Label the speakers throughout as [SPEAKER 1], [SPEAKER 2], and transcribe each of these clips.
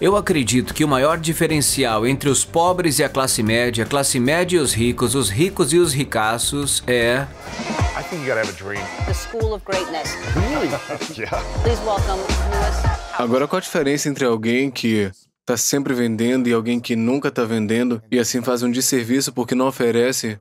[SPEAKER 1] Eu acredito que o maior diferencial entre os pobres e a classe média, a classe média e os ricos, os ricos e os ricaços é. I think you gotta have a dream. The school of greatness. Really? yeah. Please welcome Lewis. Agora qual a diferença entre alguém
[SPEAKER 2] que está sempre vendendo e alguém que nunca está vendendo e assim faz um desserviço porque não oferece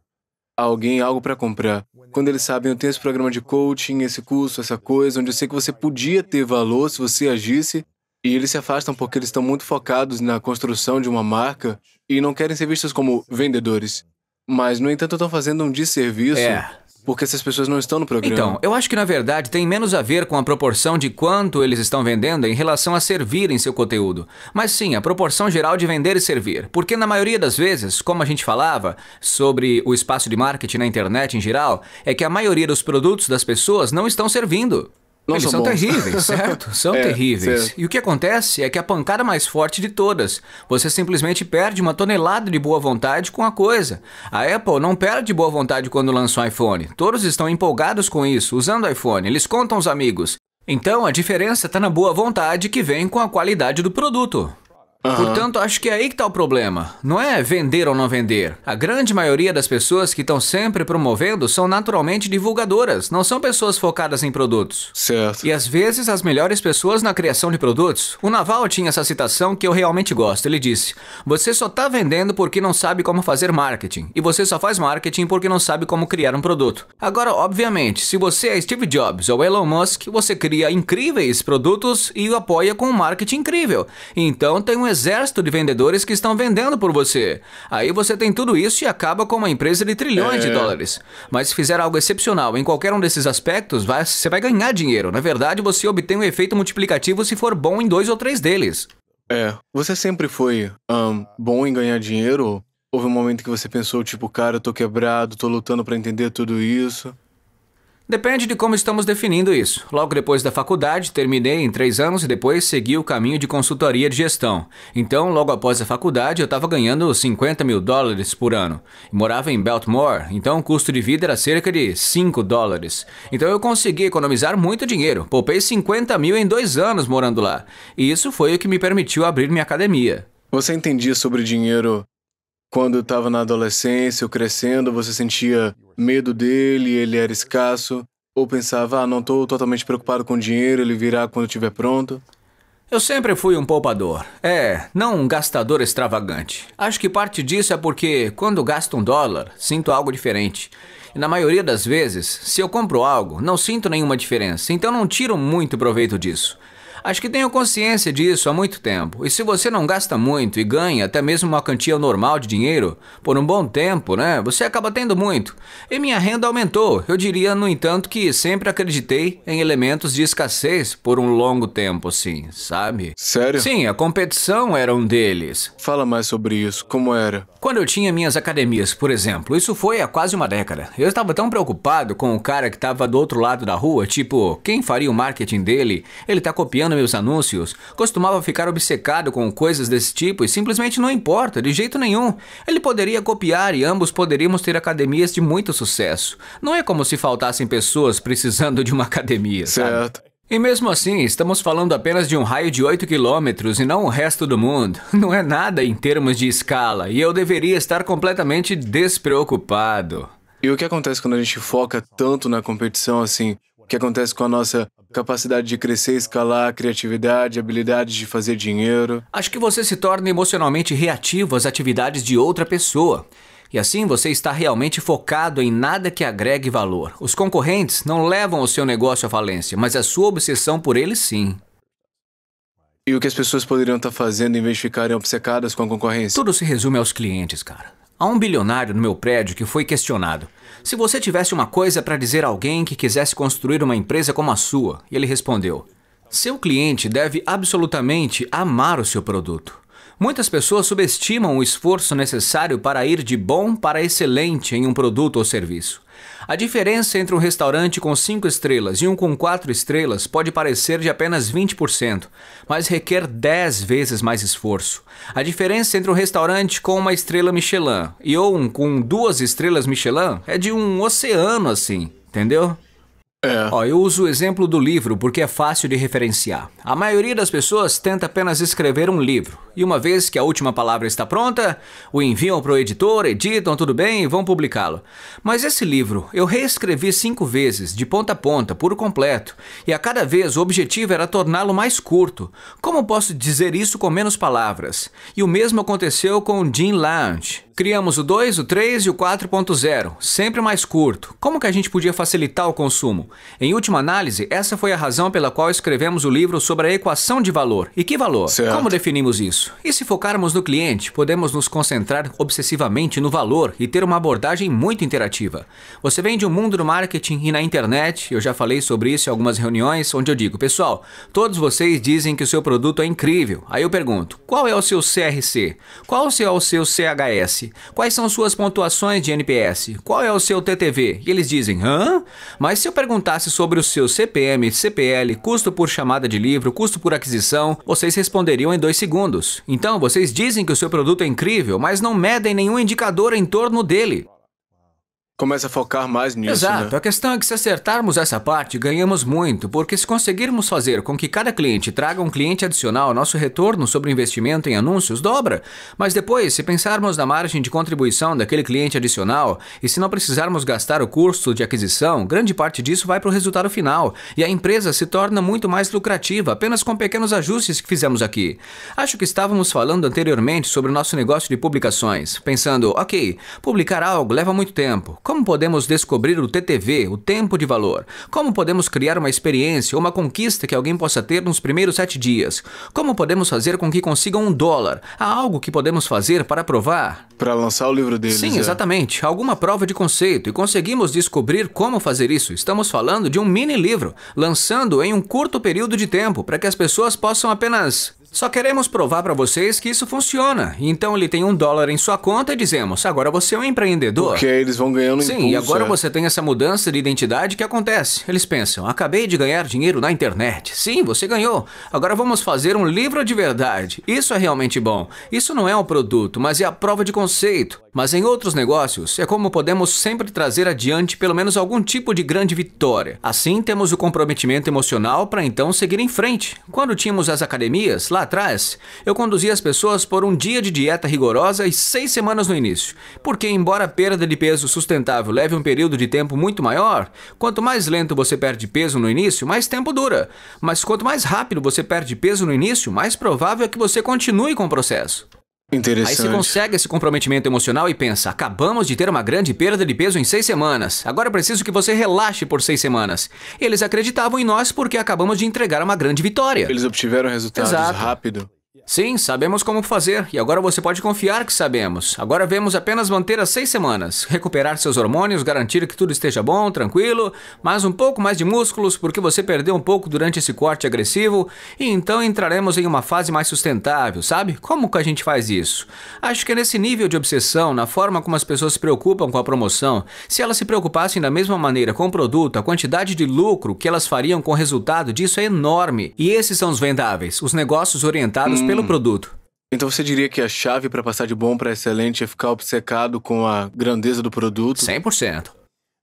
[SPEAKER 2] a alguém algo para comprar? Quando eles sabem, eu tenho esse programa de coaching, esse curso, essa coisa, onde eu sei que você podia ter valor se você agisse e eles se afastam porque eles estão muito focados na construção de uma marca e não querem ser vistos como vendedores. Mas, no entanto, estão fazendo um desserviço é. porque essas pessoas não estão no programa. Então,
[SPEAKER 1] eu acho que na verdade tem menos a ver com a proporção de quanto eles estão vendendo em relação a servirem seu conteúdo. Mas sim, a proporção geral de vender e servir. Porque na maioria das vezes, como a gente falava sobre o espaço de marketing na internet em geral, é que a maioria dos produtos das pessoas não estão servindo. Não Eles são, terríveis, certo? São é, terríveis. Certo. E o que acontece é que a pancada mais forte de todas. Você simplesmente perde uma tonelada de boa vontade com a coisa. A Apple não perde boa vontade quando lança o um iPhone. Todos estão empolgados com isso, usando o iPhone. Eles contam os amigos. Então a diferença está na boa vontade que vem com a qualidade do produto. Uhum. Portanto, acho que é aí que está o problema. Não é vender ou não vender. A grande maioria das pessoas que estão sempre promovendo são naturalmente divulgadoras, não são pessoas focadas em produtos. Certo. E às vezes as melhores pessoas na criação de produtos. O Naval tinha essa citação que eu realmente gosto. Ele disse: Você só está vendendo porque não sabe como fazer marketing. E você só faz marketing porque não sabe como criar um produto. Agora, obviamente, se você é Steve Jobs ou Elon Musk, você cria incríveis produtos e o apoia com um marketing incrível. Então tem um exército de vendedores que estão vendendo por você. Aí você tem tudo isso e acaba com uma empresa de trilhões é. de dólares. Mas se fizer algo excepcional em qualquer um desses aspectos, vai, você vai ganhar dinheiro. Na verdade, você obtém um efeito multiplicativo se for bom em dois ou três deles. É, você sempre foi um, bom em ganhar dinheiro? Houve um momento que você pensou, tipo, cara,
[SPEAKER 2] eu tô quebrado, tô lutando para entender tudo isso.
[SPEAKER 1] Depende de como estamos definindo isso. Logo depois da faculdade, terminei em três anos e depois segui o caminho de consultoria de gestão. Então, logo após a faculdade, eu estava ganhando 50 mil dólares por ano. Morava em Baltimore, então o custo de vida era cerca de 5 dólares. Então eu consegui economizar muito dinheiro. Poupei 50 mil em dois anos morando lá. E isso foi o que me permitiu abrir minha academia. Você
[SPEAKER 2] entendia sobre dinheiro quando estava na adolescência ou crescendo, você sentia medo dele, ele era escasso, ou pensava, ah, não estou
[SPEAKER 1] totalmente preocupado com o dinheiro, ele virá quando estiver pronto? Eu sempre fui um poupador. É, não um gastador extravagante. Acho que parte disso é porque, quando gasto um dólar, sinto algo diferente. E na maioria das vezes, se eu compro algo, não sinto nenhuma diferença, então não tiro muito proveito disso. Acho que tenho consciência disso há muito tempo. E se você não gasta muito e ganha até mesmo uma quantia normal de dinheiro por um bom tempo, né? Você acaba tendo muito. E minha renda aumentou. Eu diria, no entanto, que sempre acreditei em elementos de escassez por um longo tempo, assim, sabe? Sério? Sim, a competição era um deles. Fala mais sobre isso. Como era? Quando eu tinha minhas academias, por exemplo, isso foi há quase uma década. Eu estava tão preocupado com o cara que estava do outro lado da rua, tipo, quem faria o marketing dele? Ele está copiando meus anúncios, costumava ficar obcecado com coisas desse tipo e simplesmente não importa, de jeito nenhum. Ele poderia copiar e ambos poderíamos ter academias de muito sucesso. Não é como se faltassem pessoas precisando de uma academia, certo. Sabe? E mesmo assim, estamos falando apenas de um raio de 8 quilômetros e não o resto do mundo. Não é nada em termos de escala, e eu deveria estar completamente despreocupado. E o que acontece quando a gente foca tanto na competição assim? O que acontece com a
[SPEAKER 2] nossa capacidade de crescer, escalar, criatividade, habilidades de fazer dinheiro.
[SPEAKER 1] Acho que você se torna emocionalmente reativo às atividades de outra pessoa. E assim você está realmente focado em nada que agregue valor. Os concorrentes não levam o seu negócio à falência, mas a sua obsessão por ele sim. E o que as pessoas poderiam estar fazendo em vez de ficarem obcecadas com a concorrência? Tudo se resume aos clientes, cara. Há um bilionário no meu prédio que foi questionado: se você tivesse uma coisa para dizer a alguém que quisesse construir uma empresa como a sua, ele respondeu: seu cliente deve absolutamente amar o seu produto. Muitas pessoas subestimam o esforço necessário para ir de bom para excelente em um produto ou serviço. A diferença entre um restaurante com 5 estrelas e um com 4 estrelas pode parecer de apenas 20%, mas requer 10 vezes mais esforço. A diferença entre um restaurante com uma estrela Michelin e um com duas estrelas Michelin é de um oceano assim, entendeu? É. Ó, eu uso o exemplo do livro porque é fácil de referenciar. A maioria das pessoas tenta apenas escrever um livro. E uma vez que a última palavra está pronta, o enviam para o editor, editam tudo bem e vão publicá-lo. Mas esse livro eu reescrevi cinco vezes, de ponta a ponta, por completo. E a cada vez o objetivo era torná-lo mais curto. Como posso dizer isso com menos palavras? E o mesmo aconteceu com Jean Lange. Criamos o 2, o 3 e o 4.0, sempre mais curto. Como que a gente podia facilitar o consumo? Em última análise, essa foi a razão pela qual escrevemos o livro sobre a equação de valor. E que valor? Certo. Como definimos isso? E se focarmos no cliente, podemos nos concentrar obsessivamente no valor e ter uma abordagem muito interativa. Você vem de um mundo do marketing e na internet, eu já falei sobre isso em algumas reuniões, onde eu digo, pessoal, todos vocês dizem que o seu produto é incrível. Aí eu pergunto, qual é o seu CRC? Qual é o seu CHS? Quais são suas pontuações de NPS? Qual é o seu TTV? E eles dizem, hã? Mas se eu perguntasse sobre o seu CPM, CPL, custo por chamada de livro, custo por aquisição, vocês responderiam em dois segundos. Então, vocês dizem que o seu produto é incrível, mas não medem nenhum indicador em torno dele começa a focar mais nisso. Exato. Né? A questão é que se acertarmos essa parte, ganhamos muito, porque se conseguirmos fazer com que cada cliente traga um cliente adicional, nosso retorno sobre o investimento em anúncios dobra. Mas depois, se pensarmos na margem de contribuição daquele cliente adicional e se não precisarmos gastar o custo de aquisição, grande parte disso vai para o resultado final e a empresa se torna muito mais lucrativa apenas com pequenos ajustes que fizemos aqui. Acho que estávamos falando anteriormente sobre o nosso negócio de publicações, pensando, ok, publicar algo leva muito tempo. Como como podemos descobrir o TTV, o tempo de valor? Como podemos criar uma experiência ou uma conquista que alguém possa ter nos primeiros sete dias? Como podemos fazer com que consigam um dólar? Há algo que podemos fazer para provar? Para lançar o livro deles. Sim, é. exatamente. Alguma prova de conceito e conseguimos descobrir como fazer isso. Estamos falando de um mini livro, lançando em um curto período de tempo para que as pessoas possam apenas só queremos provar para vocês que isso funciona. Então ele tem um dólar em sua conta e dizemos, agora você é um empreendedor. Porque
[SPEAKER 2] eles vão ganhando Sim, impulso, e agora é. você
[SPEAKER 1] tem essa mudança de identidade que acontece. Eles pensam, acabei de ganhar dinheiro na internet. Sim, você ganhou. Agora vamos fazer um livro de verdade. Isso é realmente bom. Isso não é um produto, mas é a prova de conceito. Mas em outros negócios, é como podemos sempre trazer adiante pelo menos algum tipo de grande vitória. Assim, temos o comprometimento emocional para então seguir em frente. Quando tínhamos as academias, lá Lá atrás, eu conduzi as pessoas por um dia de dieta rigorosa e seis semanas no início, porque, embora a perda de peso sustentável leve um período de tempo muito maior, quanto mais lento você perde peso no início, mais tempo dura. Mas quanto mais rápido você perde peso no início, mais provável é que você continue com o processo. Aí você consegue esse comprometimento emocional e pensa: acabamos de ter uma grande perda de peso em seis semanas. Agora preciso que você relaxe por seis semanas. Eles acreditavam em nós porque acabamos de entregar uma grande vitória. Eles obtiveram resultados Exato. rápido. Sim, sabemos como fazer e agora você pode confiar que sabemos. Agora vemos apenas manter as seis semanas, recuperar seus hormônios, garantir que tudo esteja bom, tranquilo, mas um pouco mais de músculos porque você perdeu um pouco durante esse corte agressivo e então entraremos em uma fase mais sustentável, sabe? Como que a gente faz isso? Acho que é nesse nível de obsessão, na forma como as pessoas se preocupam com a promoção, se elas se preocupassem da mesma maneira com o produto, a quantidade de lucro que elas fariam com o resultado disso é enorme. E esses são os vendáveis, os negócios orientados hum pelo hum. produto. Então você diria que a chave para passar de bom para excelente é ficar obcecado com a grandeza do
[SPEAKER 2] produto? 100%.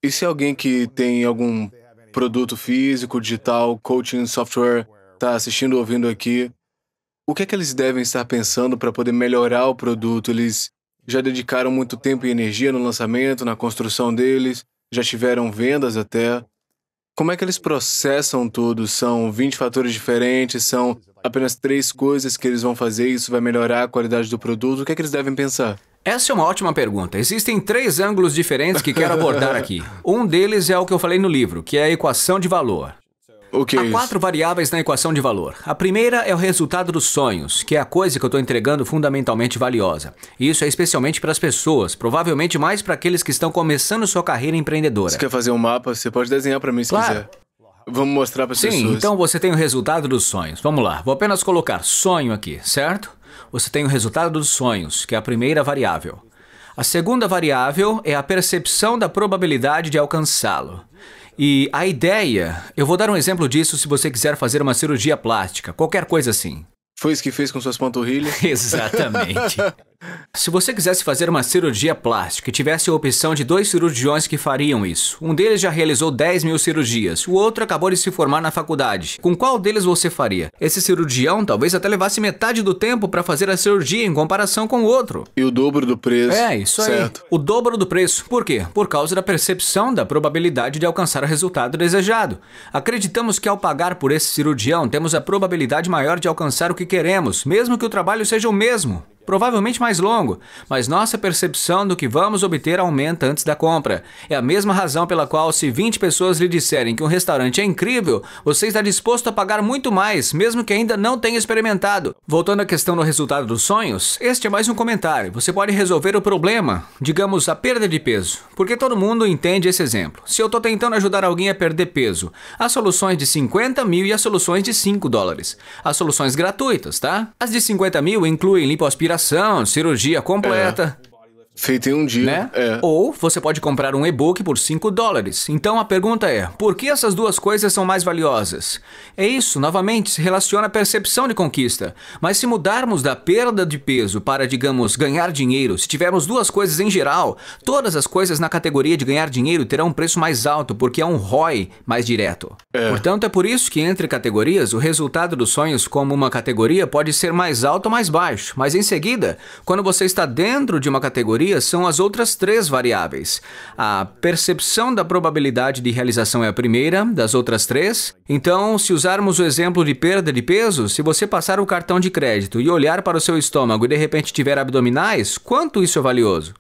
[SPEAKER 2] E se alguém que tem algum produto físico, digital, coaching, software, está assistindo, ouvindo aqui, o que é que eles devem estar pensando para poder melhorar o produto? Eles já dedicaram muito tempo e energia no lançamento, na construção deles, já tiveram vendas até. Como é que eles processam tudo? São 20 fatores diferentes? São apenas três coisas que eles vão fazer? e Isso vai
[SPEAKER 1] melhorar a qualidade do produto? O que é que eles devem pensar? Essa é uma ótima pergunta. Existem três ângulos diferentes que quero abordar aqui. Um deles é o que eu falei no livro, que é a equação de valor. O que é Há é quatro variáveis na equação de valor. A primeira é o resultado dos sonhos, que é a coisa que eu estou entregando fundamentalmente valiosa. isso é especialmente para as pessoas, provavelmente mais para aqueles que estão começando sua carreira empreendedora. Você quer
[SPEAKER 2] fazer um mapa? Você pode desenhar para mim se claro. quiser. Vamos mostrar para as pessoas. Sim, então
[SPEAKER 1] você tem o resultado dos sonhos. Vamos lá, vou apenas colocar sonho aqui, certo? Você tem o resultado dos sonhos, que é a primeira variável. A segunda variável é a percepção da probabilidade de alcançá-lo. E a ideia, eu vou dar um exemplo disso se você quiser fazer uma cirurgia plástica, qualquer coisa assim.
[SPEAKER 2] Foi isso que fez com suas panturrilhas?
[SPEAKER 1] Exatamente. Se você quisesse fazer uma cirurgia plástica e tivesse a opção de dois cirurgiões que fariam isso, um deles já realizou 10 mil cirurgias, o outro acabou de se formar na faculdade, com qual deles você faria? Esse cirurgião talvez até levasse metade do tempo para fazer a cirurgia em comparação com o outro. E o dobro do preço. É, isso certo. aí. O dobro do preço. Por quê? Por causa da percepção da probabilidade de alcançar o resultado desejado. Acreditamos que ao pagar por esse cirurgião, temos a probabilidade maior de alcançar o que queremos, mesmo que o trabalho seja o mesmo provavelmente mais longo, mas nossa percepção do que vamos obter aumenta antes da compra. É a mesma razão pela qual, se 20 pessoas lhe disserem que um restaurante é incrível, você está disposto a pagar muito mais, mesmo que ainda não tenha experimentado. Voltando à questão do resultado dos sonhos, este é mais um comentário. Você pode resolver o problema, digamos a perda de peso, porque todo mundo entende esse exemplo. Se eu estou tentando ajudar alguém a perder peso, há soluções de 50 mil e há soluções de 5 dólares. Há soluções gratuitas, tá? As de 50 mil incluem lipoaspiração cirurgia completa. Feito em um dia. Né? É. Ou você pode comprar um e-book por 5 dólares. Então a pergunta é: por que essas duas coisas são mais valiosas? É isso, novamente, se relaciona à percepção de conquista. Mas se mudarmos da perda de peso para, digamos, ganhar dinheiro, se tivermos duas coisas em geral, todas as coisas na categoria de ganhar dinheiro terão um preço mais alto, porque é um ROI mais direto. É. Portanto, é por isso que entre categorias, o resultado dos sonhos como uma categoria pode ser mais alto ou mais baixo. Mas em seguida, quando você está dentro de uma categoria, são as outras três variáveis. A percepção da probabilidade de realização é a primeira das outras três. Então, se usarmos o exemplo de perda de peso, se você passar o cartão de crédito e olhar para o seu estômago e de repente tiver abdominais, quanto isso é valioso?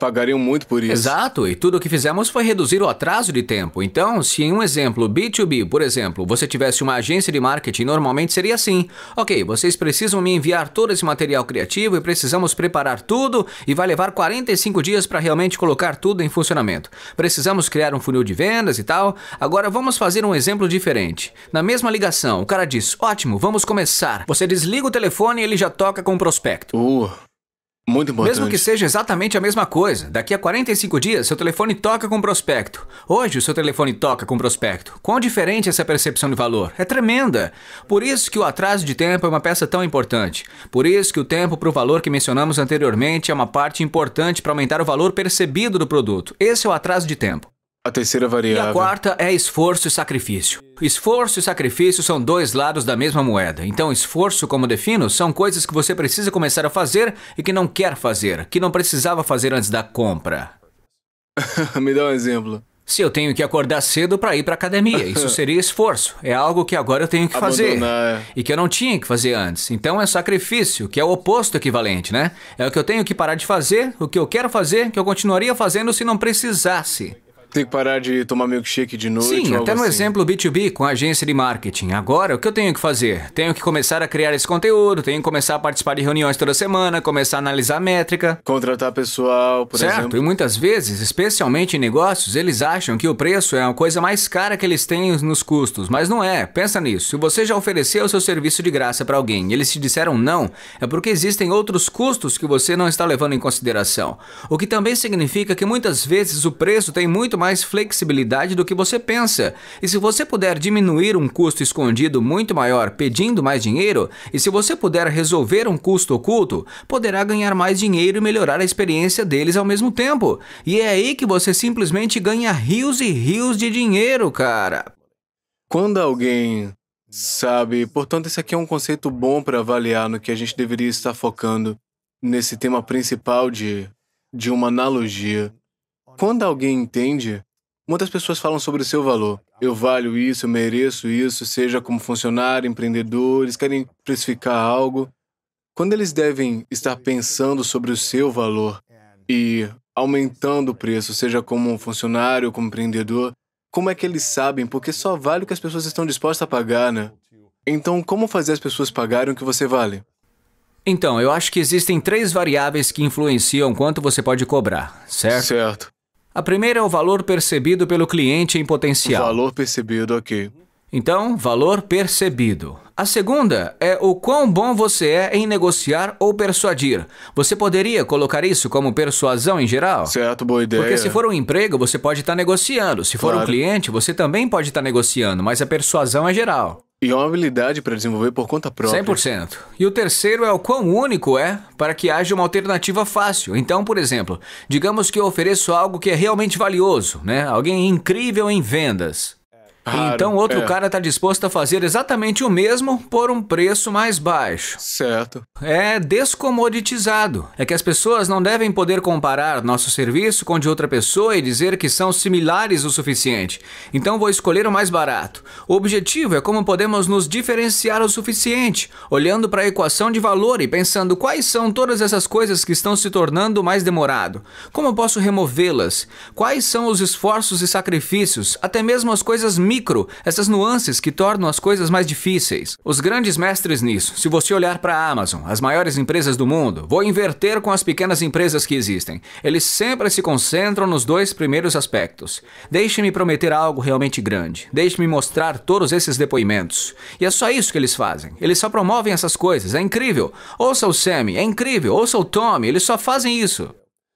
[SPEAKER 1] pagariam muito por isso. Exato, e tudo o que fizemos foi reduzir o atraso de tempo. Então, se em um exemplo B2B, por exemplo, você tivesse uma agência de marketing, normalmente seria assim: ok, vocês precisam me enviar todo esse material criativo e precisamos preparar tudo e vai levar 45 dias para realmente colocar tudo em funcionamento. Precisamos criar um funil de vendas e tal. Agora vamos fazer um exemplo diferente. Na mesma ligação, o cara diz: ótimo, vamos começar. Você desliga o telefone e ele já toca com o prospecto.
[SPEAKER 2] Uh. Muito importante. Mesmo que
[SPEAKER 1] seja exatamente a mesma coisa, daqui a 45 dias seu telefone toca com prospecto. Hoje o seu telefone toca com prospecto. Quão diferente essa percepção de valor? É tremenda. Por isso que o atraso de tempo é uma peça tão importante. Por isso que o tempo para o valor que mencionamos anteriormente é uma parte importante para aumentar o valor percebido do produto. Esse é o atraso de tempo. A terceira variável. E a quarta é esforço e sacrifício. Esforço e sacrifício são dois lados da mesma moeda. Então, esforço, como defino, são coisas que você precisa começar a fazer e que não quer fazer, que não precisava fazer antes da compra. Me dá um exemplo. Se eu tenho que acordar cedo para ir para academia, isso seria esforço. É algo que agora eu tenho que Abandonar. fazer é. e que eu não tinha que fazer antes. Então é sacrifício, que é o oposto equivalente, né? É o que eu tenho que parar de fazer, o que eu quero fazer, que eu continuaria fazendo se não precisasse. Tem que parar de tomar milkshake de noite. Sim, até no assim. exemplo B2B com agência de marketing. Agora, o que eu tenho que fazer? Tenho que começar a criar esse conteúdo, tenho que começar a participar de reuniões toda semana, começar a analisar a métrica. Contratar pessoal, por certo? exemplo. Certo, e muitas vezes, especialmente em negócios, eles acham que o preço é a coisa mais cara que eles têm nos custos, mas não é. Pensa nisso. Se você já ofereceu seu serviço de graça para alguém e eles te disseram não, é porque existem outros custos que você não está levando em consideração. O que também significa que muitas vezes o preço tem muito mais flexibilidade do que você pensa. E se você puder diminuir um custo escondido muito maior pedindo mais dinheiro, e se você puder resolver um custo oculto, poderá ganhar mais dinheiro e melhorar a experiência deles ao mesmo tempo. E é aí que você simplesmente ganha rios e rios de dinheiro, cara. Quando
[SPEAKER 2] alguém sabe, portanto, esse aqui é um conceito bom para avaliar no que a gente deveria estar focando nesse tema principal de, de uma analogia. Quando alguém entende, muitas pessoas falam sobre o seu valor. Eu valho isso, eu mereço isso, seja como funcionário, empreendedor, eles querem precificar algo. Quando eles devem estar pensando sobre o seu valor e aumentando o preço, seja como funcionário ou como empreendedor, como é que eles sabem? Porque só vale o que as pessoas estão dispostas a pagar, né? Então, como fazer as pessoas pagarem o que você vale?
[SPEAKER 1] Então, eu acho que existem três variáveis que influenciam quanto você pode cobrar, certo? Certo. A primeira é o valor percebido pelo cliente em potencial. Valor percebido aqui. Então, valor percebido. A segunda é o quão bom você é em negociar ou persuadir. Você poderia colocar isso como persuasão em geral? Certo, boa ideia. Porque se for um emprego, você pode estar tá negociando. Se for claro. um cliente, você também pode estar tá negociando, mas a persuasão é geral. E é uma habilidade para desenvolver por conta própria. 100%. E o terceiro é o quão único é para que haja uma alternativa fácil. Então, por exemplo, digamos que eu ofereço algo que é realmente valioso, né? Alguém incrível em vendas. Raro, então outro é. cara está disposto a fazer exatamente o mesmo por um preço mais baixo. Certo. É descomoditizado. É que as pessoas não devem poder comparar nosso serviço com de outra pessoa e dizer que são similares o suficiente. Então vou escolher o mais barato. O objetivo é como podemos nos diferenciar o suficiente, olhando para a equação de valor e pensando quais são todas essas coisas que estão se tornando mais demorado. Como posso removê-las? Quais são os esforços e sacrifícios, até mesmo as coisas micro, essas nuances que tornam as coisas mais difíceis. Os grandes mestres nisso, se você olhar para a Amazon, as maiores empresas do mundo, vou inverter com as pequenas empresas que existem. Eles sempre se concentram nos dois primeiros aspectos. Deixe-me prometer algo realmente grande. Deixe-me mostrar todos esses depoimentos. E é só isso que eles fazem. Eles só promovem essas coisas. É incrível. Ouça o Sammy, é incrível. Ouça o Tommy, eles só fazem isso.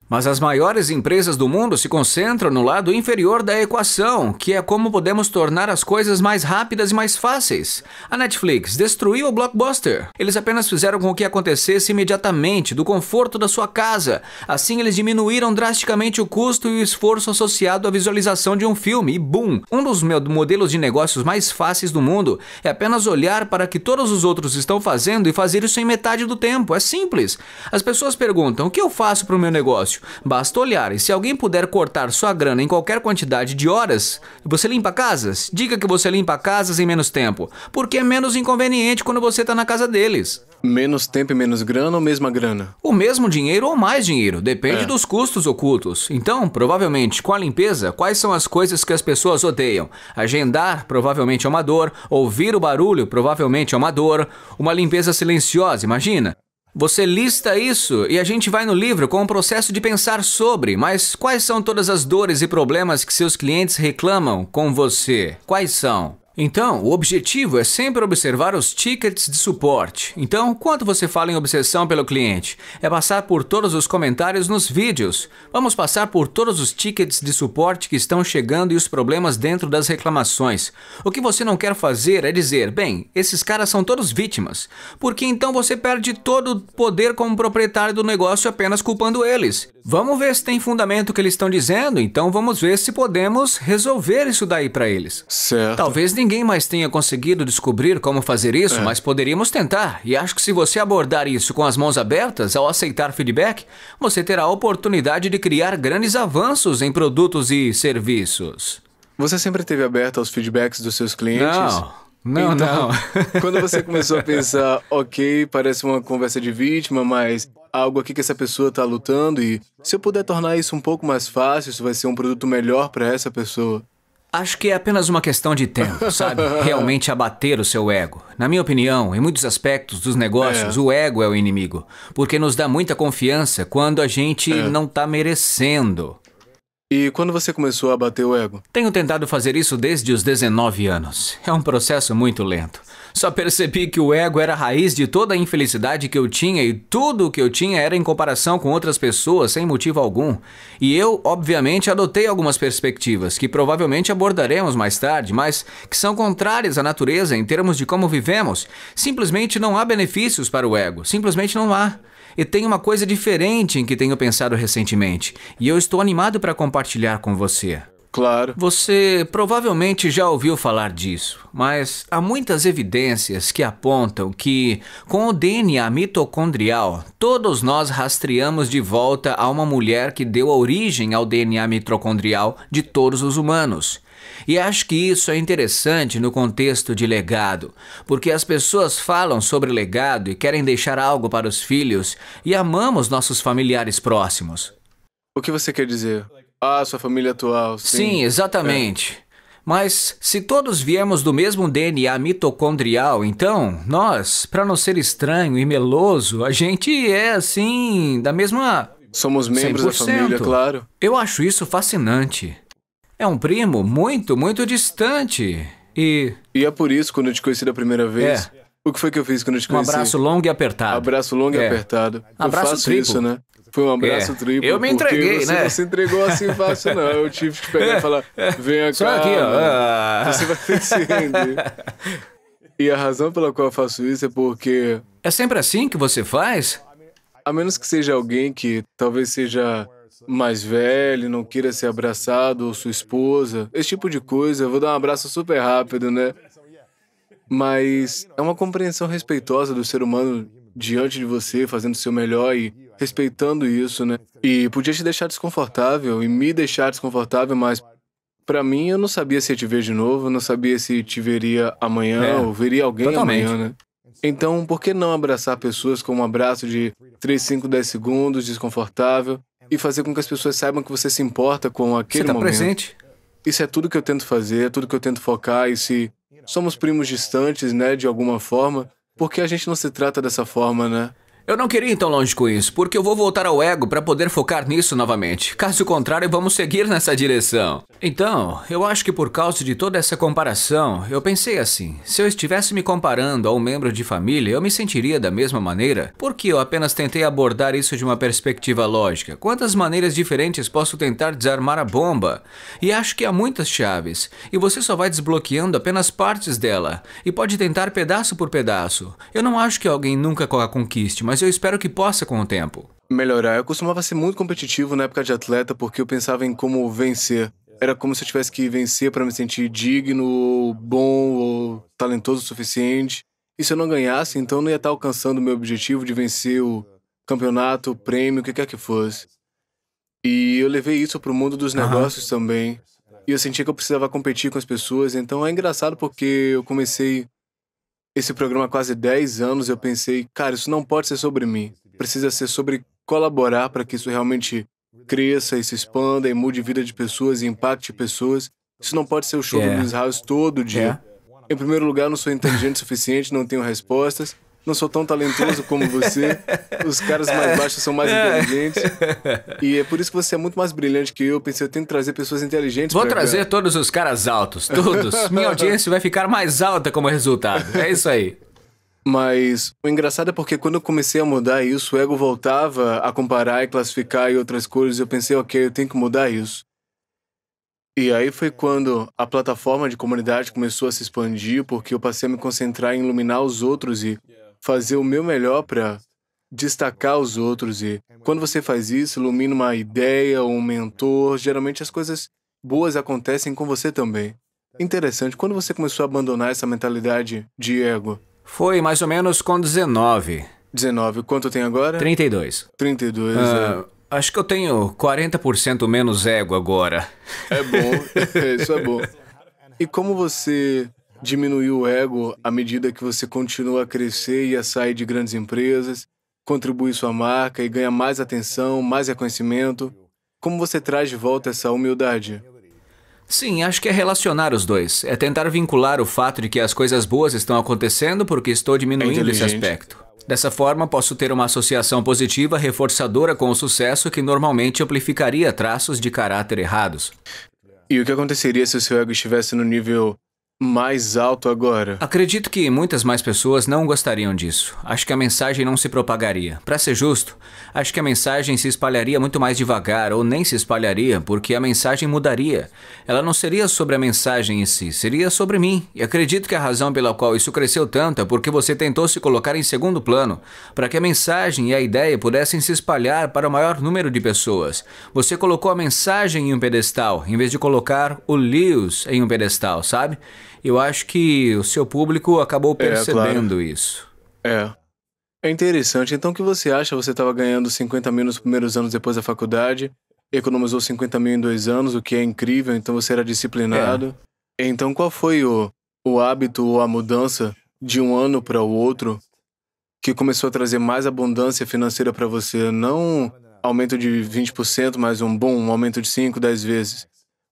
[SPEAKER 1] Mas as maiores empresas do mundo se concentram no lado inferior da equação, que é como podemos tornar as coisas mais rápidas e mais fáceis. A Netflix destruiu o blockbuster. Eles apenas fizeram com que acontecesse imediatamente, do conforto da sua casa. Assim, eles diminuíram drasticamente o custo e o esforço associado à visualização de um filme. E boom! Um dos modelos de negócios mais fáceis do mundo é apenas olhar para o que todos os outros estão fazendo e fazer isso em metade do tempo. É simples. As pessoas perguntam: o que eu faço para o meu negócio? basta olhar. E se alguém puder cortar sua grana em qualquer quantidade de horas, você limpa casas? Diga que você limpa casas em menos tempo, porque é menos inconveniente quando você está na casa deles. Menos tempo e menos grana ou mesma grana? O mesmo dinheiro ou mais dinheiro, depende é. dos custos ocultos. Então, provavelmente, com a limpeza, quais são as coisas que as pessoas odeiam? Agendar provavelmente é uma dor, ouvir o barulho provavelmente é uma dor, uma limpeza silenciosa, imagina? Você lista isso e a gente vai no livro com o processo de pensar sobre, mas quais são todas as dores e problemas que seus clientes reclamam com você? Quais são? Então, o objetivo é sempre observar os tickets de suporte. Então, quando você fala em obsessão pelo cliente, é passar por todos os comentários nos vídeos. Vamos passar por todos os tickets de suporte que estão chegando e os problemas dentro das reclamações. O que você não quer fazer é dizer, bem, esses caras são todos vítimas, porque então você perde todo o poder como proprietário do negócio apenas culpando eles. Vamos ver se tem fundamento o que eles estão dizendo, então vamos ver se podemos resolver isso daí para eles. Certo. Talvez ninguém mais tenha conseguido descobrir como fazer isso, é. mas poderíamos tentar. E acho que se você abordar isso com as mãos abertas ao aceitar feedback, você terá a oportunidade de criar grandes avanços em produtos e serviços.
[SPEAKER 2] Você sempre esteve aberto aos feedbacks dos seus clientes? Não. Não, então, não. quando você começou a pensar, ok, parece uma conversa de vítima, mas algo aqui que essa pessoa está lutando e se eu puder tornar isso um pouco mais fácil, isso vai ser um produto melhor para essa pessoa.
[SPEAKER 1] Acho que é apenas uma questão de tempo, sabe? Realmente abater o seu ego. Na minha opinião, em muitos aspectos dos negócios, é. o ego é o inimigo, porque nos dá muita confiança quando a gente é. não está merecendo. E quando você começou a bater o ego? Tenho tentado fazer isso desde os 19 anos. É um processo muito lento. Só percebi que o ego era a raiz de toda a infelicidade que eu tinha e tudo o que eu tinha era em comparação com outras pessoas, sem motivo algum. E eu, obviamente, adotei algumas perspectivas que provavelmente abordaremos mais tarde, mas que são contrárias à natureza em termos de como vivemos. Simplesmente não há benefícios para o ego, simplesmente não há. E tem uma coisa diferente em que tenho pensado recentemente, e eu estou animado para compartilhar com você. Claro. Você provavelmente já ouviu falar disso, mas há muitas evidências que apontam que, com o DNA mitocondrial, todos nós rastreamos de volta a uma mulher que deu origem ao DNA mitocondrial de todos os humanos. E acho que isso é interessante no contexto de legado, porque as pessoas falam sobre legado e querem deixar algo para os filhos e amamos nossos familiares próximos. O que você quer
[SPEAKER 2] dizer? Ah, sua família atual. Sim, sim é.
[SPEAKER 1] exatamente. É. Mas se todos viemos do mesmo DNA mitocondrial, então nós, para não ser estranho e meloso, a gente é assim, da mesma. Somos membros 100%. da família, claro. Eu acho isso fascinante. É um primo muito, muito distante. E. E é por
[SPEAKER 2] isso, quando eu te conheci da primeira vez. É. O que foi que eu fiz quando eu te conheci? Um abraço
[SPEAKER 1] longo e apertado. Abraço longo é. e apertado.
[SPEAKER 2] Eu faço triplo. isso, né? Foi um abraço é. triplo. Eu me entreguei, você né? Não se entregou assim fácil, não. Eu tive que pegar e falar: vem aqui. Só aqui, ó. Ah. Você vai ter que se render. e a razão pela
[SPEAKER 1] qual eu faço isso é porque. É sempre assim que você faz?
[SPEAKER 2] A menos que seja alguém que talvez seja mais velho, não queira ser abraçado, ou sua esposa, esse tipo de coisa. Eu vou dar um abraço super rápido, né? Mas é uma compreensão respeitosa do ser humano diante de você, fazendo o seu melhor e respeitando isso, né? E podia te deixar desconfortável e me deixar desconfortável, mas para mim eu não sabia se eu te ver de novo, não sabia se te veria amanhã é, ou veria alguém totalmente. amanhã, né? Então, por que não abraçar pessoas com um abraço de 3, 5, 10 segundos, desconfortável, é e fazer com que as pessoas saibam que você se importa com aquele você tá momento. presente. Isso é tudo que eu tento fazer, é tudo que eu tento focar. E se somos primos distantes, né, de alguma forma, porque a gente não se trata dessa forma, né?
[SPEAKER 1] Eu não queria ir tão longe com isso, porque eu vou voltar ao ego para poder focar nisso novamente. Caso contrário, vamos seguir nessa direção. Então, eu acho que por causa de toda essa comparação, eu pensei assim: se eu estivesse me comparando a um membro de família, eu me sentiria da mesma maneira? Porque eu apenas tentei abordar isso de uma perspectiva lógica. Quantas maneiras diferentes posso tentar desarmar a bomba? E acho que há muitas chaves, e você só vai desbloqueando apenas partes dela, e pode tentar pedaço por pedaço. Eu não acho que alguém nunca a conquiste, mas mas eu espero que possa com o tempo.
[SPEAKER 2] Melhorar. Eu costumava ser muito competitivo na época de atleta porque eu pensava em como vencer. Era como se eu tivesse que vencer para me sentir digno, ou bom ou talentoso o suficiente. E se eu não ganhasse, então não ia estar alcançando o meu objetivo de vencer o campeonato, o prêmio, o que quer que fosse. E eu levei isso para o mundo dos uhum. negócios também. E eu sentia que eu precisava competir com as pessoas, então é engraçado porque eu comecei esse programa há quase 10 anos, eu pensei, cara, isso não pode ser sobre mim. Precisa ser sobre colaborar para que isso realmente cresça e se expanda e mude a vida de pessoas e impacte pessoas. Isso não pode ser o show yeah. do Luiz é. House todo dia. Yeah. É. Em primeiro lugar, não sou inteligente o suficiente, não tenho respostas não sou tão talentoso como você. Os caras mais baixos são mais inteligentes. E é por isso que você é muito mais brilhante que eu. Pensei, eu tenho que trazer pessoas inteligentes. Vou trazer cá.
[SPEAKER 1] todos os caras altos, todos. Minha audiência vai ficar mais alta como
[SPEAKER 2] resultado. É isso aí. Mas o engraçado é porque quando eu comecei a mudar isso, o ego voltava a comparar e classificar e outras coisas. Eu pensei, ok, eu tenho que mudar isso. E aí foi quando a plataforma de comunidade começou a se expandir, porque eu passei a me concentrar em iluminar os outros e fazer o meu melhor para destacar os outros e quando você faz isso, ilumina uma ideia ou um mentor, geralmente as coisas boas acontecem com você também. Interessante, quando você começou a abandonar essa mentalidade de ego?
[SPEAKER 1] Foi mais ou menos com 19.
[SPEAKER 2] 19, quanto tem agora?
[SPEAKER 1] 32. 32, uh, é. Acho que eu tenho 40% menos ego agora.
[SPEAKER 2] É bom, é, isso é bom. E como você diminuir o ego à medida que você continua a crescer e a sair de grandes empresas, contribui sua marca e ganha mais atenção, mais reconhecimento. Como você traz de volta essa
[SPEAKER 1] humildade? Sim, acho que é relacionar os dois. É tentar vincular o fato de que as coisas boas estão acontecendo porque estou diminuindo é esse aspecto. Dessa forma, posso ter uma associação positiva reforçadora com o sucesso que normalmente amplificaria traços de caráter errados.
[SPEAKER 2] E o que aconteceria se o seu ego estivesse no nível mais alto agora.
[SPEAKER 1] Acredito que muitas mais pessoas não gostariam disso. Acho que a mensagem não se propagaria. Para ser justo, acho que a mensagem se espalharia muito mais devagar ou nem se espalharia, porque a mensagem mudaria. Ela não seria sobre a mensagem em si, seria sobre mim. E acredito que a razão pela qual isso cresceu tanto é porque você tentou se colocar em segundo plano, para que a mensagem e a ideia pudessem se espalhar para o maior número de pessoas. Você colocou a mensagem em um pedestal, em vez de colocar o Lewis em um pedestal, sabe? eu acho que o seu público acabou percebendo é, claro. isso. É. É interessante. Então, o que você acha?
[SPEAKER 2] Você estava ganhando 50 mil nos primeiros anos depois da faculdade, economizou 50 mil em dois anos, o que é incrível, então você era disciplinado. É. Então, qual foi o, o hábito ou a mudança de um ano para o outro que começou a trazer mais abundância financeira para você? Não aumento de 20%, mas um boom, um aumento de 5, 10 vezes.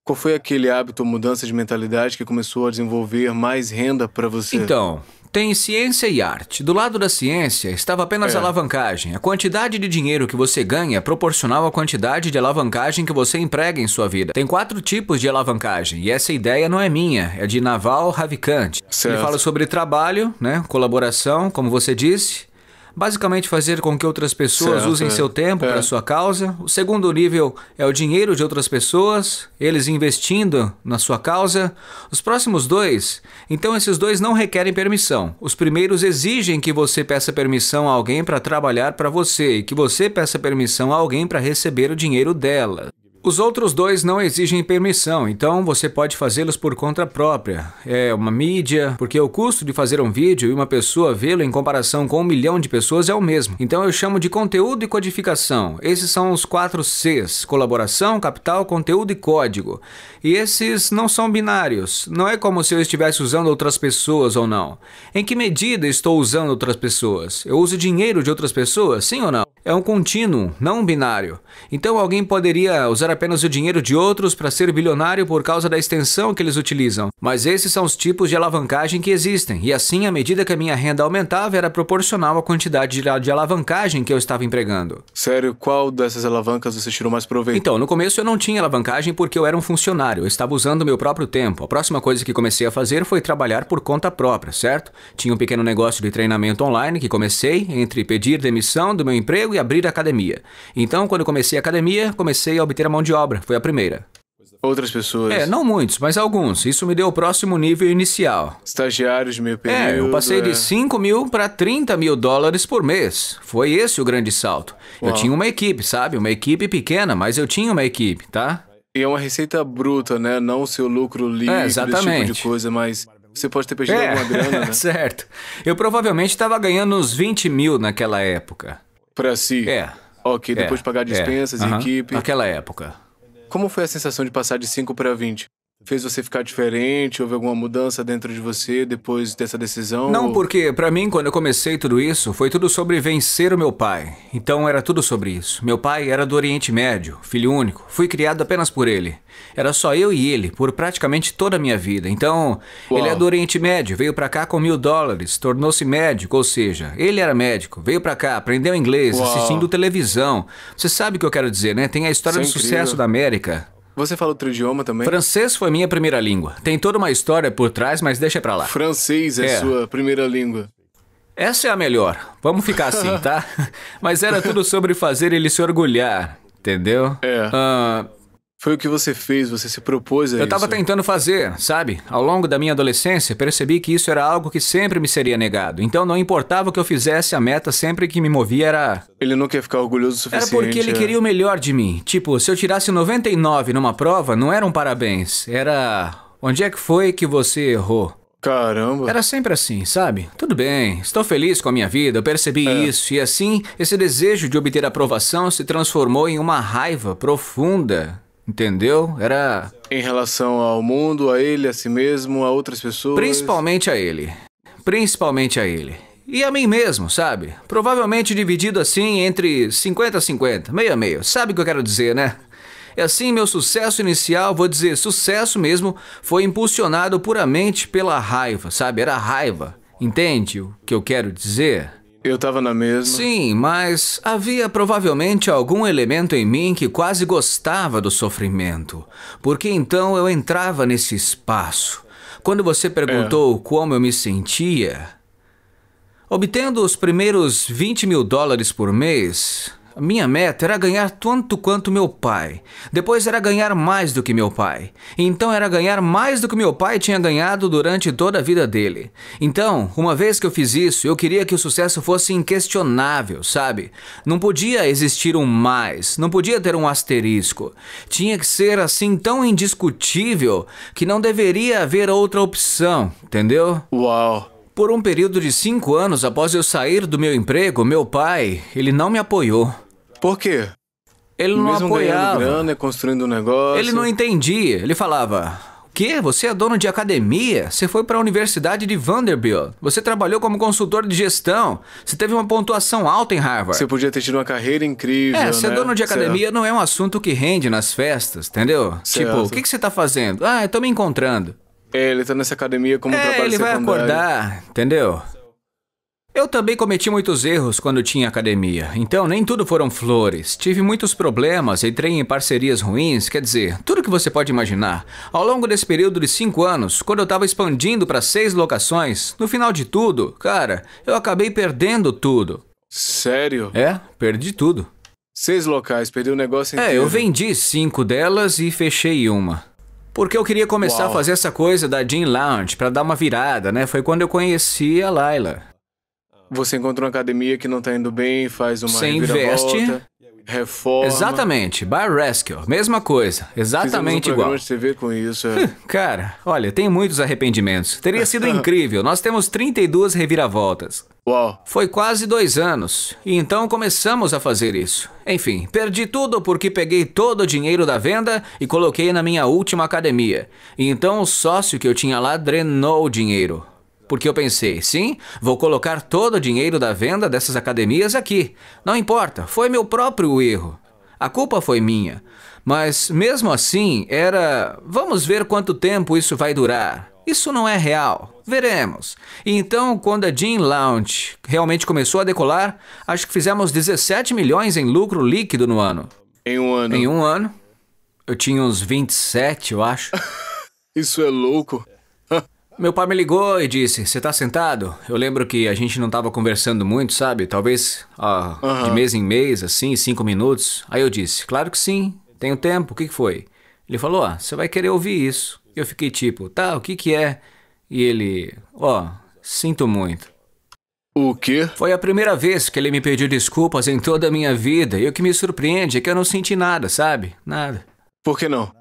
[SPEAKER 2] Qual foi aquele hábito ou mudança de mentalidade que começou a desenvolver mais renda para você? Então,
[SPEAKER 1] tem ciência e arte. Do lado da ciência estava apenas é. a alavancagem. A quantidade de dinheiro que você ganha é proporcional à quantidade de alavancagem que você emprega em sua vida. Tem quatro tipos de alavancagem e essa ideia não é minha, é de Naval Ravikant. Certo. Ele fala sobre trabalho, né, colaboração, como você disse, basicamente fazer com que outras pessoas certo, usem é. seu tempo é. para sua causa. O segundo nível é o dinheiro de outras pessoas, eles investindo na sua causa. Os próximos dois, então esses dois não requerem permissão. Os primeiros exigem que você peça permissão a alguém para trabalhar para você e que você peça permissão a alguém para receber o dinheiro dela. Os outros dois não exigem permissão, então você pode fazê-los por conta própria. É uma mídia, porque o custo de fazer um vídeo e uma pessoa vê-lo em comparação com um milhão de pessoas é o mesmo. Então eu chamo de conteúdo e codificação. Esses são os quatro Cs: colaboração, capital, conteúdo e código. E esses não são binários. Não é como se eu estivesse usando outras pessoas ou não. Em que medida estou usando outras pessoas? Eu uso dinheiro de outras pessoas, sim ou não? É um contínuo, não binário. Então alguém poderia usar apenas o dinheiro de outros para ser bilionário por causa da extensão que eles utilizam. Mas esses são os tipos de alavancagem que existem, e assim, à medida que a minha renda aumentava, era proporcional à quantidade de alavancagem que eu estava empregando. Sério, qual dessas alavancas você tirou mais proveito? Então, no começo eu não tinha alavancagem porque eu era um funcionário, eu estava usando meu próprio tempo. A próxima coisa que comecei a fazer foi trabalhar por conta própria, certo? Tinha um pequeno negócio de treinamento online que comecei entre pedir demissão do meu emprego e abrir a academia. Então, quando comecei a academia, comecei a obter a mão de obra, foi a primeira. Outras pessoas. É, não muitos, mas alguns. Isso me deu o próximo nível inicial. Estagiários de meio período. É, eu passei é... de 5 mil para 30 mil dólares por mês. Foi esse o grande salto. Uau. Eu tinha uma equipe, sabe? Uma equipe pequena, mas eu tinha uma equipe, tá? E é uma receita
[SPEAKER 2] bruta, né? Não o seu lucro é, livre, é, exatamente. Tipo de
[SPEAKER 1] coisa, mas você pode ter perdido é. alguma grana, né? certo. Eu provavelmente estava ganhando uns 20 mil naquela época. Para si. É. Ok, depois é, pagar dispensas é, uh -huh. equipe. Naquela época. Como foi a sensação de passar
[SPEAKER 2] de 5 para 20? Fez você ficar diferente? Houve alguma mudança dentro de você depois dessa
[SPEAKER 1] decisão? Não, ou... porque para mim, quando eu comecei tudo isso, foi tudo sobre vencer o meu pai. Então era tudo sobre isso. Meu pai era do Oriente Médio, filho único. Fui criado apenas por ele. Era só eu e ele por praticamente toda a minha vida. Então, Uau. ele é do Oriente Médio, veio para cá com mil dólares, tornou-se médico, ou seja, ele era médico, veio para cá, aprendeu inglês, Uau. assistindo televisão. Você sabe o que eu quero dizer, né? Tem a história do é sucesso da América. Você fala outro idioma também? Francês foi minha primeira língua. Tem toda uma história por trás, mas deixa pra lá.
[SPEAKER 2] Francês é, é. sua primeira língua.
[SPEAKER 1] Essa é a melhor. Vamos ficar assim, tá? mas era tudo sobre fazer ele se orgulhar, entendeu? É. Uh, foi o que você fez, você se propôs a Eu estava tentando fazer, sabe? Ao longo da minha adolescência, percebi que isso era algo que sempre me seria negado. Então não importava o que eu fizesse, a meta sempre que me movia era. Ele não
[SPEAKER 2] quer ficar orgulhoso o suficiente. Era porque ele é. queria o
[SPEAKER 1] melhor de mim. Tipo, se eu tirasse 99 numa prova, não era um parabéns. Era. Onde é que foi que você errou? Caramba. Era sempre assim, sabe? Tudo bem, estou feliz com a minha vida, eu percebi é. isso. E assim, esse desejo de obter aprovação se transformou em uma raiva profunda Entendeu? Era. Em relação ao mundo, a ele, a si mesmo, a outras pessoas. Principalmente a ele. Principalmente a ele. E a mim mesmo, sabe? Provavelmente dividido assim entre 50-50, meio a meio. Sabe o que eu quero dizer, né? E é assim, meu sucesso inicial, vou dizer sucesso mesmo, foi impulsionado puramente pela raiva, sabe? Era raiva. Entende o que eu quero dizer? Eu tava na mesma. Sim, mas havia provavelmente algum elemento em mim que quase gostava do sofrimento. Porque então eu entrava nesse espaço. Quando você perguntou é. como eu me sentia. Obtendo os primeiros 20 mil dólares por mês, minha meta era ganhar tanto quanto meu pai. Depois era ganhar mais do que meu pai. Então era ganhar mais do que meu pai tinha ganhado durante toda a vida dele. Então, uma vez que eu fiz isso, eu queria que o sucesso fosse inquestionável, sabe? Não podia existir um mais, não podia ter um asterisco. Tinha que ser assim tão indiscutível que não deveria haver outra opção, entendeu? Uau! Por um período de cinco anos após eu sair do meu emprego, meu pai, ele não me apoiou. Por quê? Ele não Mesmo apoiava. Grana, construindo um negócio. Ele não entendia. Ele falava: "O quê? Você é dono de academia? Você foi para a Universidade de Vanderbilt. Você trabalhou como consultor de gestão. Você teve uma pontuação alta em Harvard. Você podia ter tido uma carreira incrível, É, ser né? dono de academia certo. não é um assunto que rende nas festas, entendeu? Certo. Tipo, o que que você está fazendo? Ah, eu me encontrando. É, ele tá nessa academia como é, um trabalho ele secundário. vai acordar, entendeu? Eu também cometi muitos erros quando tinha academia, então nem tudo foram flores. Tive muitos problemas, entrei em parcerias ruins, quer dizer, tudo que você pode imaginar. Ao longo desse período de cinco anos, quando eu estava expandindo para seis locações, no final de tudo, cara, eu acabei perdendo tudo. Sério? É, perdi tudo. Seis locais, perdi o negócio inteiro. É, eu vendi cinco delas e fechei uma. Porque eu queria começar Uau. a fazer essa coisa da Jean Lounge para dar uma virada, né? Foi quando eu conheci a Laila. Você encontra uma academia que não tá indo bem, faz uma Você investe. Reforma. Exatamente, Bar Rescue, mesma coisa, exatamente um igual.
[SPEAKER 2] De TV com isso, é.
[SPEAKER 1] Cara, olha, tem muitos arrependimentos. Teria sido incrível. Nós temos 32 reviravoltas. Uau. Foi quase dois anos, e então começamos a fazer isso. Enfim, perdi tudo porque peguei todo o dinheiro da venda e coloquei na minha última academia. E então o sócio que eu tinha lá drenou o dinheiro. Porque eu pensei, sim, vou colocar todo o dinheiro da venda dessas academias aqui. Não importa, foi meu próprio erro. A culpa foi minha. Mas mesmo assim, era. Vamos ver quanto tempo isso vai durar. Isso não é real. Veremos. Então, quando a Jean Lounge realmente começou a decolar, acho que fizemos 17 milhões em lucro líquido no ano. Em um ano? Em um ano. Eu tinha uns 27, eu acho. Isso é louco. Meu pai me ligou e disse: Você tá sentado? Eu lembro que a gente não tava conversando muito, sabe? Talvez ah, de mês em mês, assim, cinco minutos. Aí eu disse: Claro que sim, tenho tempo, o que, que foi? Ele falou: ah, Você vai querer ouvir isso. Eu fiquei tipo, tá, o que que é? E ele, ó, oh, sinto muito. O quê? Foi a primeira vez que ele me pediu desculpas em toda a minha vida, e o que me surpreende é que eu não senti nada, sabe? Nada. Por que não?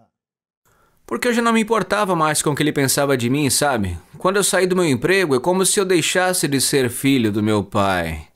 [SPEAKER 1] Porque eu já não me importava mais com o que ele pensava de mim, sabe? Quando eu saí do meu emprego, é como se eu deixasse de ser filho do meu pai.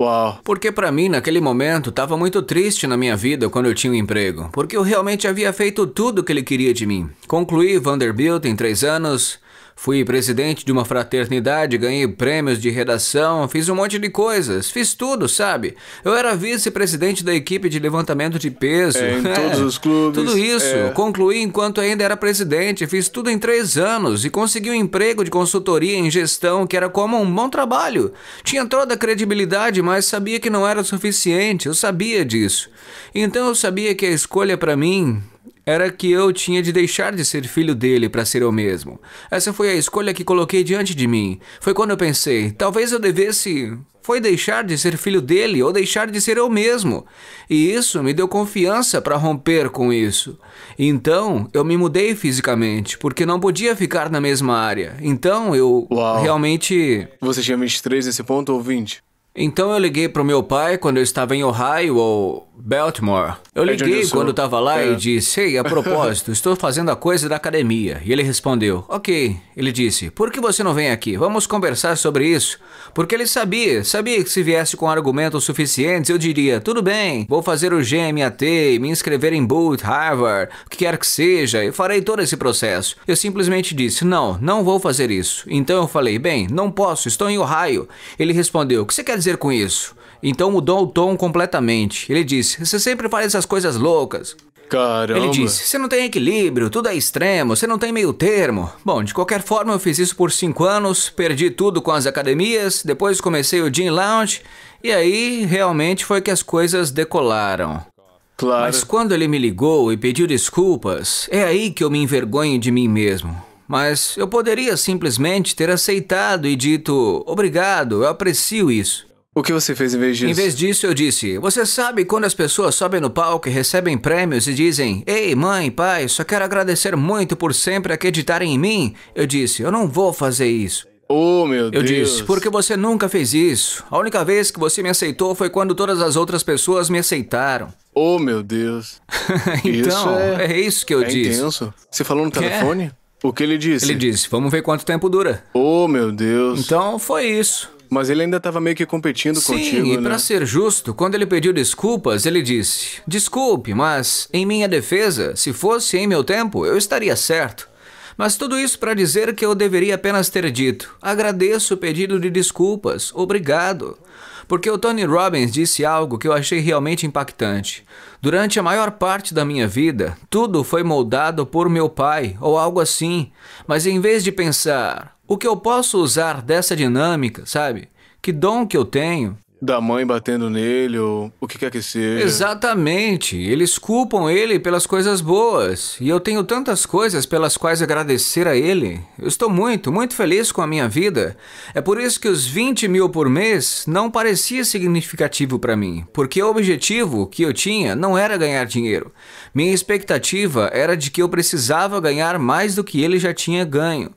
[SPEAKER 1] Uau. Porque para mim, naquele momento, estava muito triste na minha vida quando eu tinha um emprego, porque eu realmente havia feito tudo o que ele queria de mim. Concluí Vanderbilt em três anos, Fui presidente de uma fraternidade, ganhei prêmios de redação, fiz um monte de coisas, fiz tudo, sabe? Eu era vice-presidente da equipe de levantamento de peso. É, em é, todos os clubes. Tudo isso. É. Concluí enquanto ainda era presidente, fiz tudo em três anos e consegui um emprego de consultoria em gestão que era como um bom trabalho. Tinha toda a credibilidade, mas sabia que não era suficiente, eu sabia disso. Então eu sabia que a escolha para mim era que eu tinha de deixar de ser filho dele para ser eu mesmo. Essa foi a escolha que coloquei diante de mim. Foi quando eu pensei, talvez eu devesse. Foi deixar de ser filho dele ou deixar de ser eu mesmo. E isso me deu confiança para romper com isso. Então, eu me mudei fisicamente, porque não podia ficar na mesma área. Então, eu Uau. realmente.
[SPEAKER 2] Você tinha 23 nesse ponto ou 20?
[SPEAKER 1] Então, eu liguei para o meu pai quando eu estava em Ohio ou Baltimore eu liguei quando estava lá é. e disse: Ei, a propósito, estou fazendo a coisa da academia. E ele respondeu: Ok. Ele disse: Por que você não vem aqui? Vamos conversar sobre isso. Porque ele sabia, sabia que se viesse com argumentos suficientes, eu diria: Tudo bem, vou fazer o GMAT, me inscrever em Booth, Harvard, o que quer que seja, e farei todo esse processo. Eu simplesmente disse: Não, não vou fazer isso. Então eu falei: Bem, não posso, estou em Ohio. Ele respondeu: O que você quer dizer com isso? Então mudou o tom completamente. Ele disse: Você sempre faz essas coisas loucas. Caramba. Ele disse: Você não tem equilíbrio, tudo é extremo, você não tem meio termo. Bom, de qualquer forma, eu fiz isso por cinco anos, perdi tudo com as academias, depois comecei o Gym Lounge, e aí realmente foi que as coisas decolaram. Claro. Mas quando ele me ligou e pediu desculpas, é aí que eu me envergonho de mim mesmo. Mas eu poderia simplesmente ter aceitado e dito: Obrigado, eu aprecio isso. O que você fez em vez disso? Em vez disso, eu disse: Você sabe quando as pessoas sobem no palco e recebem prêmios e dizem: Ei, mãe, pai, só quero agradecer muito por sempre acreditarem em mim? Eu disse: Eu não vou fazer isso. Oh, meu eu Deus. Eu disse, porque você nunca fez isso. A única vez que você me aceitou foi quando todas as outras pessoas me aceitaram. Oh, meu
[SPEAKER 2] Deus. então, isso é... é... isso que eu é disse. Intenso. Você falou no é. telefone? É. O que ele disse? Ele disse, vamos ver quanto tempo dura. Oh, meu Deus. Então, foi isso. Mas ele ainda estava meio que competindo Sim, contigo, e né? para
[SPEAKER 1] ser justo, quando ele pediu desculpas, ele disse: Desculpe, mas em minha defesa, se fosse em meu tempo, eu estaria certo. Mas tudo isso para dizer que eu deveria apenas ter dito: Agradeço o pedido de desculpas, obrigado porque o Tony Robbins disse algo que eu achei realmente impactante. Durante a maior parte da minha vida, tudo foi moldado por meu pai ou algo assim, mas em vez de pensar o que eu posso usar dessa dinâmica, sabe? Que dom que eu tenho, da mãe batendo nele ou o que quer que seja. Exatamente. Eles culpam ele pelas coisas boas. E eu tenho tantas coisas pelas quais agradecer a ele. Eu estou muito, muito feliz com a minha vida. É por isso que os 20 mil por mês não parecia significativo para mim, porque o objetivo que eu tinha não era ganhar dinheiro. Minha expectativa era de que eu precisava ganhar mais do que ele já tinha ganho.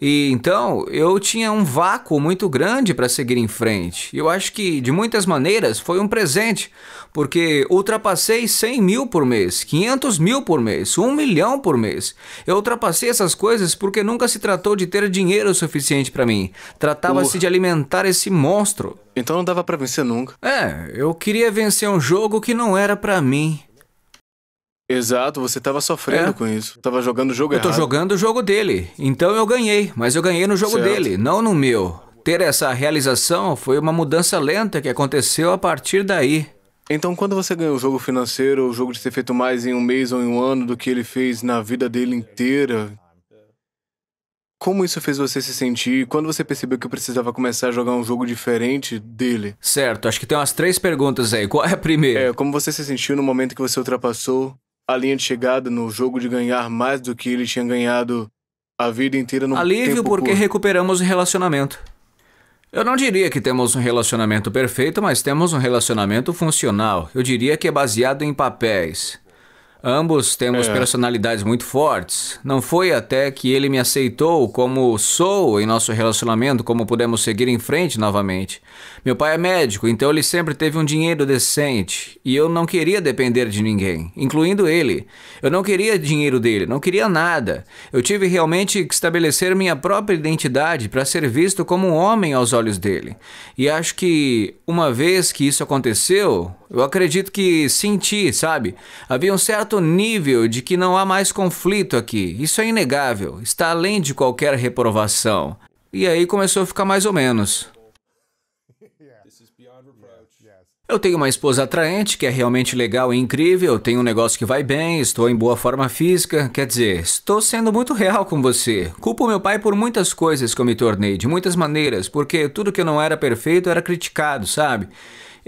[SPEAKER 1] E então eu tinha um vácuo muito grande para seguir em frente. Eu acho que de muitas maneiras foi um presente, porque ultrapassei 100 mil por mês, 500 mil por mês, 1 milhão por mês. Eu ultrapassei essas coisas porque nunca se tratou de ter dinheiro suficiente para mim. Tratava-se uh. de alimentar esse monstro. Então não dava para vencer nunca. É, eu queria vencer um jogo que não era para mim. Exato, você tava sofrendo é. com isso. Tava jogando o jogo errado. Eu tô jogando o jogo dele. Então eu ganhei, mas eu ganhei no jogo certo. dele, não no meu. Ter essa realização foi uma mudança lenta que aconteceu a partir daí. Então, quando
[SPEAKER 2] você ganhou o jogo financeiro, o jogo de ter feito mais em um mês ou em um ano do que ele fez na vida dele inteira, como isso fez você se sentir? Quando você percebeu que precisava começar a jogar um jogo diferente dele?
[SPEAKER 1] Certo, acho que tem umas três perguntas aí. Qual é a primeira?
[SPEAKER 2] É, como você se sentiu no momento que você ultrapassou a linha de chegada no jogo de ganhar mais do que ele tinha ganhado a vida inteira no Alívio porque curto.
[SPEAKER 1] recuperamos o relacionamento. Eu não diria que temos um relacionamento perfeito, mas temos um relacionamento funcional. Eu diria que é baseado em papéis. Ambos temos é. personalidades muito fortes. Não foi até que ele me aceitou como sou em nosso relacionamento, como pudemos seguir em frente novamente. Meu pai é médico, então ele sempre teve um dinheiro decente e eu não queria depender de ninguém, incluindo ele. Eu não queria dinheiro dele, não queria nada. Eu tive realmente que estabelecer minha própria identidade para ser visto como um homem aos olhos dele. E acho que uma vez que isso aconteceu, eu acredito que senti, sabe? Havia um certo certo nível de que não há mais conflito aqui. Isso é inegável. Está além de qualquer reprovação. E aí começou a ficar mais ou menos. Eu tenho uma esposa atraente, que é realmente legal e incrível, tenho um negócio que vai bem, estou em boa forma física, quer dizer, estou sendo muito real com você. Culpo meu pai por muitas coisas que eu me tornei, de muitas maneiras, porque tudo que eu não era perfeito era criticado, sabe?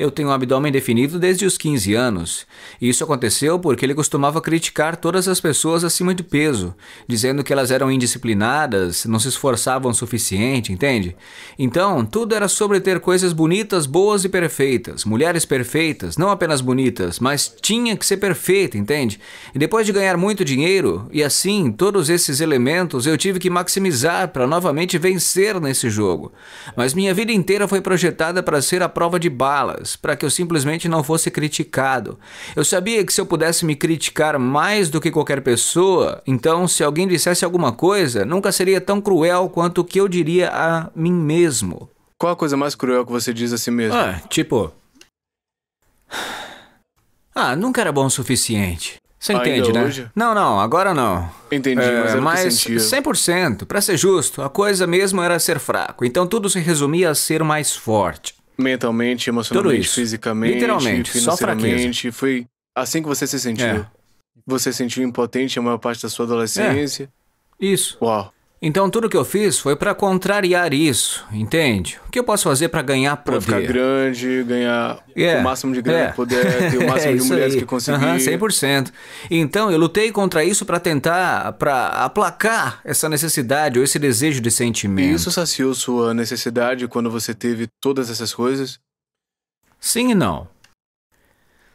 [SPEAKER 1] Eu tenho um abdômen definido desde os 15 anos. Isso aconteceu porque ele costumava criticar todas as pessoas acima de peso, dizendo que elas eram indisciplinadas, não se esforçavam o suficiente, entende? Então, tudo era sobre ter coisas bonitas, boas e perfeitas, mulheres perfeitas, não apenas bonitas, mas tinha que ser perfeita, entende? E depois de ganhar muito dinheiro, e assim, todos esses elementos eu tive que maximizar para novamente vencer nesse jogo. Mas minha vida inteira foi projetada para ser a prova de balas para que eu simplesmente não fosse criticado. Eu sabia que se eu pudesse me criticar mais do que qualquer pessoa, então se alguém dissesse alguma coisa, nunca seria tão cruel quanto o que eu diria a mim mesmo. Qual a coisa mais cruel que você diz a si mesmo? Ah, tipo. Ah, nunca era bom o suficiente. Você entende, Ainda né? Hoje? Não, não, agora não.
[SPEAKER 2] Entendi, é, mas era mas que
[SPEAKER 1] 100%, para ser justo, a coisa mesmo era ser fraco. Então tudo se resumia a ser mais forte. Mentalmente, emocionalmente, fisicamente, Literalmente, financeiramente.
[SPEAKER 2] Foi assim que você se sentiu. É. Você se sentiu impotente a maior parte da sua adolescência.
[SPEAKER 1] É. Isso. Uau. Então tudo que eu fiz foi para contrariar isso, entende? O que eu posso fazer para ganhar poder? Pra ficar
[SPEAKER 2] grande, ganhar yeah. o é, máximo de grana yeah. É. que puder, ter o máximo é de mulheres aí. que conseguir. Uhum,
[SPEAKER 1] 100%. Então eu lutei contra isso para tentar, para aplacar essa necessidade ou esse desejo de sentimento. E isso saciou sua necessidade quando você teve todas essas coisas? Sim e não.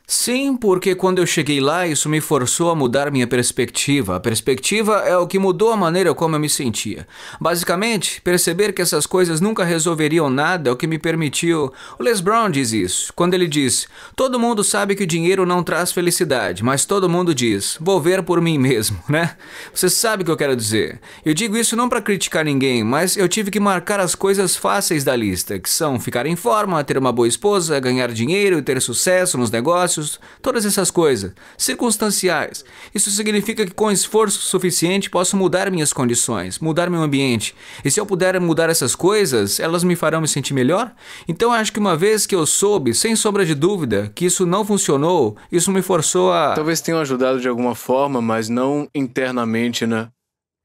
[SPEAKER 1] Sim, porque quando eu cheguei lá, isso me forçou a mudar minha perspectiva. A perspectiva é o que mudou a maneira como eu me sentia. Basicamente, perceber que essas coisas nunca resolveriam nada é o que me permitiu. O Les Brown diz isso, quando ele diz: Todo mundo sabe que o dinheiro não traz felicidade, mas todo mundo diz: Vou ver por mim mesmo, né? Você sabe o que eu quero dizer. Eu digo isso não para criticar ninguém, mas eu tive que marcar as coisas fáceis da lista, que são ficar em forma, ter uma boa esposa, ganhar dinheiro, e ter sucesso nos negócios negócios, todas essas coisas, circunstanciais. Isso significa que com esforço suficiente posso mudar minhas condições, mudar meu ambiente. E se eu puder mudar essas coisas, elas me farão me sentir melhor? Então acho que uma vez que eu soube, sem sombra de dúvida, que isso não funcionou, isso me forçou a. Talvez tenham ajudado
[SPEAKER 2] de alguma forma, mas não internamente, né?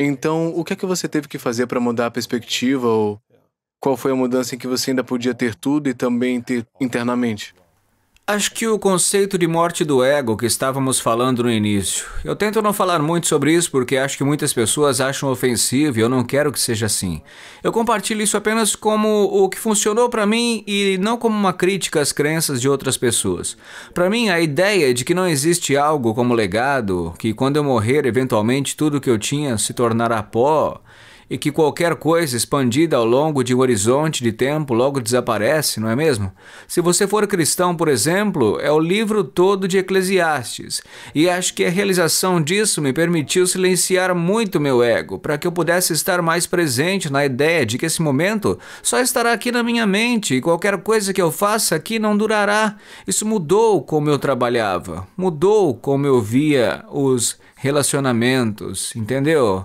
[SPEAKER 2] Então, o que é que você teve que fazer para mudar a perspectiva ou qual foi a mudança em que você ainda podia ter tudo e também ter internamente?
[SPEAKER 1] Acho que o conceito de morte do ego que estávamos falando no início. Eu tento não falar muito sobre isso porque acho que muitas pessoas acham ofensivo e eu não quero que seja assim. Eu compartilho isso apenas como o que funcionou para mim e não como uma crítica às crenças de outras pessoas. Para mim, a ideia de que não existe algo como legado, que quando eu morrer, eventualmente tudo que eu tinha se tornará pó, e que qualquer coisa expandida ao longo de um horizonte de tempo logo desaparece, não é mesmo? Se você for cristão, por exemplo, é o livro todo de Eclesiastes, e acho que a realização disso me permitiu silenciar muito meu ego, para que eu pudesse estar mais presente na ideia de que esse momento só estará aqui na minha mente e qualquer coisa que eu faça aqui não durará. Isso mudou como eu trabalhava, mudou como eu via os relacionamentos, entendeu?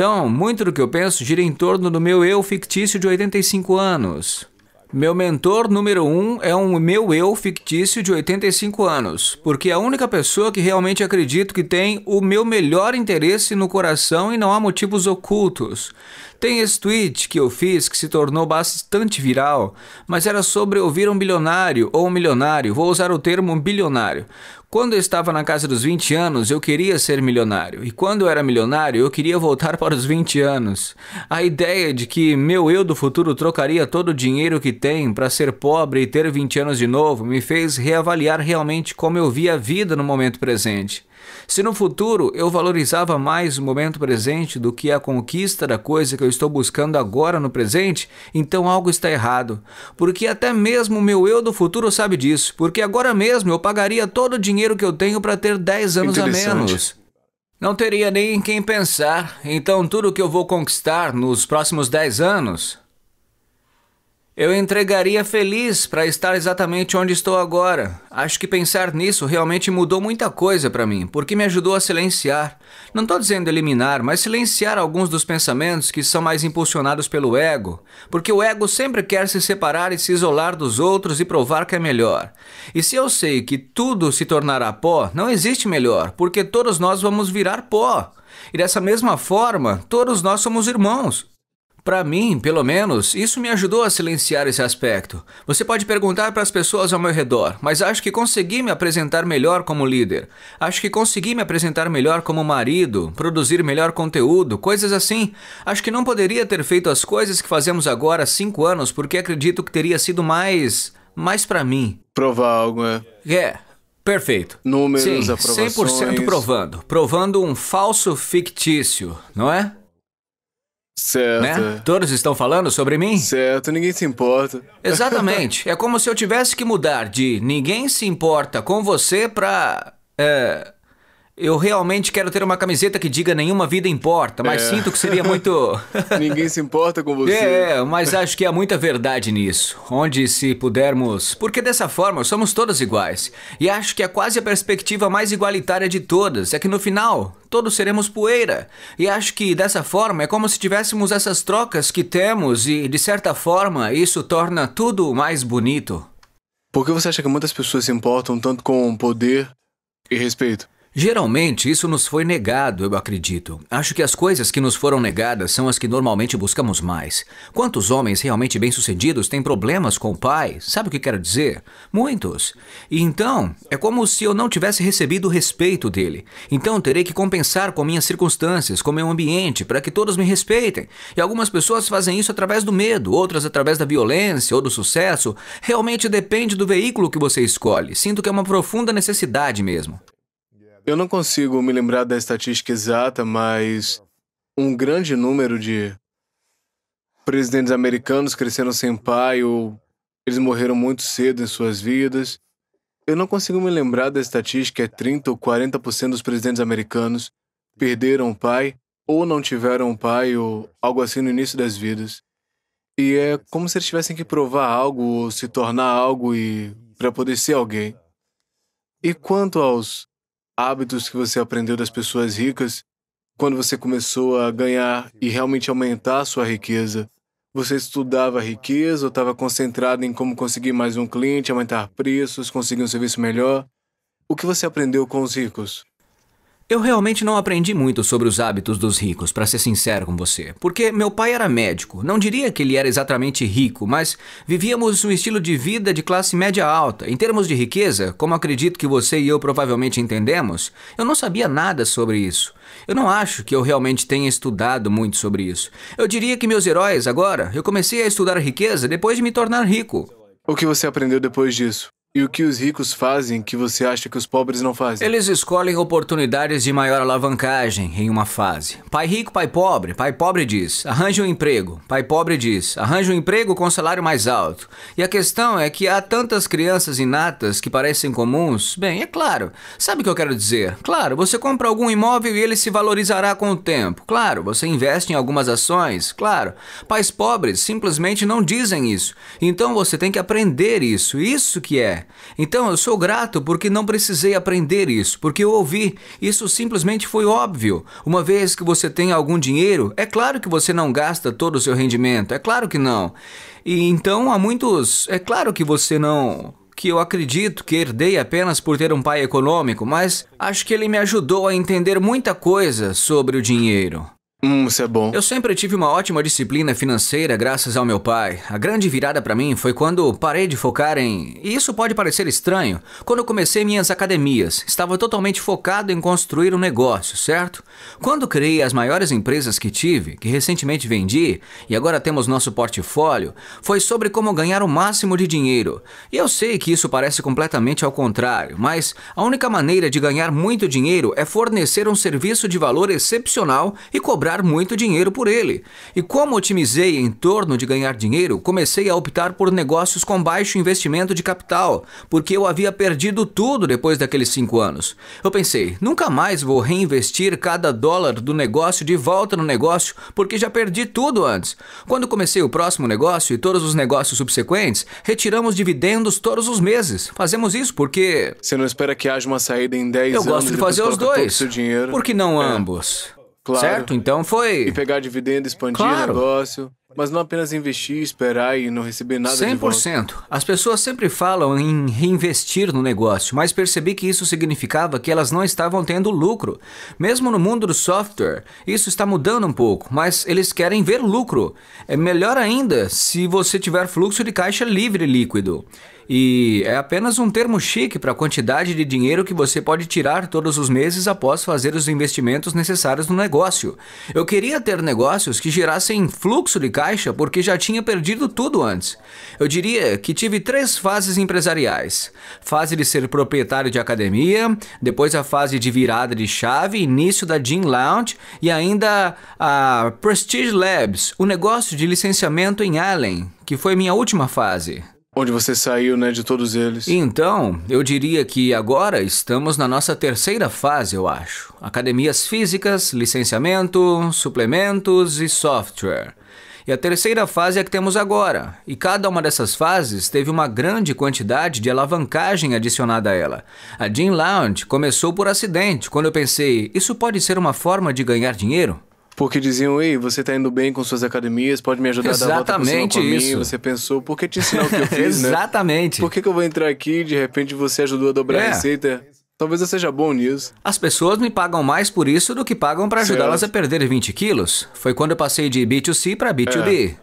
[SPEAKER 1] Então, muito do que eu penso gira em torno do meu eu fictício de 85 anos. Meu mentor número um é um meu eu fictício de 85 anos, porque é a única pessoa que realmente acredito que tem o meu melhor interesse no coração e não há motivos ocultos. Tem esse tweet que eu fiz que se tornou bastante viral, mas era sobre ouvir um bilionário ou um milionário, vou usar o termo bilionário, quando eu estava na casa dos 20 anos, eu queria ser milionário. E quando eu era milionário, eu queria voltar para os 20 anos. A ideia de que meu eu do futuro trocaria todo o dinheiro que tem para ser pobre e ter 20 anos de novo me fez reavaliar realmente como eu via a vida no momento presente. Se no futuro eu valorizava mais o momento presente do que a conquista da coisa que eu estou buscando agora no presente, então algo está errado. Porque até mesmo o meu eu do futuro sabe disso, porque agora mesmo eu pagaria todo o dinheiro que eu tenho para ter 10 anos a menos. Não teria nem em quem pensar, então tudo que eu vou conquistar nos próximos 10 anos eu entregaria feliz para estar exatamente onde estou agora. Acho que pensar nisso realmente mudou muita coisa para mim, porque me ajudou a silenciar. Não estou dizendo eliminar, mas silenciar alguns dos pensamentos que são mais impulsionados pelo ego, porque o ego sempre quer se separar e se isolar dos outros e provar que é melhor. E se eu sei que tudo se tornará pó, não existe melhor, porque todos nós vamos virar pó. E dessa mesma forma, todos nós somos irmãos. Para mim, pelo menos, isso me ajudou a silenciar esse aspecto. Você pode perguntar para as pessoas ao meu redor, mas acho que consegui me apresentar melhor como líder. Acho que consegui me apresentar melhor como marido, produzir melhor conteúdo, coisas assim. Acho que não poderia ter feito as coisas que fazemos agora há cinco anos porque acredito que teria sido mais. mais para mim. Provar algo, é. É, Perfeito. Números, Sim, aprovações. 100% provando. Provando um falso fictício, não é? Certo. Né? Todos estão falando sobre mim? Certo, ninguém se importa. Exatamente. é como se eu tivesse que mudar de ninguém se importa com você pra. É, eu realmente quero ter uma camiseta que diga nenhuma vida importa, mas é. sinto que seria muito.
[SPEAKER 2] Ninguém se importa com você. É, é,
[SPEAKER 1] mas acho que há muita verdade nisso. Onde se pudermos. Porque dessa forma somos todos iguais. E acho que é quase a perspectiva mais igualitária de todas. É que no final, todos seremos poeira. E acho que dessa forma é como se tivéssemos essas trocas que temos, e de certa forma isso torna tudo mais bonito. Por que você acha que muitas pessoas se importam tanto com poder e respeito? Geralmente isso nos foi negado, eu acredito. Acho que as coisas que nos foram negadas são as que normalmente buscamos mais. Quantos homens realmente bem-sucedidos têm problemas com o pai? Sabe o que quero dizer? Muitos. E então, é como se eu não tivesse recebido o respeito dele. Então terei que compensar com minhas circunstâncias, com meu ambiente, para que todos me respeitem. E algumas pessoas fazem isso através do medo, outras através da violência ou do sucesso. Realmente depende do veículo que você escolhe. Sinto que é uma profunda necessidade mesmo. Eu não consigo
[SPEAKER 2] me lembrar da estatística exata, mas um grande número de presidentes americanos cresceram sem pai ou eles morreram muito cedo em suas vidas. Eu não consigo me lembrar da estatística, é 30 ou 40% dos presidentes americanos perderam o pai ou não tiveram um pai ou algo assim no início das vidas. E é como se eles tivessem que provar algo ou se tornar algo e para poder ser alguém. E quanto aos hábitos que você aprendeu das pessoas ricas quando você começou a ganhar e realmente aumentar a sua riqueza? Você estudava a riqueza ou estava concentrado em como conseguir mais um cliente, aumentar preços, conseguir um serviço melhor?
[SPEAKER 1] O que você aprendeu com os ricos? Eu realmente não aprendi muito sobre os hábitos dos ricos, para ser sincero com você, porque meu pai era médico. Não diria que ele era exatamente rico, mas vivíamos um estilo de vida de classe média alta. Em termos de riqueza, como acredito que você e eu provavelmente entendemos, eu não sabia nada sobre isso. Eu não acho que eu realmente tenha estudado muito sobre isso. Eu diria que meus heróis agora, eu comecei a estudar riqueza depois de me tornar rico. O que você aprendeu depois disso? E o que os ricos fazem que você acha que os pobres não fazem? Eles escolhem oportunidades de maior alavancagem em uma fase. Pai rico, pai pobre. Pai pobre diz: arranje um emprego. Pai pobre diz: arranje um emprego com salário mais alto. E a questão é que há tantas crianças inatas que parecem comuns. Bem, é claro. Sabe o que eu quero dizer? Claro, você compra algum imóvel e ele se valorizará com o tempo. Claro, você investe em algumas ações. Claro. Pais pobres simplesmente não dizem isso. Então você tem que aprender isso. Isso que é então eu sou grato porque não precisei aprender isso, porque eu ouvi. Isso simplesmente foi óbvio. Uma vez que você tem algum dinheiro, é claro que você não gasta todo o seu rendimento, é claro que não. E então há muitos. É claro que você não que eu acredito que herdei apenas por ter um pai econômico, mas acho que ele me ajudou a entender muita coisa sobre o dinheiro. Hum, isso é bom. Eu sempre tive uma ótima disciplina financeira graças ao meu pai. A grande virada para mim foi quando parei de focar em. E isso pode parecer estranho. Quando comecei minhas academias, estava totalmente focado em construir um negócio, certo? Quando criei as maiores empresas que tive, que recentemente vendi e agora temos nosso portfólio, foi sobre como ganhar o máximo de dinheiro. E eu sei que isso parece completamente ao contrário, mas a única maneira de ganhar muito dinheiro é fornecer um serviço de valor excepcional e cobrar lucrar muito dinheiro por ele. E como otimizei em torno de ganhar dinheiro, comecei a optar por negócios com baixo investimento de capital, porque eu havia perdido tudo depois daqueles cinco anos. Eu pensei, nunca mais vou reinvestir cada dólar do negócio de volta no negócio, porque já perdi tudo antes. Quando comecei o próximo negócio e todos os negócios subsequentes, retiramos dividendos todos os meses. Fazemos isso porque. Você não espera que haja uma saída em 10 eu anos? Eu gosto de fazer os dois. Por que não é. ambos? Claro. Certo? Então
[SPEAKER 2] foi. E pegar dividendo, expandir claro. o negócio. Mas não apenas investir, esperar e não receber nada 100%. de volta. 100%.
[SPEAKER 1] As pessoas sempre falam em reinvestir no negócio, mas percebi que isso significava que elas não estavam tendo lucro. Mesmo no mundo do software, isso está mudando um pouco, mas eles querem ver lucro. É melhor ainda se você tiver fluxo de caixa livre e líquido e é apenas um termo chique para a quantidade de dinheiro que você pode tirar todos os meses após fazer os investimentos necessários no negócio. Eu queria ter negócios que gerassem fluxo de caixa porque já tinha perdido tudo antes. Eu diria que tive três fases empresariais: fase de ser proprietário de academia, depois a fase de virada de chave, início da Gym Lounge e ainda a Prestige Labs, o negócio de licenciamento em Allen, que foi minha última fase onde você saiu, né, de todos eles. Então, eu diria que agora estamos na nossa terceira fase, eu acho. Academias físicas, licenciamento, suplementos e software. E a terceira fase é a que temos agora, e cada uma dessas fases teve uma grande quantidade de alavancagem adicionada a ela. A Jean Lounge começou por acidente, quando eu pensei, isso pode ser uma forma de ganhar dinheiro? Porque diziam, ei, você tá indo bem com suas academias, pode me ajudar Exatamente a dar volta por cima isso. Mim. Você pensou, por que te
[SPEAKER 2] ensinar o que eu fiz, né? Exatamente. Por que, que eu vou entrar aqui e de repente você ajudou a dobrar é. a receita?
[SPEAKER 1] Talvez eu seja bom nisso. As pessoas me pagam mais por isso do que pagam para ajudá-las a perder 20 quilos. Foi quando eu passei de B2C para B2B. É.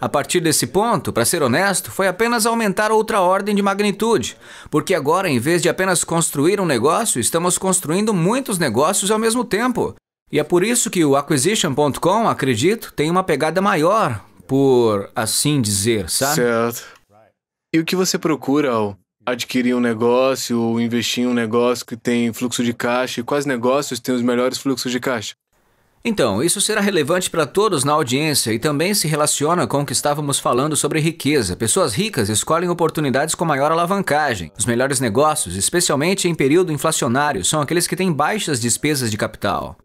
[SPEAKER 1] A partir desse ponto, para ser honesto, foi apenas aumentar outra ordem de magnitude, porque agora, em vez de apenas construir um negócio, estamos construindo muitos negócios ao mesmo tempo. E é por isso que o Acquisition.com, acredito, tem uma pegada maior, por assim dizer, sabe? Certo.
[SPEAKER 2] E o que você procura ao adquirir um negócio ou investir em um negócio
[SPEAKER 1] que tem fluxo de caixa? E quais negócios têm os melhores fluxos de caixa? Então, isso será relevante para todos na audiência e também se relaciona com o que estávamos falando sobre riqueza. Pessoas ricas escolhem oportunidades com maior alavancagem. Os melhores negócios, especialmente em período inflacionário, são aqueles que têm baixas despesas de capital.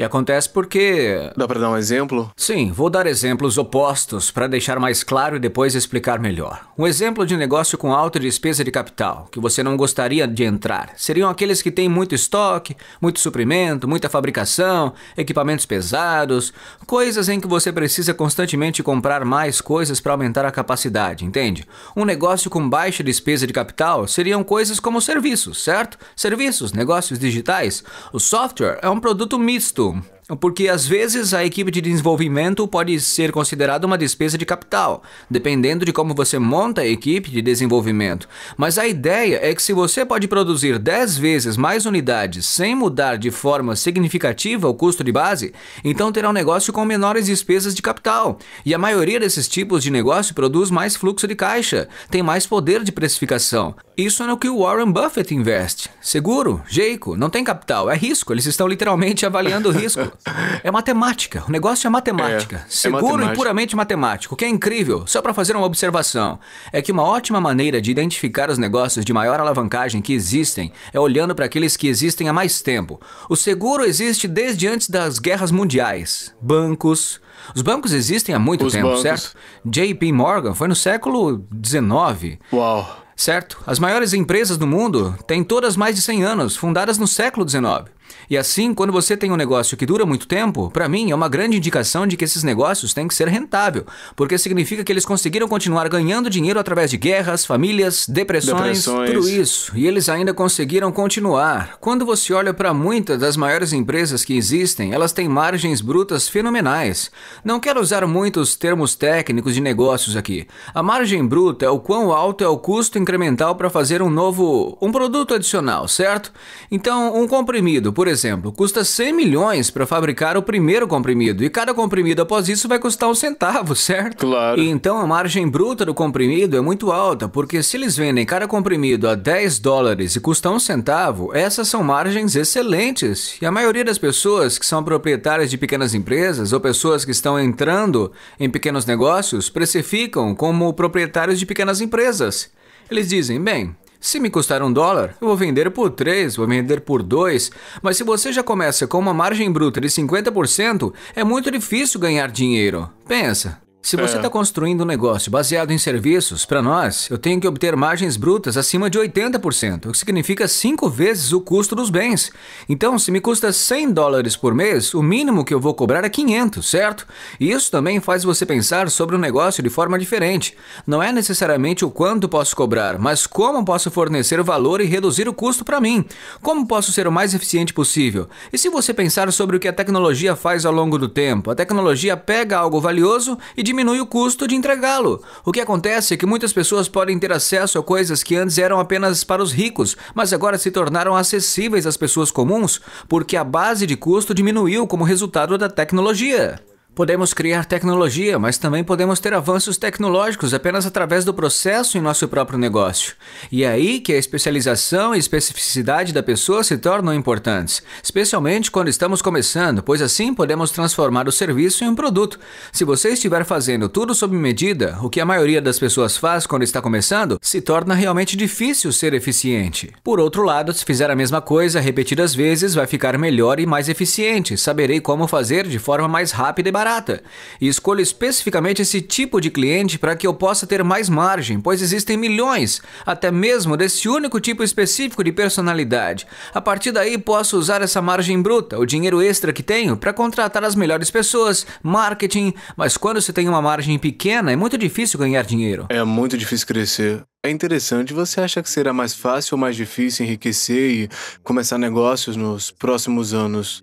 [SPEAKER 1] E acontece porque. Dá para dar um exemplo? Sim, vou dar exemplos opostos para deixar mais claro e depois explicar melhor. Um exemplo de negócio com alta despesa de capital, que você não gostaria de entrar, seriam aqueles que têm muito estoque, muito suprimento, muita fabricação, equipamentos pesados, coisas em que você precisa constantemente comprar mais coisas para aumentar a capacidade, entende? Um negócio com baixa despesa de capital seriam coisas como serviços, certo? Serviços, negócios digitais. O software é um produto misto Jubiläum. porque às vezes a equipe de desenvolvimento pode ser considerada uma despesa de capital, dependendo de como você monta a equipe de desenvolvimento. Mas a ideia é que se você pode produzir 10 vezes mais unidades sem mudar de forma significativa o custo de base, então terá um negócio com menores despesas de capital. E a maioria desses tipos de negócio produz mais fluxo de caixa, tem mais poder de precificação. Isso é no que o Warren Buffett investe. Seguro, jeico, não tem capital, é risco, eles estão literalmente avaliando o risco. É matemática. O negócio é matemática. É, é Seguro é matemática. e puramente matemático. O que é incrível, só para fazer uma observação, é que uma ótima maneira de identificar os negócios de maior alavancagem que existem é olhando para aqueles que existem há mais tempo. O seguro existe desde antes das guerras mundiais. Bancos, os bancos existem há muito Os tempo, bancos. certo? JP Morgan foi no século XIX. Uau! Certo? As maiores empresas do mundo têm todas mais de 100 anos, fundadas no século XIX. E assim, quando você tem um negócio que dura muito tempo, para mim é uma grande indicação de que esses negócios têm que ser rentável, porque significa que eles conseguiram continuar ganhando dinheiro através de guerras, famílias, depressões, depressões. tudo isso, e eles ainda conseguiram continuar. Quando você olha para muitas das maiores empresas que existem, elas têm margens brutas fenomenais. Não quero usar muitos termos técnicos de negócios aqui. A margem bruta é o quão alto é o custo incremental para fazer um novo, um produto adicional, certo? Então, um comprimido por exemplo, custa 100 milhões para fabricar o primeiro comprimido, e cada comprimido após isso vai custar um centavo, certo? Claro. E então a margem bruta do comprimido é muito alta, porque se eles vendem cada comprimido a 10 dólares e custa um centavo, essas são margens excelentes. E a maioria das pessoas que são proprietárias de pequenas empresas ou pessoas que estão entrando em pequenos negócios precificam como proprietários de pequenas empresas. Eles dizem, bem, se me custar um dólar, eu vou vender por 3, vou vender por 2, mas se você já começa com uma margem bruta de 50%, é muito difícil ganhar dinheiro. Pensa. Se você está é. Tá construindo um negócio baseado em serviços, para nós, eu tenho que obter margens brutas acima de 80%, o que significa 5 vezes o custo dos bens. Então, se me custa 100 dólares por mês, o mínimo que eu vou cobrar é 500, certo? E isso também faz você pensar sobre o um negócio de forma diferente. Não é necessariamente o quanto posso cobrar, mas como posso fornecer valor e reduzir o custo para mim. Como posso ser o mais eficiente possível. E se você pensar sobre o que a tecnologia faz ao longo do tempo, a tecnologia pega algo valioso e diminui o custo de entregá-lo. O que acontece é que muitas pessoas podem ter acesso a coisas que antes eram apenas para os ricos, mas agora se tornaram acessíveis às pessoas comuns porque a base de custo diminuiu como resultado da tecnologia. Podemos criar tecnologia, mas também podemos ter avanços tecnológicos apenas através do processo em nosso próprio negócio. E é aí que a especialização e especificidade da pessoa se tornam importantes, especialmente quando estamos começando, pois assim podemos transformar o serviço em um produto. Se você estiver fazendo tudo sob medida, o que a maioria das pessoas faz quando está começando, se torna realmente difícil ser eficiente. Por outro lado, se fizer a mesma coisa repetidas vezes, vai ficar melhor e mais eficiente. Saberei como fazer de forma mais rápida e barata barata e escolho especificamente esse tipo de cliente para que eu possa ter mais margem, pois existem milhões, até mesmo desse único tipo específico de personalidade. A partir daí posso usar essa margem bruta, o dinheiro extra que tenho, para contratar as melhores pessoas, marketing, mas quando você tem uma margem pequena é muito difícil ganhar dinheiro. É muito
[SPEAKER 2] difícil crescer. É interessante, você acha que será mais fácil ou mais difícil enriquecer e começar negócios nos próximos anos?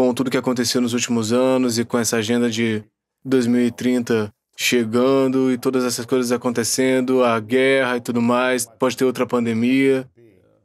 [SPEAKER 2] com tudo que aconteceu nos últimos anos e com essa agenda de 2030 chegando e todas essas coisas acontecendo, a guerra e tudo mais, pode ter outra pandemia.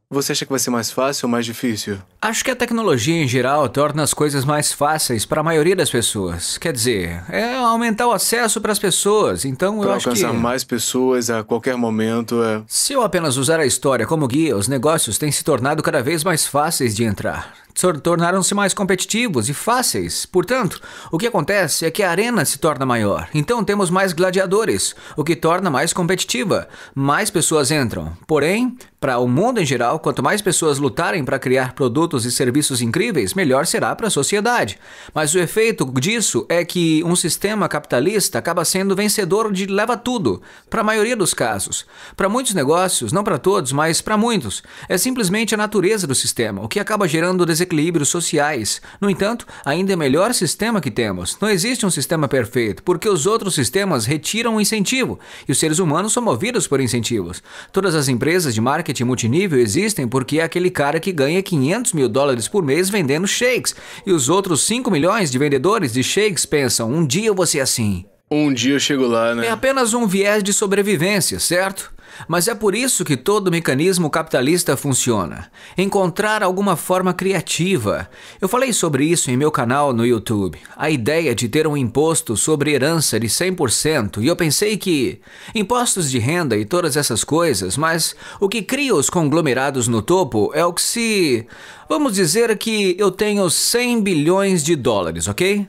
[SPEAKER 2] Você acha que vai ser mais
[SPEAKER 1] fácil ou mais difícil? Acho que a tecnologia em geral torna as coisas mais fáceis para a maioria das pessoas. Quer dizer, é aumentar o acesso para as pessoas. Então pra eu acho que alcançar mais pessoas a qualquer momento é. Se eu apenas usar a história como guia, os negócios têm se tornado cada vez mais fáceis de entrar tornaram-se mais competitivos e fáceis. Portanto, o que acontece é que a arena se torna maior. Então temos mais gladiadores, o que torna mais competitiva. Mais pessoas entram. Porém, para o mundo em geral, quanto mais pessoas lutarem para criar produtos e serviços incríveis, melhor será para a sociedade. Mas o efeito disso é que um sistema capitalista acaba sendo vencedor de leva tudo, para a maioria dos casos. Para muitos negócios, não para todos, mas para muitos. É simplesmente a natureza do sistema, o que acaba gerando desequilíbrio desequilíbrios sociais. No entanto, ainda é o melhor sistema que temos. Não existe um sistema perfeito, porque os outros sistemas retiram o incentivo e os seres humanos são movidos por incentivos. Todas as empresas de marketing multinível existem porque é aquele cara que ganha 500 mil dólares por mês vendendo shakes e os outros 5 milhões de vendedores de shakes pensam: um dia eu vou ser assim. Um dia eu chego lá, né? É apenas um viés de sobrevivência, certo? Mas é por isso que todo mecanismo capitalista funciona. Encontrar alguma forma criativa. Eu falei sobre isso em meu canal no YouTube. A ideia de ter um imposto sobre herança de 100%, e eu pensei que impostos de renda e todas essas coisas, mas o que cria os conglomerados no topo é o que se Vamos dizer que eu tenho 100 bilhões de dólares, ok?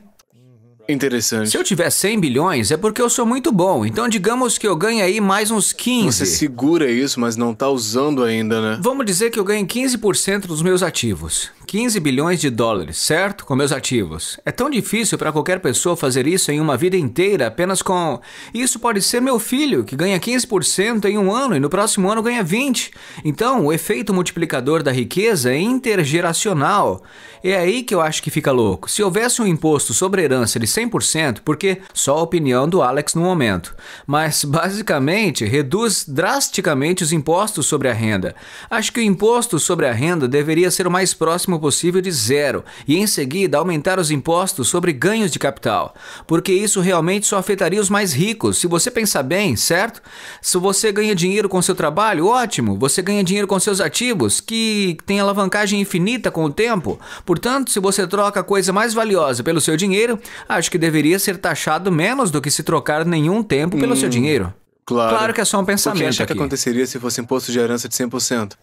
[SPEAKER 1] Interessante. Se eu tiver 100 bilhões, é porque eu sou muito bom. Então, digamos que eu ganhe aí mais uns 15. Você segura isso, mas não está usando ainda, né? Vamos dizer que eu ganhe 15% dos meus ativos. 15 bilhões de dólares, certo? Com meus ativos. É tão difícil para qualquer pessoa fazer isso em uma vida inteira apenas com. Isso pode ser meu filho, que ganha 15% em um ano e no próximo ano ganha 20%. Então, o efeito multiplicador da riqueza é intergeracional. É aí que eu acho que fica louco. Se houvesse um imposto sobre herança de 100%, porque só a opinião do Alex no momento, mas basicamente reduz drasticamente os impostos sobre a renda. Acho que o imposto sobre a renda deveria ser o mais próximo máximo possível de zero e, em seguida, aumentar os impostos sobre ganhos de capital, porque isso realmente só afetaria os mais ricos, se você pensar bem, certo? Se você ganha dinheiro com seu trabalho, ótimo, você ganha dinheiro com seus ativos, que tem alavancagem infinita com o tempo, portanto, se você troca a coisa mais valiosa pelo seu dinheiro, acho que deveria ser taxado menos do que se trocar nenhum tempo pelo hum, seu dinheiro.
[SPEAKER 2] Claro. claro que é só um pensamento. O que acha aqui. que aconteceria se fosse imposto de herança de 100%?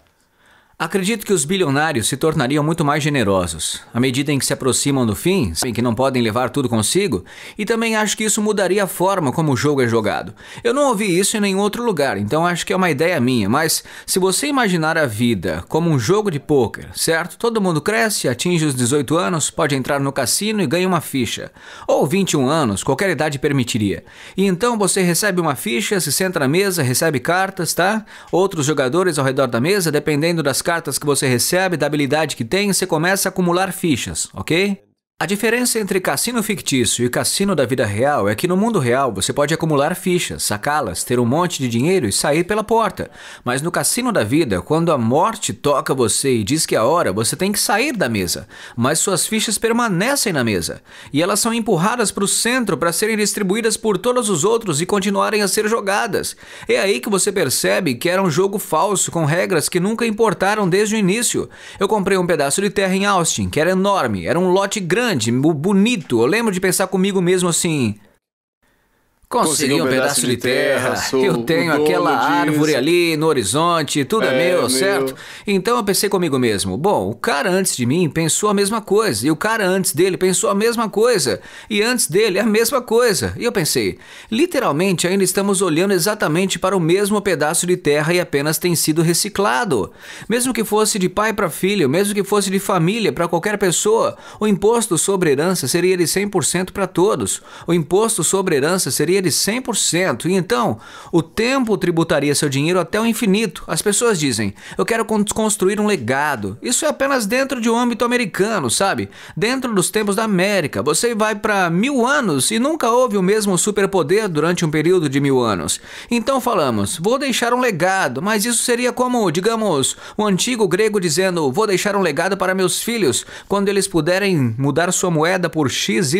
[SPEAKER 1] Acredito que os bilionários se tornariam muito mais generosos. À medida em que se aproximam do fim, sabem que não podem levar tudo consigo, e também acho que isso mudaria a forma como o jogo é jogado. Eu não ouvi isso em nenhum outro lugar, então acho que é uma ideia minha, mas se você imaginar a vida como um jogo de pôquer, certo? Todo mundo cresce, atinge os 18 anos, pode entrar no cassino e ganha uma ficha. Ou 21 anos, qualquer idade permitiria. E então você recebe uma ficha, se senta na mesa, recebe cartas, tá? Outros jogadores ao redor da mesa, dependendo das cartas que você recebe, da habilidade que tem, você começa a acumular fichas, ok? A diferença entre cassino fictício e cassino da vida real é que no mundo real você pode acumular fichas, sacá-las, ter um monte de dinheiro e sair pela porta. Mas no cassino da vida, quando a morte toca você e diz que é a hora, você tem que sair da mesa. Mas suas fichas permanecem na mesa. E elas são empurradas para o centro para serem distribuídas por todos os outros e continuarem a ser jogadas. É aí que você percebe que era um jogo falso com regras que nunca importaram desde o início. Eu comprei um pedaço de terra em Austin, que era enorme, era um lote grande grande, bonito. Eu lembro de pensar comigo mesmo assim: Consegui, um, pedaço, pedaço de terra, terra eu tenho aquela árvore ali no horizonte, tudo é, é meu, certo? Meu. Então eu pensei comigo mesmo, bom, o cara antes de mim pensou a mesma coisa, e o cara antes dele pensou a mesma coisa, e antes dele a mesma coisa. E eu pensei, literalmente ainda estamos olhando exatamente para o mesmo pedaço de terra e apenas tem sido reciclado. Mesmo que fosse de pai para filho, mesmo que fosse de família para qualquer pessoa, o imposto sobre herança seria de 100% para todos. O imposto sobre herança seria dele 100%. E então, o tempo tributaria seu dinheiro até o infinito. As pessoas dizem: eu quero construir um legado. Isso é apenas dentro de um âmbito americano, sabe? Dentro dos tempos da América. Você vai para mil anos e nunca houve o mesmo superpoder durante um período de mil anos. Então falamos: vou deixar um legado, mas isso seria como, digamos, o antigo grego dizendo: vou deixar um legado para meus filhos quando eles puderem mudar sua moeda por XYZ.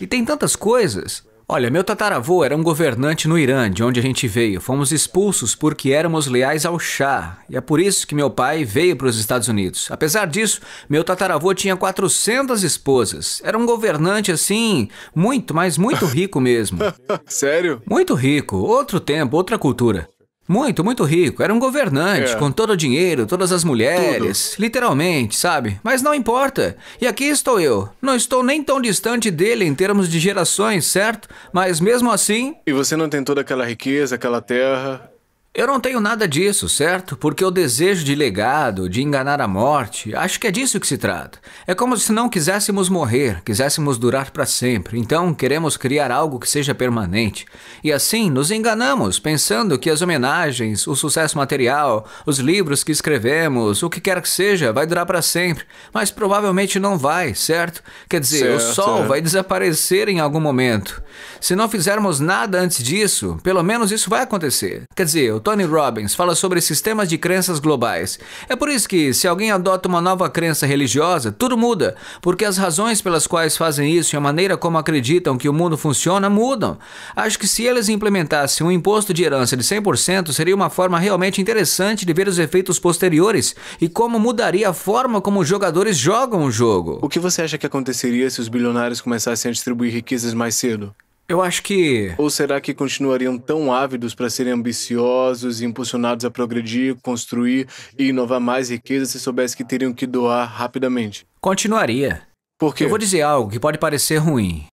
[SPEAKER 1] E tem tantas coisas. Olha, meu tataravô era um governante no Irã, de onde a gente veio. Fomos expulsos porque éramos leais ao Shah, e é por isso que meu pai veio para os Estados Unidos. Apesar disso, meu tataravô tinha 400 esposas. Era um governante assim, muito, mas muito rico mesmo. Sério? Muito rico. Outro tempo, outra cultura. Muito, muito rico. Era um governante, é. com todo o dinheiro, todas as mulheres, Tudo. literalmente, sabe? Mas não importa. E aqui estou eu. Não estou nem tão distante dele em termos de gerações, certo? Mas mesmo assim. E você não tem toda aquela riqueza, aquela terra, eu não tenho nada disso, certo? Porque o desejo de legado, de enganar a morte, acho que é disso que se trata. É como se não quiséssemos morrer, quiséssemos durar para sempre. Então, queremos criar algo que seja permanente. E assim, nos enganamos, pensando que as homenagens, o sucesso material, os livros que escrevemos, o que quer que seja, vai durar para sempre. Mas provavelmente não vai, certo? Quer dizer, certo. o sol é. vai desaparecer em algum momento. Se não fizermos nada antes disso, pelo menos isso vai acontecer. Quer dizer, Tony Robbins, fala sobre sistemas de crenças globais. É por isso que, se alguém adota uma nova crença religiosa, tudo muda, porque as razões pelas quais fazem isso e a maneira como acreditam que o mundo funciona mudam. Acho que se eles implementassem um imposto de herança de 100%, seria uma forma realmente interessante de ver os efeitos posteriores e como mudaria a forma como os jogadores jogam o jogo. O que você acha que aconteceria se os bilionários começassem a
[SPEAKER 2] distribuir riquezas mais cedo?
[SPEAKER 1] Eu acho que.
[SPEAKER 2] Ou será que continuariam tão ávidos para serem ambiciosos e impulsionados a progredir, construir e inovar mais riqueza se soubesse que
[SPEAKER 1] teriam que doar rapidamente? Continuaria. Por quê? Eu vou dizer algo que pode parecer ruim.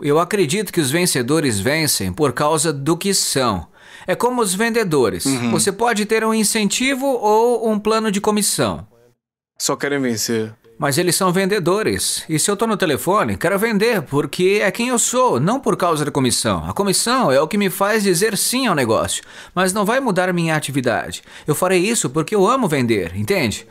[SPEAKER 1] Eu acredito que os vencedores vencem por causa do que são. É como os vendedores. Uhum. Você pode ter um incentivo ou um plano de comissão. Só querem vencer. Mas eles são vendedores. E se eu estou no telefone, quero vender, porque é quem eu sou, não por causa da comissão. A comissão é o que me faz dizer sim ao negócio, mas não vai mudar minha atividade. Eu farei isso porque eu amo vender, entende?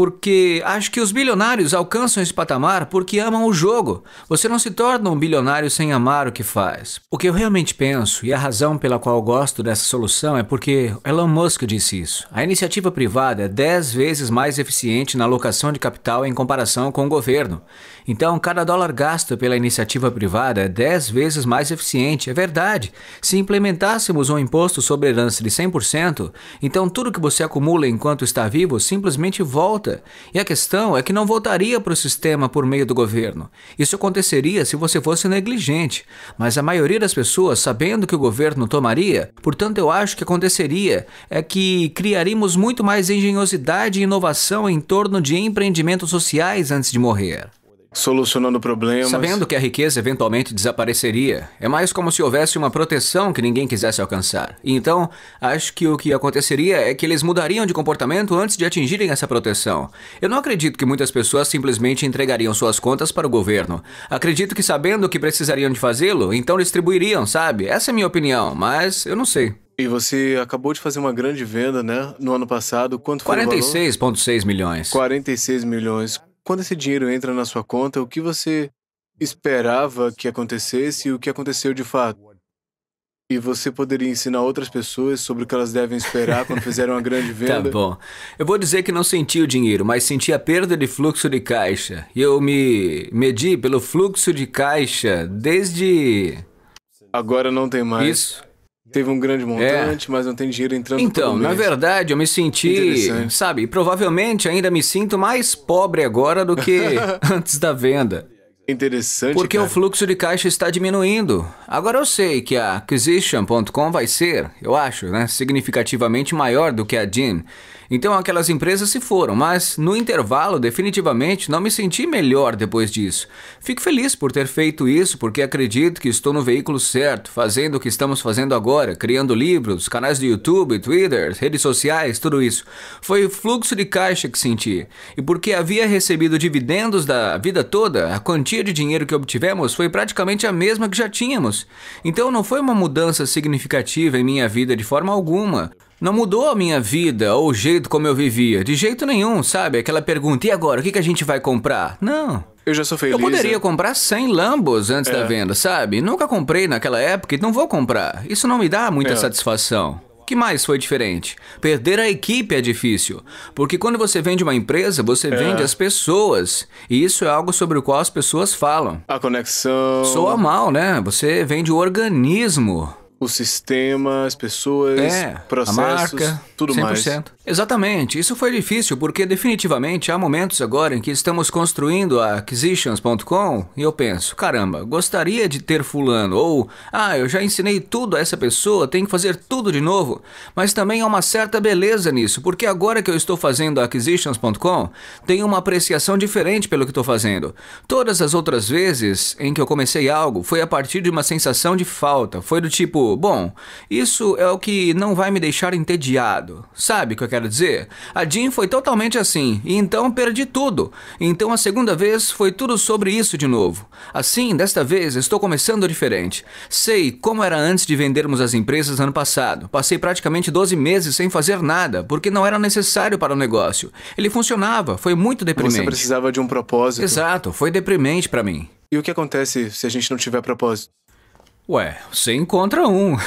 [SPEAKER 1] porque acho que os bilionários alcançam esse patamar porque amam o jogo. Você não se torna um bilionário sem amar o que faz. O que eu realmente penso e a razão pela qual gosto dessa solução é porque Elon Musk disse isso. A iniciativa privada é 10 vezes mais eficiente na alocação de capital em comparação com o governo. Então, cada dólar gasto pela iniciativa privada é 10 vezes mais eficiente. É verdade. Se implementássemos um imposto sobre herança de 100%, então tudo que você acumula enquanto está vivo simplesmente volta. E a questão é que não voltaria para o sistema por meio do governo. Isso aconteceria se você fosse negligente. Mas a maioria das pessoas, sabendo que o governo tomaria, portanto, eu acho que aconteceria é que criaríamos muito mais engenhosidade e inovação em torno de empreendimentos sociais antes de morrer solucionando problemas. Sabendo que a riqueza eventualmente desapareceria, é mais como se houvesse uma proteção que ninguém quisesse alcançar. E então, acho que o que aconteceria é que eles mudariam de comportamento antes de atingirem essa proteção. Eu não acredito que muitas pessoas simplesmente entregariam suas contas para o governo. Acredito que sabendo que precisariam de fazê-lo, então distribuiriam, sabe? Essa é minha opinião, mas eu não sei. E você acabou de fazer uma grande venda, né? No ano passado, quanto foi 46,6 milhões.
[SPEAKER 2] 46 milhões quando esse dinheiro entra na sua conta, o que você esperava que acontecesse e o que aconteceu de fato? E você poderia ensinar outras pessoas sobre o que elas devem esperar quando fizeram uma grande tá venda? tá
[SPEAKER 1] bom. Eu vou dizer que não senti o dinheiro, mas senti a perda de fluxo de caixa. E eu me medi pelo fluxo de caixa desde. Agora não tem mais. Isso teve um grande é.
[SPEAKER 2] montante,
[SPEAKER 1] é. mas não tem dinheiro entrando Então, na verdade, eu me senti, sabe, provavelmente ainda me sinto mais pobre agora do que antes da venda.
[SPEAKER 2] Interessante.
[SPEAKER 1] Porque cara. o fluxo de caixa está diminuindo. Agora eu sei que a acquisition.com vai ser, eu acho, né, significativamente maior do que a Jean. Então aquelas empresas se foram, mas no intervalo definitivamente não me senti melhor depois disso. Fico feliz por ter feito isso porque acredito que estou no veículo certo, fazendo o que estamos fazendo agora, criando livros, canais do YouTube, Twitter, redes sociais, tudo isso. Foi o fluxo de caixa que senti. E porque havia recebido dividendos da vida toda, a quantia de dinheiro que obtivemos foi praticamente a mesma que já tínhamos. Então não foi uma mudança significativa em minha vida de forma alguma. Não mudou a minha vida ou o jeito como eu vivia. De jeito nenhum, sabe? Aquela pergunta, e agora? O que, que a gente vai comprar? Não. Eu já sou feliz. Eu poderia né? comprar 100 Lambos antes é. da venda, sabe? Nunca comprei naquela época e não vou comprar. Isso não me dá muita é. satisfação. que mais foi diferente? Perder a equipe é difícil. Porque quando você vende uma empresa, você é. vende as pessoas. E isso é algo sobre o qual as pessoas falam. A conexão. Soa mal, né? Você vende o organismo o sistema, as pessoas, é, processos, a marca, tudo 100%. mais. Exatamente, isso foi difícil porque definitivamente há momentos agora em que estamos construindo a acquisitions.com e eu penso, caramba, gostaria de ter fulano, ou ah, eu já ensinei tudo a essa pessoa, tenho que fazer tudo de novo. Mas também há uma certa beleza nisso, porque agora que eu estou fazendo a acquisitions.com, tenho uma apreciação diferente pelo que estou fazendo. Todas as outras vezes em que eu comecei algo foi a partir de uma sensação de falta, foi do tipo, bom, isso é o que não vai me deixar entediado. Sabe o que eu quero quero dizer? A Jean foi totalmente assim, e então perdi tudo. Então a segunda vez foi tudo sobre isso de novo. Assim, desta vez estou começando diferente. Sei como era antes de vendermos as empresas ano passado. Passei praticamente 12 meses sem fazer nada, porque não era necessário para o negócio. Ele funcionava, foi muito deprimente. Você
[SPEAKER 2] precisava de um propósito.
[SPEAKER 1] Exato, foi deprimente para mim. E o que acontece se a gente não
[SPEAKER 2] tiver propósito?
[SPEAKER 1] Ué, você encontra um.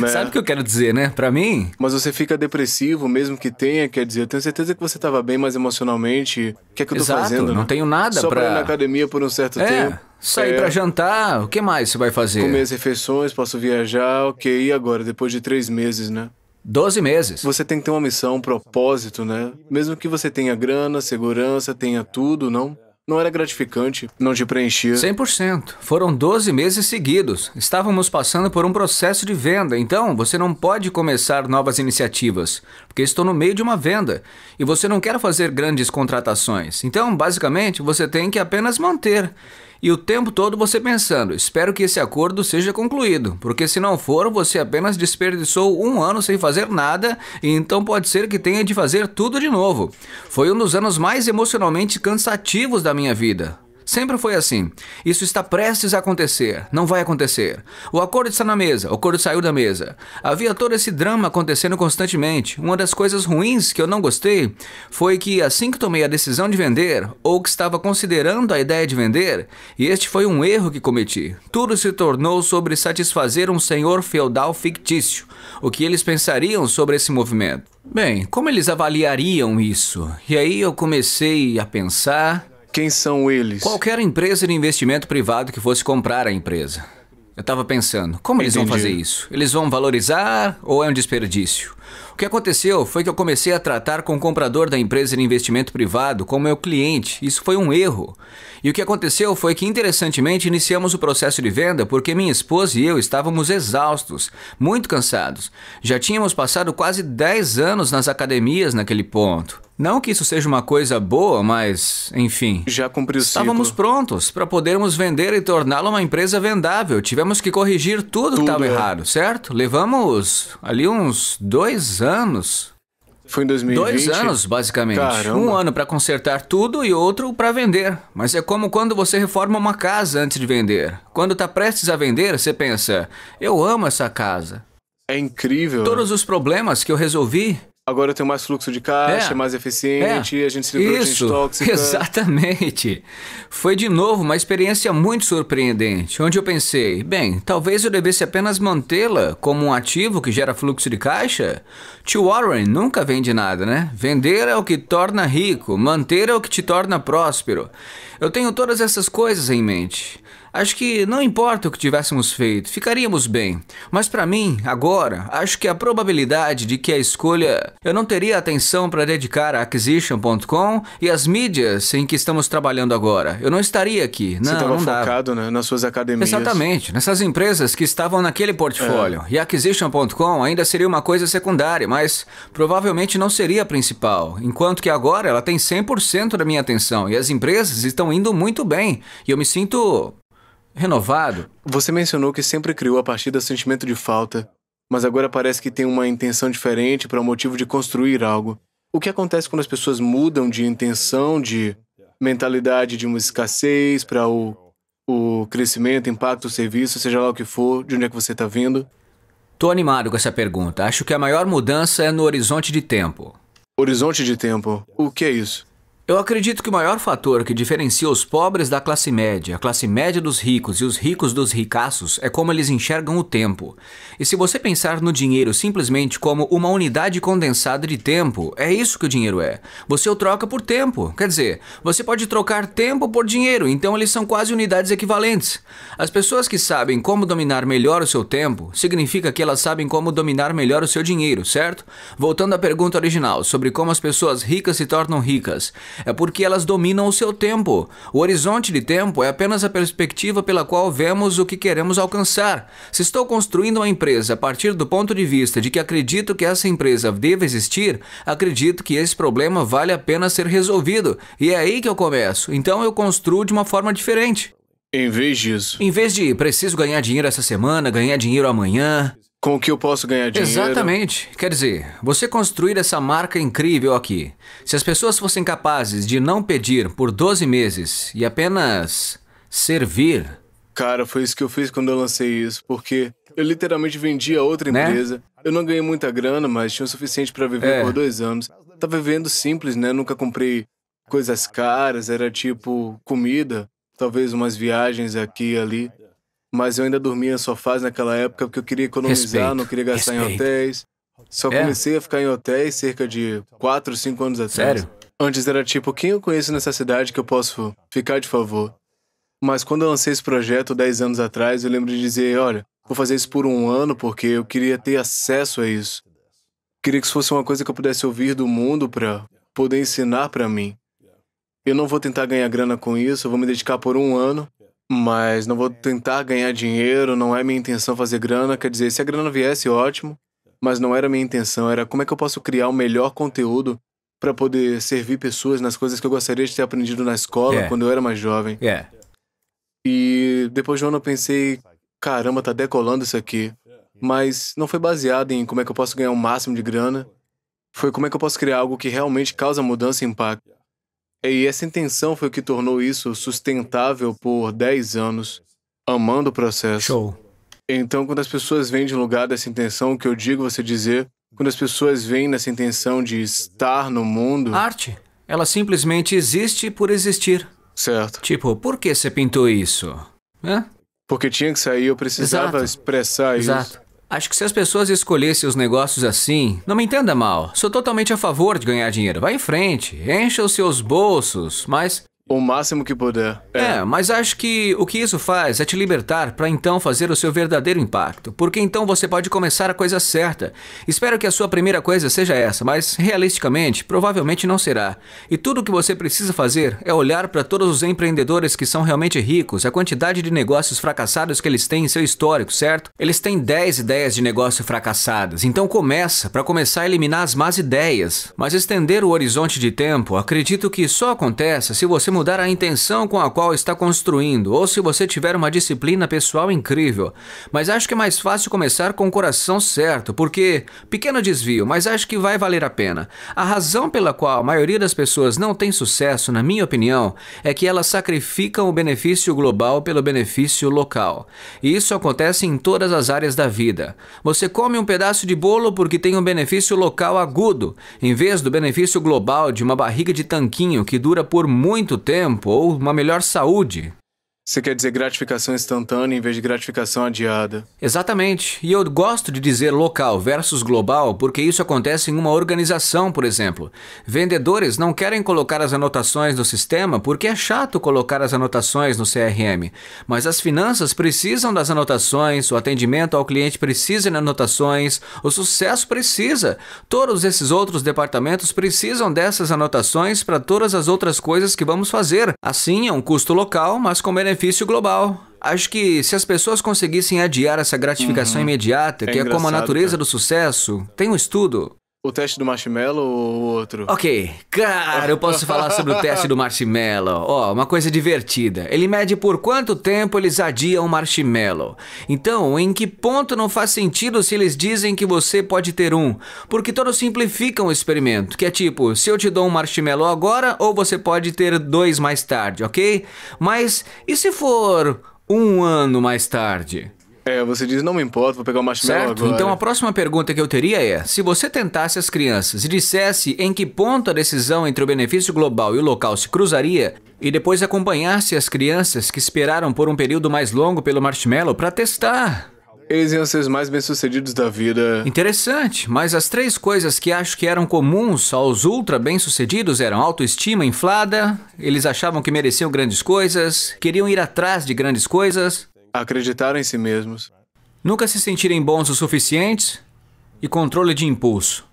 [SPEAKER 2] Né? Sabe o que eu quero dizer,
[SPEAKER 1] né? Para mim.
[SPEAKER 2] Mas você fica depressivo, mesmo que tenha, quer dizer, eu tenho certeza que você estava bem, mais emocionalmente. O que é que eu tô Exato, fazendo? Né? Não né? tenho nada Só pra... pra ir na academia por um certo é, tempo. Sair é. pra
[SPEAKER 1] jantar, o que
[SPEAKER 2] mais você vai fazer? Comer as refeições, posso viajar, ok. E agora, depois de três meses, né? Doze meses. Você tem que ter uma missão, um propósito, né? Mesmo que você tenha grana,
[SPEAKER 1] segurança, tenha tudo, não? Não era gratificante, não te preenchia. 100%. Foram 12 meses seguidos. Estávamos passando por um processo de venda, então você não pode começar novas iniciativas, porque estou no meio de uma venda e você não quer fazer grandes contratações. Então, basicamente, você tem que apenas manter e o tempo todo você pensando, espero que esse acordo seja concluído, porque se não for, você apenas desperdiçou um ano sem fazer nada e então pode ser que tenha de fazer tudo de novo. Foi um dos anos mais emocionalmente cansativos da minha vida. Sempre foi assim. Isso está prestes a acontecer. Não vai acontecer. O acordo está na mesa. O acordo saiu da mesa. Havia todo esse drama acontecendo constantemente. Uma das coisas ruins que eu não gostei foi que assim que tomei a decisão de vender, ou que estava considerando a ideia de vender, e este foi um erro que cometi. Tudo se tornou sobre satisfazer um senhor feudal fictício. O que eles pensariam sobre esse movimento? Bem, como eles avaliariam isso? E aí eu comecei a pensar quem são eles? Qualquer empresa de investimento privado que fosse comprar a empresa. Eu estava pensando, como Entendi. eles vão fazer isso? Eles vão valorizar ou é um desperdício? O que aconteceu foi que eu comecei a tratar com o comprador da empresa de investimento privado como meu cliente. Isso foi um erro. E o que aconteceu foi que, interessantemente, iniciamos o processo de venda porque minha esposa e eu estávamos exaustos, muito cansados. Já tínhamos passado quase 10 anos nas academias naquele ponto. Não que isso seja uma coisa boa, mas, enfim. Já cumpriu o Estávamos ciclo. prontos para podermos vender e torná-la uma empresa vendável. Tivemos que corrigir tudo, tudo que estava é. errado, certo? Levamos ali uns dois anos. Foi em 2020? Dois anos, basicamente. Caramba. Um ano para consertar tudo e outro para vender. Mas é como quando você reforma uma casa antes de vender. Quando está prestes a vender, você pensa: eu amo essa casa. É incrível. Né? Todos os problemas que eu resolvi Agora eu tenho mais fluxo de caixa, é. mais eficiente, é. a gente se livrou Isso. de gente tóxica. Exatamente. Foi de novo uma experiência muito surpreendente, onde eu pensei, bem, talvez eu devesse apenas mantê-la como um ativo que gera fluxo de caixa. Tio Warren nunca vende nada, né? Vender é o que torna rico, manter é o que te torna próspero. Eu tenho todas essas coisas em mente. Acho que não importa o que tivéssemos feito, ficaríamos bem. Mas para mim, agora, acho que a probabilidade de que a escolha eu não teria atenção para dedicar a acquisition.com e as mídias em que estamos trabalhando agora. Eu não estaria aqui. Não, Você estava focado né? nas suas academias. Exatamente, nessas empresas que estavam naquele portfólio. É. E acquisition.com ainda seria uma coisa secundária, mas provavelmente não seria a principal. Enquanto que agora ela tem 100% da minha atenção e as empresas estão indo muito bem. E eu me sinto renovado. Você mencionou que sempre criou a partir do sentimento de falta, mas agora parece que tem
[SPEAKER 2] uma intenção diferente para o um motivo de construir algo. O que acontece quando as pessoas mudam de intenção, de mentalidade de uma escassez para o, o crescimento,
[SPEAKER 1] impacto, serviço, seja lá o que for, de onde é que você está vindo? Estou animado com essa pergunta. Acho que a maior mudança é no horizonte de tempo. Horizonte de tempo. O que é isso? Eu acredito que o maior fator que diferencia os pobres da classe média, a classe média dos ricos e os ricos dos ricaços é como eles enxergam o tempo. E se você pensar no dinheiro simplesmente como uma unidade condensada de tempo, é isso que o dinheiro é. Você o troca por tempo. Quer dizer, você pode trocar tempo por dinheiro, então eles são quase unidades equivalentes. As pessoas que sabem como dominar melhor o seu tempo, significa que elas sabem como dominar melhor o seu dinheiro, certo? Voltando à pergunta original sobre como as pessoas ricas se tornam ricas é porque elas dominam o seu tempo. O horizonte de tempo é apenas a perspectiva pela qual vemos o que queremos alcançar. Se estou construindo uma empresa a partir do ponto de vista de que acredito que essa empresa deve existir, acredito que esse problema vale a pena ser resolvido. E é aí que eu começo. Então eu construo de uma forma diferente. Em vez disso. Em vez de preciso ganhar dinheiro essa semana, ganhar dinheiro amanhã com o que eu posso ganhar dinheiro. Exatamente. Quer dizer, você construir essa marca incrível aqui. Se as pessoas fossem capazes de não pedir por 12 meses e apenas servir. Cara,
[SPEAKER 2] foi isso que eu fiz quando eu lancei isso, porque eu literalmente vendi a outra né? empresa. Né? Eu não ganhei muita grana, mas tinha o suficiente para viver é. por dois anos. Tava vivendo simples, né? Nunca comprei coisas caras, era tipo comida, talvez umas viagens aqui e ali mas eu ainda dormia em sofás naquela época porque eu queria economizar, respeito, não queria gastar respeito. em hotéis. Só é. comecei a ficar em hotéis cerca de 4, 5 anos atrás. Sério? Antes era tipo, quem eu conheço nessa cidade que eu posso ficar de favor? Mas quando eu lancei esse projeto 10 anos atrás, eu lembro de dizer, olha, vou fazer isso por um ano porque eu queria ter acesso a isso. Queria que isso fosse uma coisa que eu pudesse ouvir do mundo para poder ensinar para mim. Eu não vou tentar ganhar grana com isso, eu vou me dedicar por um ano mas não vou é. tentar ganhar dinheiro, não é minha intenção fazer grana. Quer dizer, se a grana viesse, ótimo. Mas não era minha intenção, era como é que eu posso criar o melhor conteúdo para poder servir pessoas nas coisas que eu gostaria de ter aprendido na escola yeah. É. quando eu era mais jovem. Yeah. É. E depois de um ano eu pensei, caramba, tá decolando isso aqui. Mas não foi baseado em como é que eu posso ganhar o um máximo de grana. Foi como é que eu posso criar algo que realmente causa mudança e impacto. É, e essa intenção foi o que tornou isso sustentável por 10 anos, amando o processo. Show. Então, quando as pessoas vêm de um lugar dessa intenção, o que eu digo você dizer, quando as pessoas vêm nessa intenção de estar no mundo. Arte. Ela simplesmente
[SPEAKER 1] existe por existir. Certo. Tipo, por que você pintou isso? Hã? Porque tinha que sair, eu precisava Exato. expressar Exato. isso. Exato. Acho que se as pessoas escolhessem os negócios assim, não me entenda mal, sou totalmente a favor de ganhar dinheiro. Vá em frente, encha os seus bolsos, mas o máximo que puder. É. é, mas acho que o que isso faz é te libertar para então fazer o seu verdadeiro impacto, porque então você pode começar a coisa certa. Espero que a sua primeira coisa seja essa, mas realisticamente, provavelmente não será. E tudo o que você precisa fazer é olhar para todos os empreendedores que são realmente ricos, a quantidade de negócios fracassados que eles têm em seu histórico, certo? Eles têm 10 ideias de negócio fracassadas, então começa para começar a eliminar as más ideias. Mas estender o horizonte de tempo, acredito que só acontece se você mudar a intenção com a qual está construindo, ou se você tiver uma disciplina pessoal incrível. Mas acho que é mais fácil começar com o coração certo, porque pequeno desvio, mas acho que vai valer a pena. A razão pela qual a maioria das pessoas não tem sucesso, na minha opinião, é que elas sacrificam o benefício global pelo benefício local. E isso acontece em todas as áreas da vida. Você come um pedaço de bolo porque tem um benefício local agudo, em vez do benefício global de uma barriga de tanquinho que dura por muito tempo ou uma melhor saúde você quer dizer gratificação instantânea em vez de gratificação adiada. Exatamente. E eu gosto de dizer local versus global porque isso acontece em uma organização, por exemplo. Vendedores não querem colocar as anotações no sistema porque é chato colocar as anotações no CRM. Mas as finanças precisam das anotações, o atendimento ao cliente precisa de anotações, o sucesso precisa. Todos esses outros departamentos precisam dessas anotações para todas as outras coisas que vamos fazer. Assim, é um custo local, mas com benefício benefício global. Acho que se as pessoas conseguissem adiar essa gratificação uhum. imediata, é que é, é como a natureza cara. do sucesso, tem um estudo
[SPEAKER 2] o teste do marshmallow ou o outro? Ok, cara, eu posso falar sobre o teste
[SPEAKER 1] do marshmallow. Ó, oh, uma coisa divertida. Ele mede por quanto tempo eles adiam o marshmallow. Então, em que ponto não faz sentido se eles dizem que você pode ter um? Porque todos simplificam o experimento, que é tipo, se eu te dou um marshmallow agora, ou você pode ter dois mais tarde, ok? Mas e se for um ano mais tarde?
[SPEAKER 2] É, você diz, não me importa, vou pegar o marshmallow certo? agora. Então
[SPEAKER 1] a próxima pergunta que eu teria é, se você tentasse as crianças e dissesse em que ponto a decisão entre o benefício global e o local se cruzaria, e depois acompanhasse as crianças que esperaram por um período mais longo pelo marshmallow para testar.
[SPEAKER 2] Eles iam ser os mais bem-sucedidos da vida.
[SPEAKER 1] Interessante, mas as três coisas que acho que eram comuns aos ultra bem-sucedidos eram autoestima inflada, eles achavam que mereciam grandes coisas, queriam ir atrás de grandes coisas acreditar em si mesmos, nunca se sentirem bons o suficientes e controle de impulso.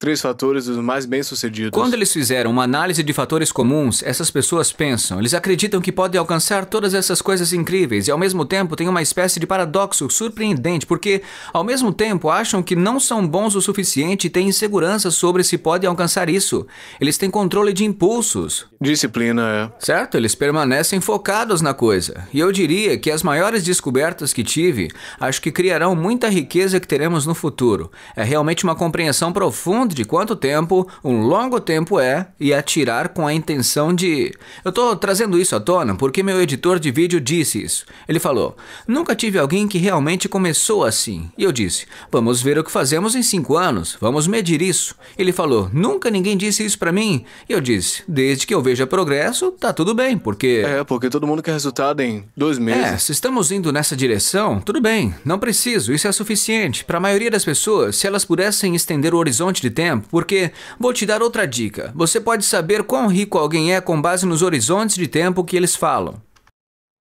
[SPEAKER 2] Três fatores dos
[SPEAKER 1] mais bem-sucedidos. Quando eles fizeram uma análise de fatores comuns, essas pessoas pensam, eles acreditam que podem alcançar todas essas coisas incríveis e ao mesmo tempo tem uma espécie de paradoxo surpreendente, porque ao mesmo tempo acham que não são bons o suficiente e têm insegurança sobre se podem alcançar isso. Eles têm controle de impulsos. Disciplina é. Certo? Eles permanecem focados na coisa. E eu diria que as maiores descobertas que tive, acho que criarão muita riqueza que teremos no futuro. É realmente uma compreensão profunda pergunta de quanto tempo um longo tempo é e atirar com a intenção de. Eu estou trazendo isso à tona porque meu editor de vídeo disse isso. Ele falou: Nunca tive alguém que realmente começou assim. E eu disse: Vamos ver o que fazemos em cinco anos, vamos medir isso. Ele falou: Nunca ninguém disse isso para mim. E eu disse: Desde que eu veja progresso, tá tudo bem, porque. É, porque todo mundo quer resultado em dois é, meses. É, se estamos indo nessa direção, tudo bem, não preciso, isso é suficiente. Para a maioria das pessoas, se elas pudessem estender o horizonte de tempo, tempo, porque vou te dar outra dica. Você pode saber quão rico alguém é com base nos horizontes de tempo que eles falam.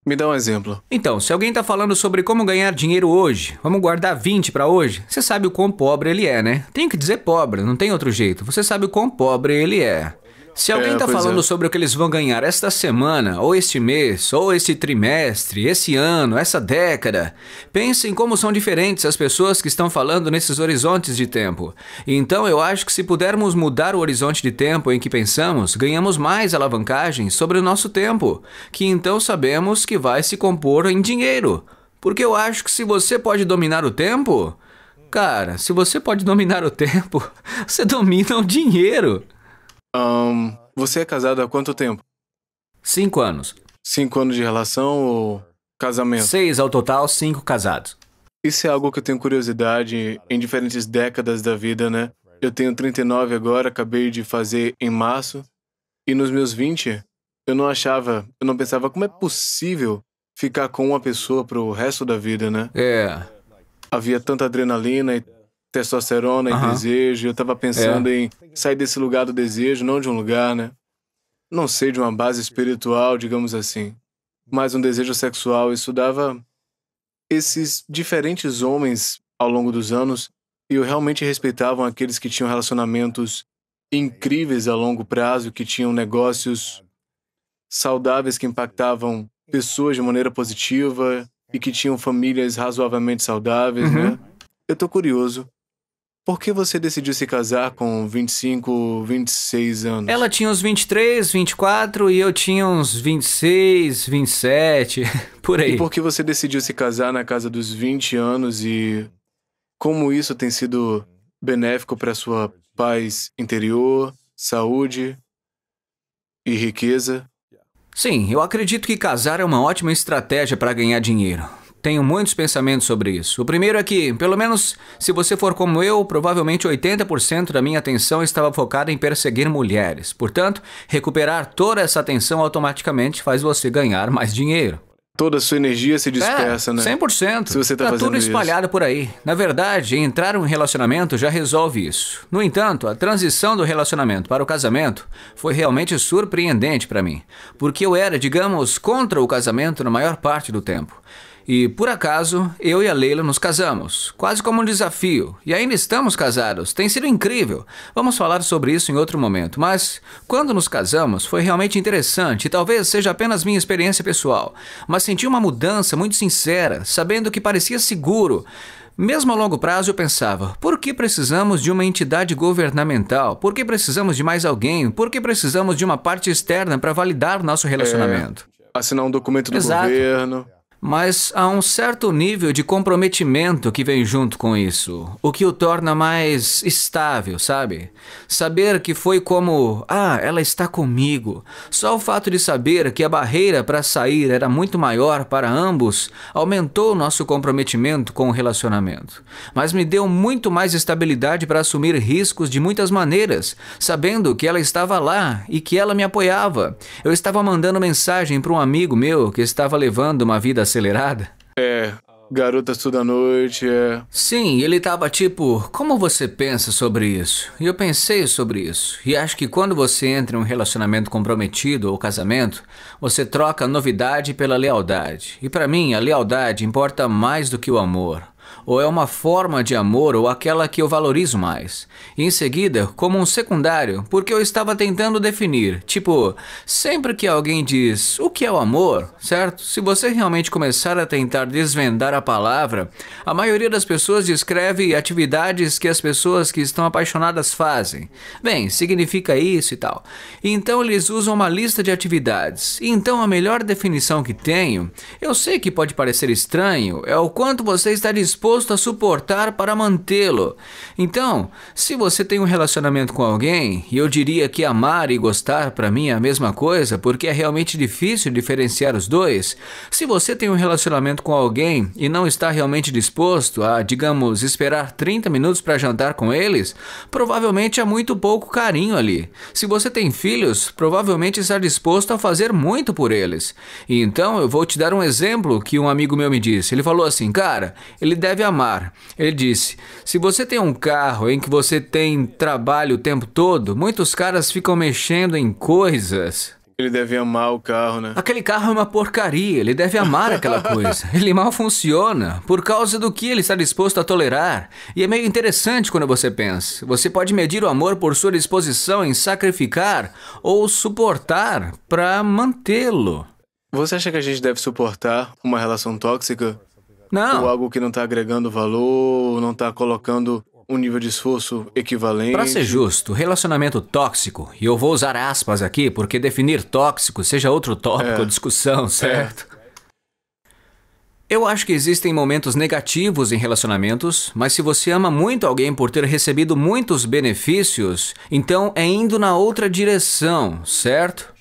[SPEAKER 1] Me dá um exemplo. Então, se alguém está falando sobre como ganhar dinheiro hoje, vamos guardar 20 para hoje, você sabe o quão pobre ele é, né? Tenho que dizer pobre, não tem outro jeito. Você sabe o quão pobre ele é. Se alguém está é, é, falando é. sobre o que eles vão ganhar esta semana, ou este mês, ou este trimestre, esse ano, essa década, pense em como são diferentes as pessoas que estão falando nesses horizontes de tempo. Então eu acho que se pudermos mudar o horizonte de tempo em que pensamos, ganhamos mais alavancagem sobre o nosso tempo, que então sabemos que vai se compor em dinheiro. Porque eu acho que se você pode dominar o tempo, Cara, se você pode dominar o tempo, você domina o dinheiro. Um,
[SPEAKER 2] você é casado há quanto tempo? Cinco anos. Cinco anos de relação ou casamento? Seis ao total, cinco casados. Isso é algo que eu tenho curiosidade em diferentes décadas da vida, né? Eu tenho 39 agora, acabei de fazer em março. E nos meus 20, eu não achava, eu não pensava como é possível ficar com uma pessoa pro resto da vida, né? É. Havia tanta adrenalina e testosterona uhum. e desejo. Eu tava pensando é. em sair desse lugar do desejo, não de um lugar, né? Não sei, de uma base espiritual, digamos assim. Mas um desejo sexual. isso dava esses diferentes homens ao longo dos anos e eu realmente respeitava aqueles que tinham relacionamentos incríveis a longo prazo, que tinham negócios saudáveis que impactavam pessoas de maneira positiva e que tinham famílias razoavelmente saudáveis, né? uhum. né? Eu tô curioso. Por que você decidiu se casar com 25, 26 anos?
[SPEAKER 1] Ela tinha uns 23, 24 e eu tinha uns 26, 27, por aí. E por
[SPEAKER 2] que você decidiu se casar na casa dos 20 anos e como isso tem sido benéfico para sua paz interior, saúde
[SPEAKER 1] e riqueza? Sim, eu acredito que casar é uma ótima estratégia para ganhar dinheiro. Tenho muitos pensamentos sobre isso. O primeiro é que, pelo menos se você for como eu, provavelmente 80% da minha atenção estava focada em perseguir mulheres. Portanto, recuperar toda essa atenção automaticamente faz você ganhar mais dinheiro
[SPEAKER 2] toda a sua energia se dispersa, é, 100%, né? 100%. Se você tá, tá fazendo tudo espalhado
[SPEAKER 1] isso. por aí. Na verdade, entrar em um relacionamento já resolve isso. No entanto, a transição do relacionamento para o casamento foi realmente surpreendente para mim, porque eu era, digamos, contra o casamento na maior parte do tempo. E por acaso, eu e a Leila nos casamos, quase como um desafio, e ainda estamos casados. Tem sido incrível. Vamos falar sobre isso em outro momento, mas quando nos casamos foi realmente interessante, e talvez seja apenas minha experiência pessoal, mas senti uma mudança muito sincera, sabendo que parecia seguro. Mesmo a longo prazo, eu pensava: por que precisamos de uma entidade governamental? Por que precisamos de mais alguém? Por que precisamos de uma parte externa para validar nosso relacionamento?
[SPEAKER 2] É, assinar um documento do Exato.
[SPEAKER 1] governo. Mas há um certo nível de comprometimento que vem junto com isso, o que o torna mais estável, sabe? Saber que foi como, ah, ela está comigo. Só o fato de saber que a barreira para sair era muito maior para ambos aumentou nosso comprometimento com o relacionamento. Mas me deu muito mais estabilidade para assumir riscos de muitas maneiras, sabendo que ela estava lá e que ela me apoiava. Eu estava mandando mensagem para um amigo meu que estava levando uma vida acelerada? É, garota toda noite, é. Sim, ele tava tipo, como você pensa sobre isso? E eu pensei sobre isso. E acho que quando você entra em um relacionamento comprometido ou casamento, você troca a novidade pela lealdade. E para mim, a lealdade importa mais do que o amor ou é uma forma de amor ou aquela que eu valorizo mais. E em seguida, como um secundário, porque eu estava tentando definir. Tipo, sempre que alguém diz o que é o amor, certo? Se você realmente começar a tentar desvendar a palavra, a maioria das pessoas descreve atividades que as pessoas que estão apaixonadas fazem. Bem, significa isso e tal. Então eles usam uma lista de atividades. Então a melhor definição que tenho, eu sei que pode parecer estranho, é o quanto você está disposto disposto a suportar para mantê-lo. Então, se você tem um relacionamento com alguém, e eu diria que amar e gostar para mim é a mesma coisa, porque é realmente difícil diferenciar os dois. Se você tem um relacionamento com alguém e não está realmente disposto a, digamos, esperar 30 minutos para jantar com eles, provavelmente há muito pouco carinho ali. Se você tem filhos, provavelmente está disposto a fazer muito por eles. E então eu vou te dar um exemplo que um amigo meu me disse. Ele falou assim: "Cara, ele deve amar. Ele disse: Se você tem um carro em que você tem trabalho o tempo todo, muitos caras ficam mexendo em coisas. Ele deve amar o carro, né? Aquele carro é uma porcaria, ele deve amar aquela coisa. ele mal funciona por causa do que ele está disposto a tolerar. E é meio interessante quando você pensa. Você pode medir o amor por sua disposição em sacrificar ou suportar para mantê-lo. Você acha que a gente deve suportar uma relação
[SPEAKER 2] tóxica? Não. Ou algo que não está agregando valor, não está colocando um nível de esforço equivalente. Para ser
[SPEAKER 1] justo, relacionamento tóxico, e eu vou usar aspas aqui porque definir tóxico seja outro tópico, é. discussão, é. certo? É. Eu acho que existem momentos negativos em relacionamentos, mas se você ama muito alguém por ter recebido muitos benefícios, então é indo na outra direção, certo?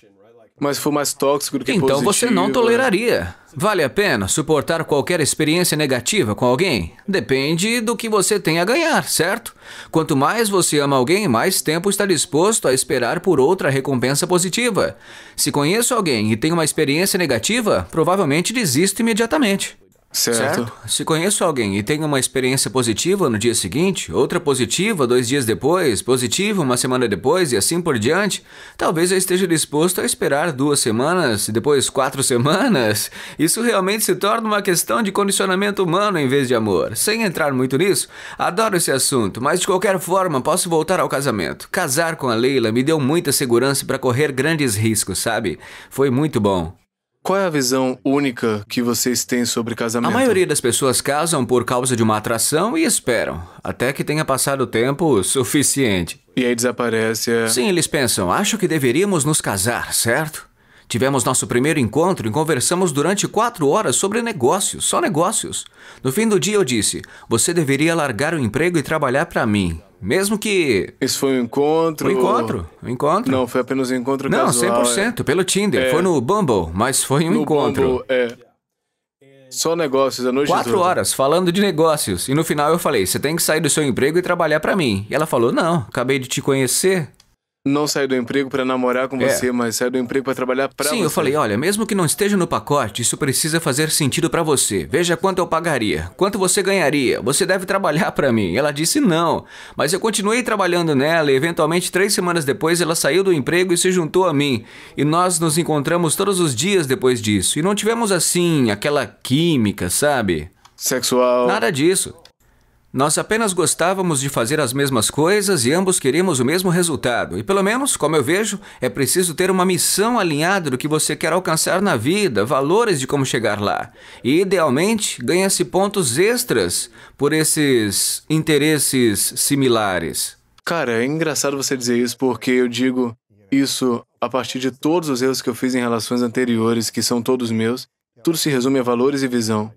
[SPEAKER 1] Mas foi mais tóxico do que Então positivo, você não né? toleraria. Vale a pena suportar qualquer experiência negativa com alguém? Depende do que você tem a ganhar, certo? Quanto mais você ama alguém, mais tempo está disposto a esperar por outra recompensa positiva. Se conheço alguém e tenho uma experiência negativa, provavelmente desisto imediatamente. Certo. certo. Se conheço alguém e tenho uma experiência positiva no dia seguinte, outra positiva dois dias depois, positiva uma semana depois e assim por diante, talvez eu esteja disposto a esperar duas semanas e depois quatro semanas. Isso realmente se torna uma questão de condicionamento humano em vez de amor. Sem entrar muito nisso, adoro esse assunto, mas de qualquer forma posso voltar ao casamento. Casar com a Leila me deu muita segurança para correr grandes riscos, sabe? Foi muito bom. Qual é a visão única que vocês têm sobre casamento? A maioria das pessoas casam por causa de uma atração e esperam, até que tenha passado o tempo suficiente. E aí desaparece a... É. Sim, eles pensam, acho que deveríamos nos casar, certo? Tivemos nosso primeiro encontro e conversamos durante quatro horas sobre negócios, só negócios. No fim do dia eu disse: você deveria largar o emprego e trabalhar para mim. Mesmo que.
[SPEAKER 2] Isso foi um encontro? Um encontro, um encontro. Não, foi apenas um encontro Não, casual. Não, 100%,
[SPEAKER 1] é. pelo Tinder. É. Foi no Bumble, mas foi um no encontro. Bumble,
[SPEAKER 2] é. Só negócios a noite Quatro toda.
[SPEAKER 1] horas falando de negócios. E no final eu falei: você tem que sair do seu emprego e trabalhar para mim. E ela falou: não, acabei de te conhecer não sair do emprego para namorar com é. você,
[SPEAKER 2] é. mas sair do emprego para trabalhar para você. Sim, eu falei,
[SPEAKER 1] olha, mesmo que não esteja no pacote, isso precisa fazer sentido para você. Veja quanto eu pagaria, quanto você ganharia. Você deve trabalhar para mim. Ela disse não, mas eu continuei trabalhando nela e eventualmente três semanas depois ela saiu do emprego e se juntou a mim. E nós nos encontramos todos os dias depois disso e não tivemos assim aquela química, sabe? Sexual. Nada disso. Nós apenas gostávamos de fazer as mesmas coisas e ambos queríamos o mesmo resultado. E pelo menos, como eu vejo, é preciso ter uma missão alinhada do que você quer alcançar na vida, valores de como chegar lá. E idealmente, ganha-se pontos extras por esses interesses similares. Cara, é engraçado você dizer isso porque eu digo isso a partir
[SPEAKER 2] de todos os erros que eu fiz em relações anteriores, que são todos meus. Tudo se resume a valores e visão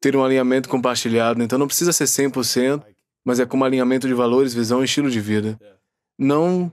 [SPEAKER 2] ter um alinhamento compartilhado, né? então não precisa ser 100%, mas é como alinhamento de valores, visão e estilo de vida. Não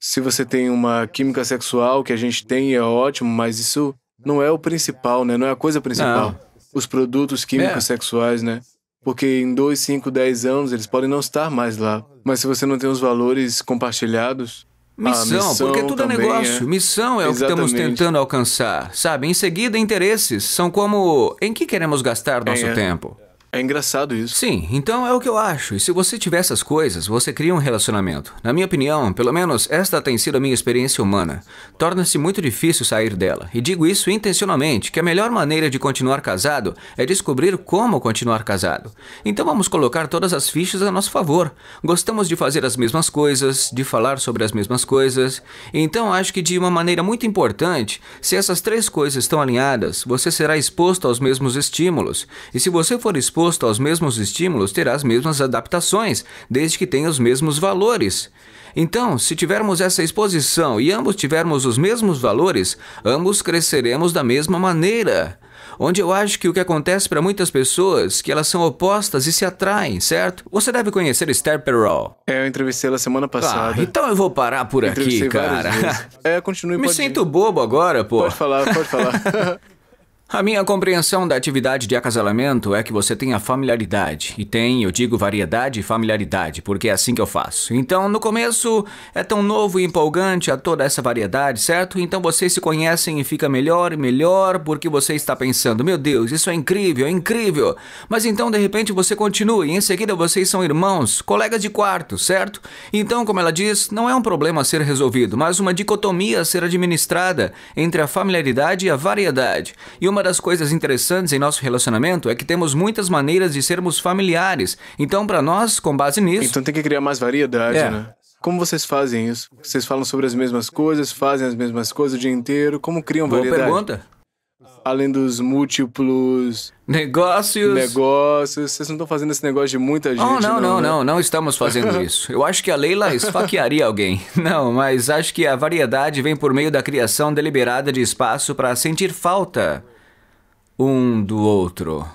[SPEAKER 2] se você tem uma química sexual que a gente tem é ótimo, mas isso não é o principal, né? Não é a coisa principal. Não. Os produtos químicos é. sexuais, né? Porque em 2, 5, 10 anos eles podem não estar mais lá. Mas se você não tem os valores compartilhados, ah, missão, missão, porque tudo é negócio. É. Missão é Exatamente. o que estamos tentando
[SPEAKER 1] alcançar, sabe? Em seguida, interesses são como em que queremos gastar é, nosso é, tempo. É engraçado isso. Sim, então é o que eu acho. E se você tiver essas coisas, você cria um relacionamento. Na minha opinião, pelo menos esta tem sido a minha experiência humana. Torna-se muito difícil sair dela. E digo isso intencionalmente, que a melhor maneira de continuar casado é descobrir como continuar casado. Então vamos colocar todas as fichas a nosso favor. Gostamos de fazer as mesmas coisas, de falar sobre as mesmas coisas. Então acho que de uma maneira muito importante, se essas três coisas estão alinhadas, você será exposto aos mesmos estímulos. E se você for exposto exposto aos mesmos estímulos terá as mesmas adaptações, desde que tenha os mesmos valores. Então, se tivermos essa exposição e ambos tivermos os mesmos valores, ambos cresceremos da mesma maneira. Onde eu acho que o que acontece para muitas pessoas que elas são opostas e se atraem, certo? Você deve conhecer Esther Perel. É, eu entrevistei ela semana ah, passada. Ah, então eu vou parar por aqui, cara. é, continue. Me pode... sinto bobo agora, pô. Pode falar, pode falar. A minha compreensão da atividade de acasalamento é que você tenha familiaridade. E tem, eu digo variedade e familiaridade, porque é assim que eu faço. Então, no começo, é tão novo e empolgante a toda essa variedade, certo? Então vocês se conhecem e fica melhor e melhor porque você está pensando, meu Deus, isso é incrível, é incrível. Mas então, de repente, você continua e em seguida vocês são irmãos, colegas de quarto, certo? Então, como ela diz, não é um problema a ser resolvido, mas uma dicotomia a ser administrada entre a familiaridade e a variedade. E uma uma das coisas interessantes em nosso relacionamento é que temos muitas maneiras de sermos familiares. Então, para nós, com base nisso. Então tem que criar mais variedade, é. né?
[SPEAKER 2] Como vocês fazem isso? Vocês falam sobre as mesmas coisas, fazem as mesmas coisas o dia inteiro? Como criam Boa variedade? pergunta. Além dos múltiplos negócios. Negócios. Vocês não estão fazendo esse negócio de muita oh, gente. Oh, não, não, não, né? não, não
[SPEAKER 1] estamos fazendo isso. Eu acho que a Leila esfaquearia alguém. Não, mas acho que a variedade vem por meio da criação deliberada de espaço para sentir falta um do outro.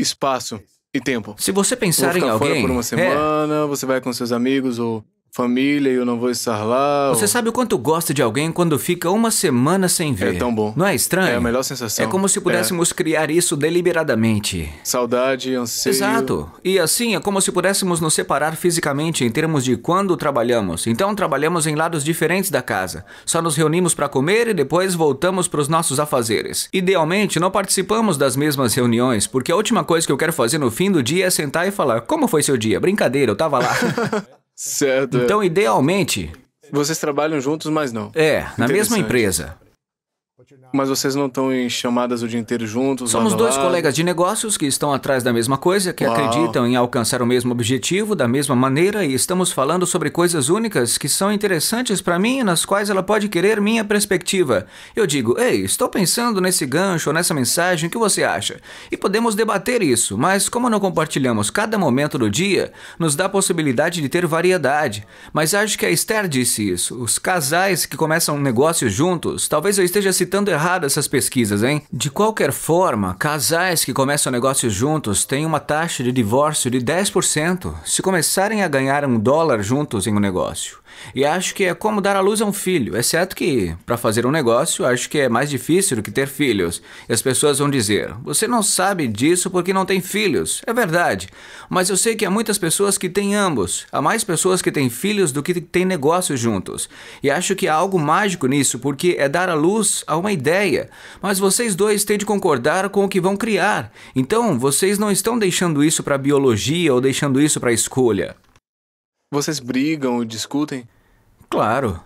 [SPEAKER 1] Espaço e tempo. Se você pensar em alguém, por uma é. semana,
[SPEAKER 2] é. você vai com seus amigos ou família e eu não vou estar lá. Você ou...
[SPEAKER 1] sabe o quanto gosta de alguém quando fica uma semana sem é ver. É tão bom. Não é estranho? É a melhor sensação. É como se pudéssemos é. criar isso deliberadamente. Saudade, anseio. Exato. E assim é como se pudéssemos nos separar fisicamente em termos de quando trabalhamos. Então trabalhamos em lados diferentes da casa. Só nos reunimos para comer e depois voltamos para os nossos afazeres. Idealmente não participamos das mesmas reuniões, porque a última coisa que eu quero fazer no fim do dia é sentar e falar: "Como foi seu dia? Brincadeira, eu tava lá". Certo. É. Então, idealmente.
[SPEAKER 2] Vocês trabalham
[SPEAKER 1] juntos, mas não.
[SPEAKER 2] É, na mesma empresa.
[SPEAKER 1] Mas vocês não estão em
[SPEAKER 2] chamadas o dia inteiro juntos? Somos dois lado. colegas
[SPEAKER 1] de negócios que estão atrás da mesma coisa, que Uau. acreditam em alcançar o mesmo objetivo da mesma maneira e estamos falando sobre coisas únicas que são interessantes para mim e nas quais ela pode querer minha perspectiva. Eu digo, ei, estou pensando nesse gancho ou nessa mensagem, o que você acha? E podemos debater isso, mas como não compartilhamos cada momento do dia, nos dá a possibilidade de ter variedade. Mas acho que a Esther disse isso. Os casais que começam negócios juntos, talvez eu esteja citando citando errado essas pesquisas, hein? De qualquer forma, casais que começam negócios juntos têm uma taxa de divórcio de 10% se começarem a ganhar um dólar juntos em um negócio. E acho que é como dar à luz a um filho, exceto é que, para fazer um negócio, acho que é mais difícil do que ter filhos. E as pessoas vão dizer: você não sabe disso porque não tem filhos. É verdade. Mas eu sei que há muitas pessoas que têm ambos. Há mais pessoas que têm filhos do que têm negócios juntos. E acho que há algo mágico nisso porque é dar à luz a uma ideia. Mas vocês dois têm de concordar com o que vão criar. Então, vocês não estão deixando isso para a biologia ou deixando isso para a escolha.
[SPEAKER 2] Vocês brigam, e discutem?
[SPEAKER 1] Claro,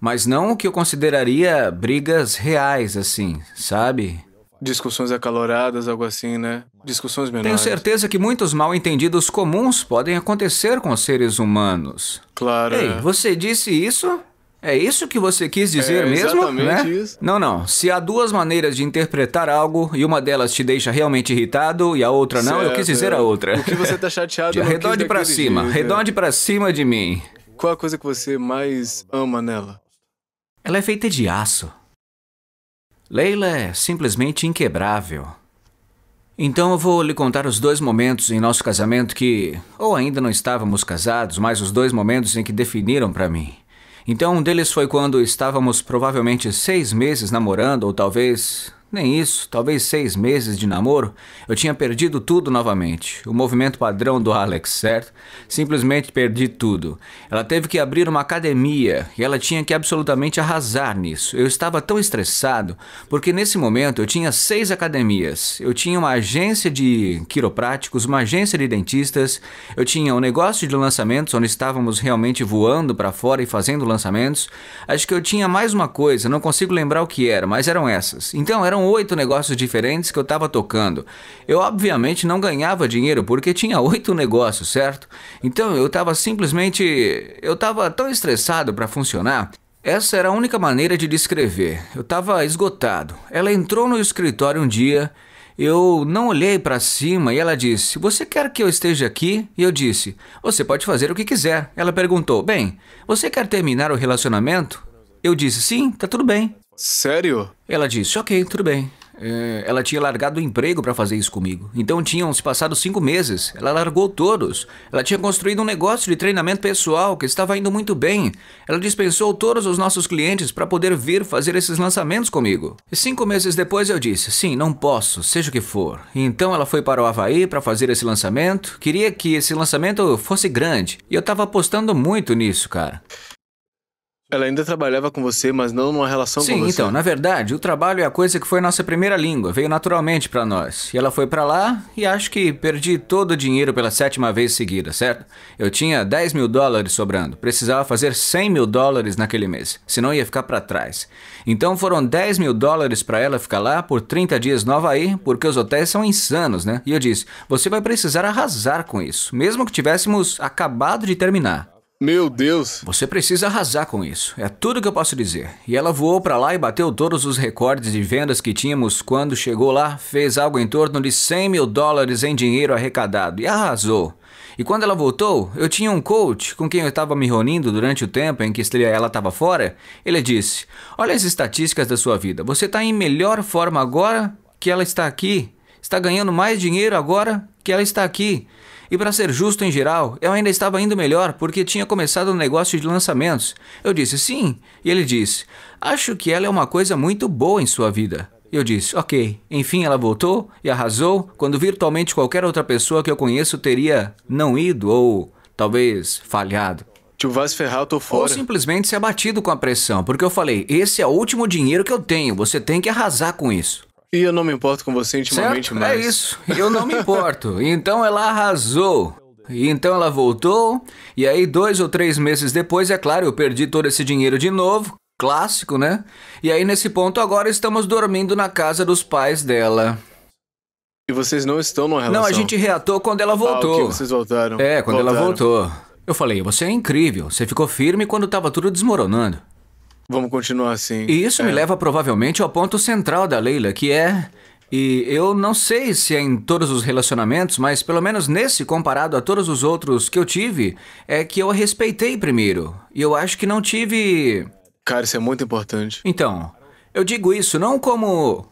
[SPEAKER 1] mas não o que eu consideraria brigas reais, assim, sabe? Discussões acaloradas, algo assim, né? Discussões menores. Tenho certeza que muitos mal-entendidos comuns podem acontecer com os seres humanos. Claro. Ei, é. você disse isso? É isso que você quis dizer é, mesmo? Exatamente né? isso. Não, não. Se há duas maneiras de interpretar algo e uma delas te deixa realmente irritado e a outra não, certo, eu quis dizer é. a outra. O que você tá
[SPEAKER 2] chateado? de redonde para cima, é. redonde
[SPEAKER 1] é. para cima de mim.
[SPEAKER 2] Qual a coisa que você mais ama nela?
[SPEAKER 1] Ela é feita de aço. Leila é simplesmente inquebrável. Então eu vou lhe contar os dois momentos em nosso casamento que ou ainda não estávamos casados, mas os dois momentos em que definiram para mim. Então um deles foi quando estávamos provavelmente seis meses namorando, ou talvez nem isso, talvez seis meses de namoro, eu tinha perdido tudo novamente. O movimento padrão do Alex, certo? Simplesmente perdi tudo. Ela teve que abrir uma academia e ela tinha que absolutamente arrasar nisso. Eu estava tão estressado porque nesse momento eu tinha seis academias. Eu tinha uma agência de quiropráticos, uma agência de dentistas, eu tinha um negócio de lançamentos onde estávamos realmente voando para fora e fazendo lançamentos. Acho que eu tinha mais uma coisa, não consigo lembrar o que era, mas eram essas. Então eram eram oito negócios diferentes que eu estava tocando. Eu obviamente não ganhava dinheiro porque tinha oito negócios, certo? Então eu estava simplesmente. Eu estava tão estressado para funcionar essa era a única maneira de descrever. Eu estava esgotado. Ela entrou no escritório um dia, eu não olhei para cima e ela disse: Você quer que eu esteja aqui? E eu disse: Você pode fazer o que quiser. Ela perguntou: Bem, você quer terminar o relacionamento? Eu disse: Sim, tá tudo bem. Sério? Ela disse: Ok, tudo bem. É, ela tinha largado o emprego para fazer isso comigo. Então tinham se passado cinco meses. Ela largou todos. Ela tinha construído um negócio de treinamento pessoal que estava indo muito bem. Ela dispensou todos os nossos clientes para poder vir fazer esses lançamentos comigo. E cinco meses depois eu disse: Sim, não posso, seja o que for. E então ela foi para o Havaí para fazer esse lançamento. Queria que esse lançamento fosse grande. E eu estava apostando muito nisso, cara. Ela ainda trabalhava com você, mas não numa relação Sim, com você. Sim, então, na verdade, o trabalho é a coisa que foi nossa primeira língua, veio naturalmente para nós. E ela foi para lá e acho que perdi todo o dinheiro pela sétima vez seguida, certo? Eu tinha 10 mil dólares sobrando, precisava fazer 100 mil dólares naquele mês, senão ia ficar para trás. Então foram 10 mil dólares para ela ficar lá por 30 dias nova aí, porque os hotéis são insanos, né? E eu disse, você vai precisar arrasar com isso, mesmo que tivéssemos acabado de terminar. Meu Deus! Você precisa arrasar com isso. É tudo que eu posso dizer. E ela voou para lá e bateu todos os recordes de vendas que tínhamos quando chegou lá, fez algo em torno de 100 mil dólares em dinheiro arrecadado e arrasou. E quando ela voltou, eu tinha um coach com quem eu estava me reunindo durante o tempo em que ela estava fora. Ele disse: Olha as estatísticas da sua vida. Você está em melhor forma agora que ela está aqui. Está ganhando mais dinheiro agora que ela está aqui. E para ser justo em geral, eu ainda estava indo melhor porque tinha começado o um negócio de lançamentos. Eu disse sim, e ele disse: Acho que ela é uma coisa muito boa em sua vida. Eu disse, ok. Enfim, ela voltou e arrasou quando virtualmente qualquer outra pessoa que eu conheço teria não ido ou talvez falhado. Tio Vaz Ferrar, eu tô fora. Ou simplesmente se abatido com a pressão, porque eu falei: esse é o último dinheiro que eu tenho, você tem que arrasar com isso. E eu não me importo com você intimamente é mais. É isso, eu não me importo. Então ela arrasou. E então ela voltou, e aí dois ou três meses depois, é claro, eu perdi todo esse dinheiro de novo, clássico, né? E aí nesse ponto agora estamos dormindo na casa dos pais dela. E vocês não estão numa relação? Não, a gente reatou quando ela ah, voltou. Ah, okay, vocês voltaram. É, quando voltaram. ela voltou. Eu falei, você é incrível, você ficou firme quando estava tudo desmoronando. Vamos continuar assim. E isso é. me leva provavelmente ao ponto central da Leila, que é. E eu não sei se é em todos os relacionamentos, mas pelo menos nesse comparado a todos os outros que eu tive, é que eu a respeitei primeiro. E eu acho que não tive. Cara, isso é muito importante. Então, eu digo isso não como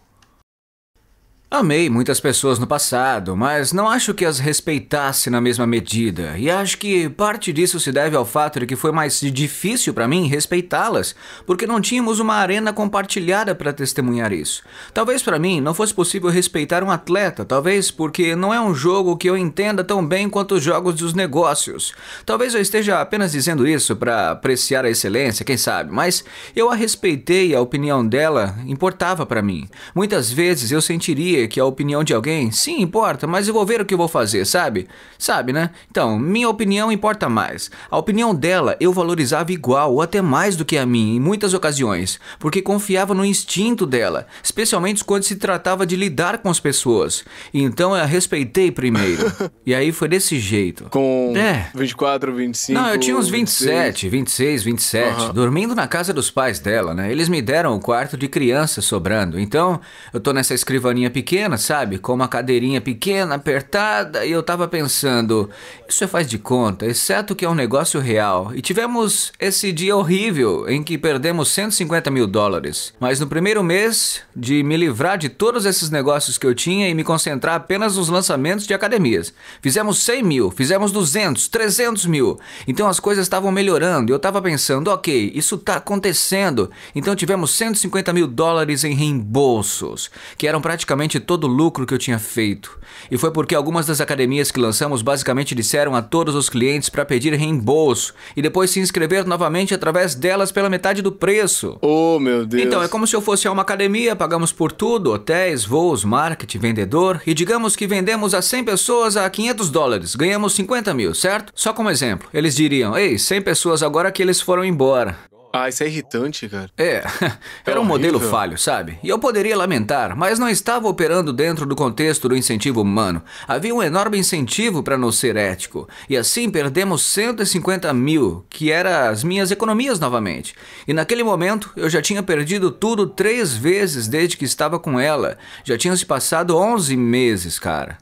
[SPEAKER 1] Amei muitas pessoas no passado, mas não acho que as respeitasse na mesma medida, e acho que parte disso se deve ao fato de que foi mais difícil para mim respeitá-las, porque não tínhamos uma arena compartilhada para testemunhar isso. Talvez para mim não fosse possível respeitar um atleta, talvez porque não é um jogo que eu entenda tão bem quanto os jogos dos negócios. Talvez eu esteja apenas dizendo isso para apreciar a excelência, quem sabe, mas eu a respeitei e a opinião dela importava para mim. Muitas vezes eu sentiria que é a opinião de alguém? Sim, importa, mas eu vou ver o que eu vou fazer, sabe? Sabe, né? Então, minha opinião importa mais. A opinião dela eu valorizava igual ou até mais do que a minha em muitas ocasiões, porque confiava no instinto dela, especialmente quando se tratava de lidar com as pessoas. Então eu a respeitei primeiro. e aí foi desse jeito. Com é. 24, 25. Não, eu tinha uns 27, 26, 26 27, uhum. dormindo na casa dos pais dela, né? Eles me deram o quarto de criança sobrando. Então, eu tô nessa escrivaninha pequena pequena, sabe? Com uma cadeirinha pequena, apertada, e eu tava pensando, isso é faz de conta, exceto que é um negócio real. E tivemos esse dia horrível em que perdemos 150 mil dólares. Mas no primeiro mês de me livrar de todos esses negócios que eu tinha e me concentrar apenas nos lançamentos de academias, fizemos 100 mil, fizemos 200, 300 mil. Então as coisas estavam melhorando. e Eu tava pensando, ok, isso tá acontecendo. Então tivemos 150 mil dólares em reembolsos, que eram praticamente praticamente todo o lucro que eu tinha feito. E foi porque algumas das academias que lançamos basicamente disseram a todos os clientes para pedir reembolso e depois se inscrever novamente através delas pela metade do preço. Oh, meu Deus. Então é como se eu fosse a uma academia, pagamos por tudo, hotéis, voos, marketing, vendedor, e digamos que vendemos a 100 pessoas a 500 dólares, ganhamos 50 mil, certo? Só como exemplo, eles diriam, ei, 100 pessoas agora que eles foram embora. Ah, isso é irritante, cara. É, era um é modelo falho, sabe? E eu poderia lamentar, mas não estava operando dentro do contexto do incentivo humano. Havia um enorme incentivo para não ser ético. E assim perdemos 150 mil, que eram as minhas economias novamente. E naquele momento eu já tinha perdido tudo três vezes desde que estava com ela. Já tinham se passado 11 meses, cara.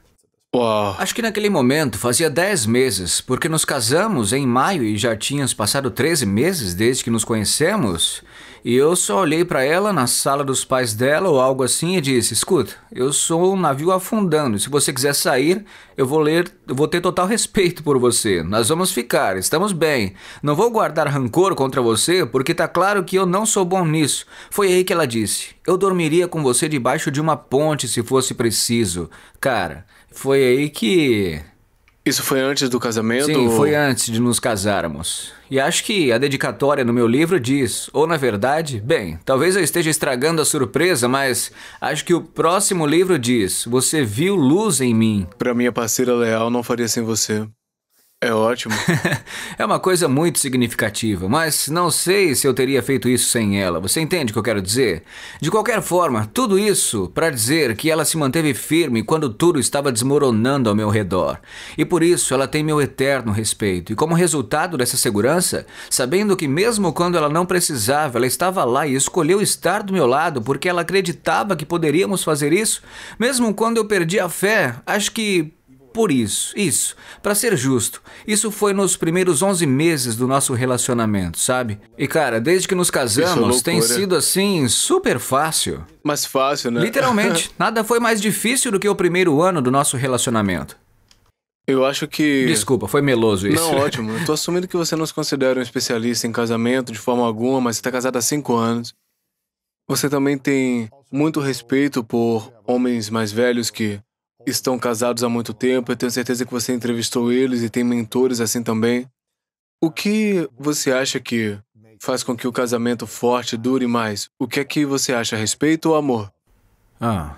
[SPEAKER 1] Uau. Acho que naquele momento fazia 10 meses, porque nos casamos em maio e já tínhamos passado 13 meses desde que nos conhecemos. E eu só olhei para ela na sala dos pais dela ou algo assim e disse: "Escuta, eu sou um navio afundando. Se você quiser sair, eu vou ler, eu vou ter total respeito por você. Nós vamos ficar, estamos bem. Não vou guardar rancor contra você, porque tá claro que eu não sou bom nisso." Foi aí que ela disse: "Eu dormiria com você debaixo de uma ponte se fosse preciso." Cara, foi aí que isso foi antes do casamento? Sim, foi antes de nos casarmos. E acho que a dedicatória no meu livro diz, ou na verdade, bem, talvez eu esteja estragando a surpresa, mas acho que o próximo livro diz: Você viu luz em mim. Para minha parceira leal, não faria sem você. É ótimo. é uma coisa muito significativa, mas não sei se eu teria feito isso sem ela. Você entende o que eu quero dizer? De qualquer forma, tudo isso para dizer que ela se manteve firme quando tudo estava desmoronando ao meu redor. E por isso ela tem meu eterno respeito. E como resultado dessa segurança, sabendo que mesmo quando ela não precisava, ela estava lá e escolheu estar do meu lado porque ela acreditava que poderíamos fazer isso, mesmo quando eu perdi a fé, acho que por isso. Isso, para ser justo, isso foi nos primeiros 11 meses do nosso relacionamento, sabe? E cara, desde que nos é casamos, é tem sido assim super fácil. Mais fácil, né? Literalmente, nada foi mais difícil do que o primeiro ano do nosso relacionamento. Eu acho que. Desculpa, foi meloso isso. Não, ótimo.
[SPEAKER 2] Eu tô assumindo que você não se considera um especialista em casamento de forma alguma, mas você tá casado há cinco anos. Você também tem muito respeito por homens mais velhos que estão casados há muito tempo, eu tenho certeza que você entrevistou eles e tem mentores assim também. O que você acha que faz com que o casamento forte
[SPEAKER 1] dure mais? O que é que você acha a respeito ou amor? Ah,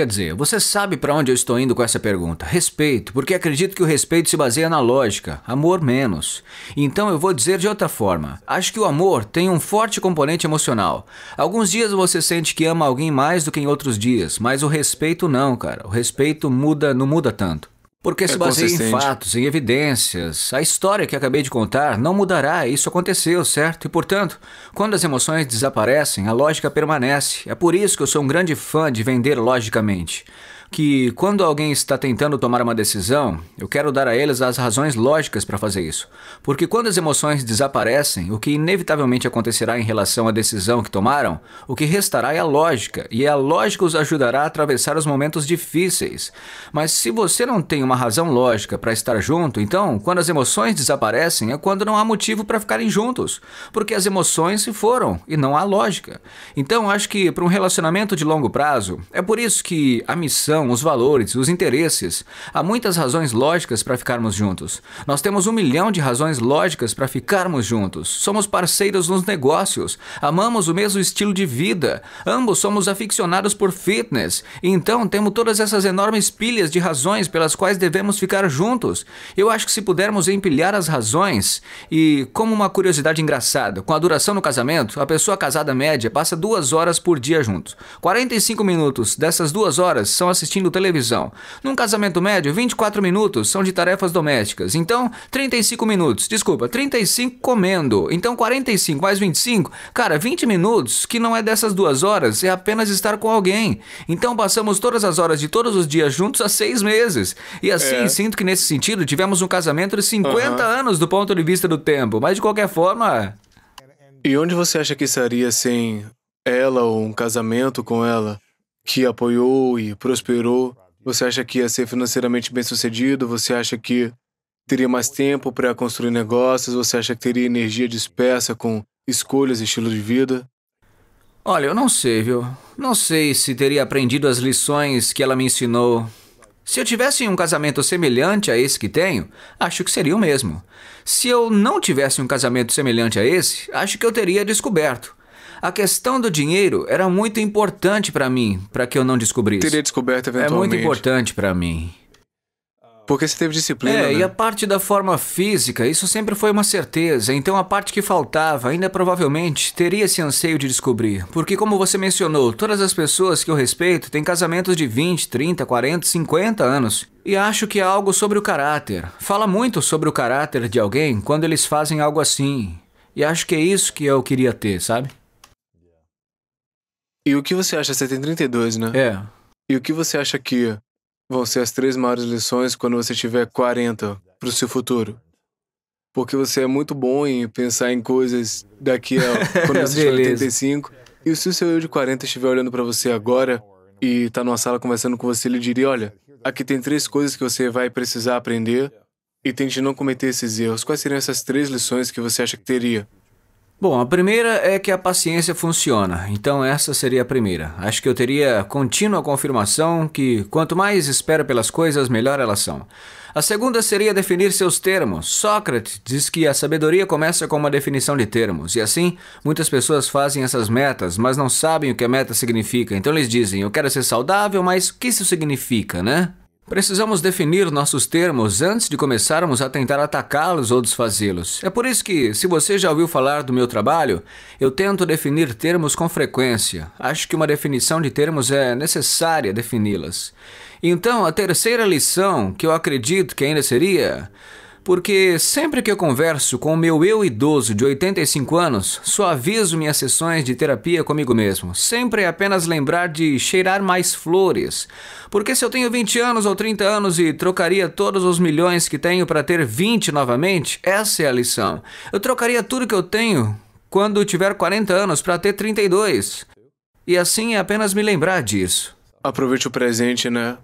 [SPEAKER 1] Quer dizer, você sabe para onde eu estou indo com essa pergunta. Respeito, porque acredito que o respeito se baseia na lógica, amor menos. Então eu vou dizer de outra forma. Acho que o amor tem um forte componente emocional. Alguns dias você sente que ama alguém mais do que em outros dias, mas o respeito não, cara. O respeito muda, não muda tanto. Porque é se baseia em fatos, em evidências. A história que acabei de contar não mudará, isso aconteceu, certo? E portanto, quando as emoções desaparecem, a lógica permanece. É por isso que eu sou um grande fã de vender logicamente que quando alguém está tentando tomar uma decisão, eu quero dar a eles as razões lógicas para fazer isso. Porque quando as emoções desaparecem, o que inevitavelmente acontecerá em relação à decisão que tomaram, o que restará é a lógica, e a lógica os ajudará a atravessar os momentos difíceis. Mas se você não tem uma razão lógica para estar junto, então, quando as emoções desaparecem é quando não há motivo para ficarem juntos, porque as emoções se foram e não há lógica. Então, acho que para um relacionamento de longo prazo, é por isso que a missão religião, os valores, os interesses. Há muitas razões lógicas para ficarmos juntos. Nós temos um milhão de razões lógicas para ficarmos juntos. Somos parceiros nos negócios, amamos o mesmo estilo de vida, ambos somos aficionados por fitness, então temos todas essas enormes pilhas de razões pelas quais devemos ficar juntos. Eu acho que se pudermos empilhar as razões, e como uma curiosidade engraçada, com a duração no casamento, a pessoa casada média passa duas horas por dia juntos. 45 minutos dessas duas horas são assistidas assistindo televisão. Num casamento médio, 24 minutos são de tarefas domésticas. Então, 35 minutos. Desculpa, 35 comendo. Então, 45 mais 25. Cara, 20 minutos, que não é dessas duas horas, é apenas estar com alguém. Então, passamos todas as horas de todos os dias juntos há seis meses. E assim, é. sinto que nesse sentido, tivemos um casamento de 50 uhum. anos do ponto de vista do tempo. Mas, de qualquer forma. E onde você acha que estaria
[SPEAKER 2] sem ela ou um casamento com ela? que apoiou e prosperou? Você acha que ia ser financeiramente bem sucedido? Você acha que teria mais tempo para construir negócios? Você acha que teria energia dispersa com escolhas e estilo de vida?
[SPEAKER 1] Olha, eu não sei, viu? Não sei se teria aprendido as lições que ela me ensinou. Se eu tivesse um casamento semelhante a esse que tenho, acho que seria o mesmo. Se eu não tivesse um casamento semelhante a esse, acho que eu teria descoberto. A questão do dinheiro era muito importante para mim, para que eu não descobrisse. Teria descoberto eventualmente. É muito importante para mim. Porque você teve disciplina. É, né? e a parte da forma física, isso sempre foi uma certeza. Então a parte que faltava ainda provavelmente teria esse anseio de descobrir. Porque, como você mencionou, todas as pessoas que eu respeito têm casamentos de 20, 30, 40, 50 anos. E acho que é algo sobre o caráter. Fala muito sobre o caráter de alguém quando eles fazem algo assim. E acho que é isso que eu queria ter, sabe? E o que você acha? Você tem 32, né? É. E o que você acha que
[SPEAKER 2] vão ser as três maiores lições quando você tiver 40 pro seu futuro? Porque você é muito bom em pensar em coisas daqui a quando você tiver 85. E se o seu eu de 40 estiver olhando para você agora e tá numa sala conversando com você, ele diria: olha, aqui tem três coisas que você vai precisar aprender e tente não cometer esses erros. Quais seriam essas três lições que você acha que teria?
[SPEAKER 1] Bom, a primeira é que a paciência funciona, então essa seria a primeira. Acho que eu teria contínua confirmação que quanto mais espera pelas coisas, melhor elas são. A segunda seria definir seus termos. Sócrates diz que a sabedoria começa com uma definição de termos, e assim muitas pessoas fazem essas metas, mas não sabem o que a meta significa. Então eles dizem: Eu quero ser saudável, mas o que isso significa, né? Precisamos definir nossos termos antes de começarmos a tentar atacá-los ou desfazê-los. É por isso que, se você já ouviu falar do meu trabalho, eu tento definir termos com frequência. Acho que uma definição de termos é necessária defini-las. Então, a terceira lição que eu acredito que ainda seria: porque sempre que eu converso com o meu eu idoso de 85 anos, suavizo minhas sessões de terapia comigo mesmo. Sempre é apenas lembrar de cheirar mais flores. Porque se eu tenho 20 anos ou 30 anos e trocaria todos os milhões que tenho para ter 20 novamente, essa é a lição. Eu trocaria tudo que eu tenho quando tiver 40 anos para ter 32. E assim é apenas me lembrar disso. Aproveite o presente, né?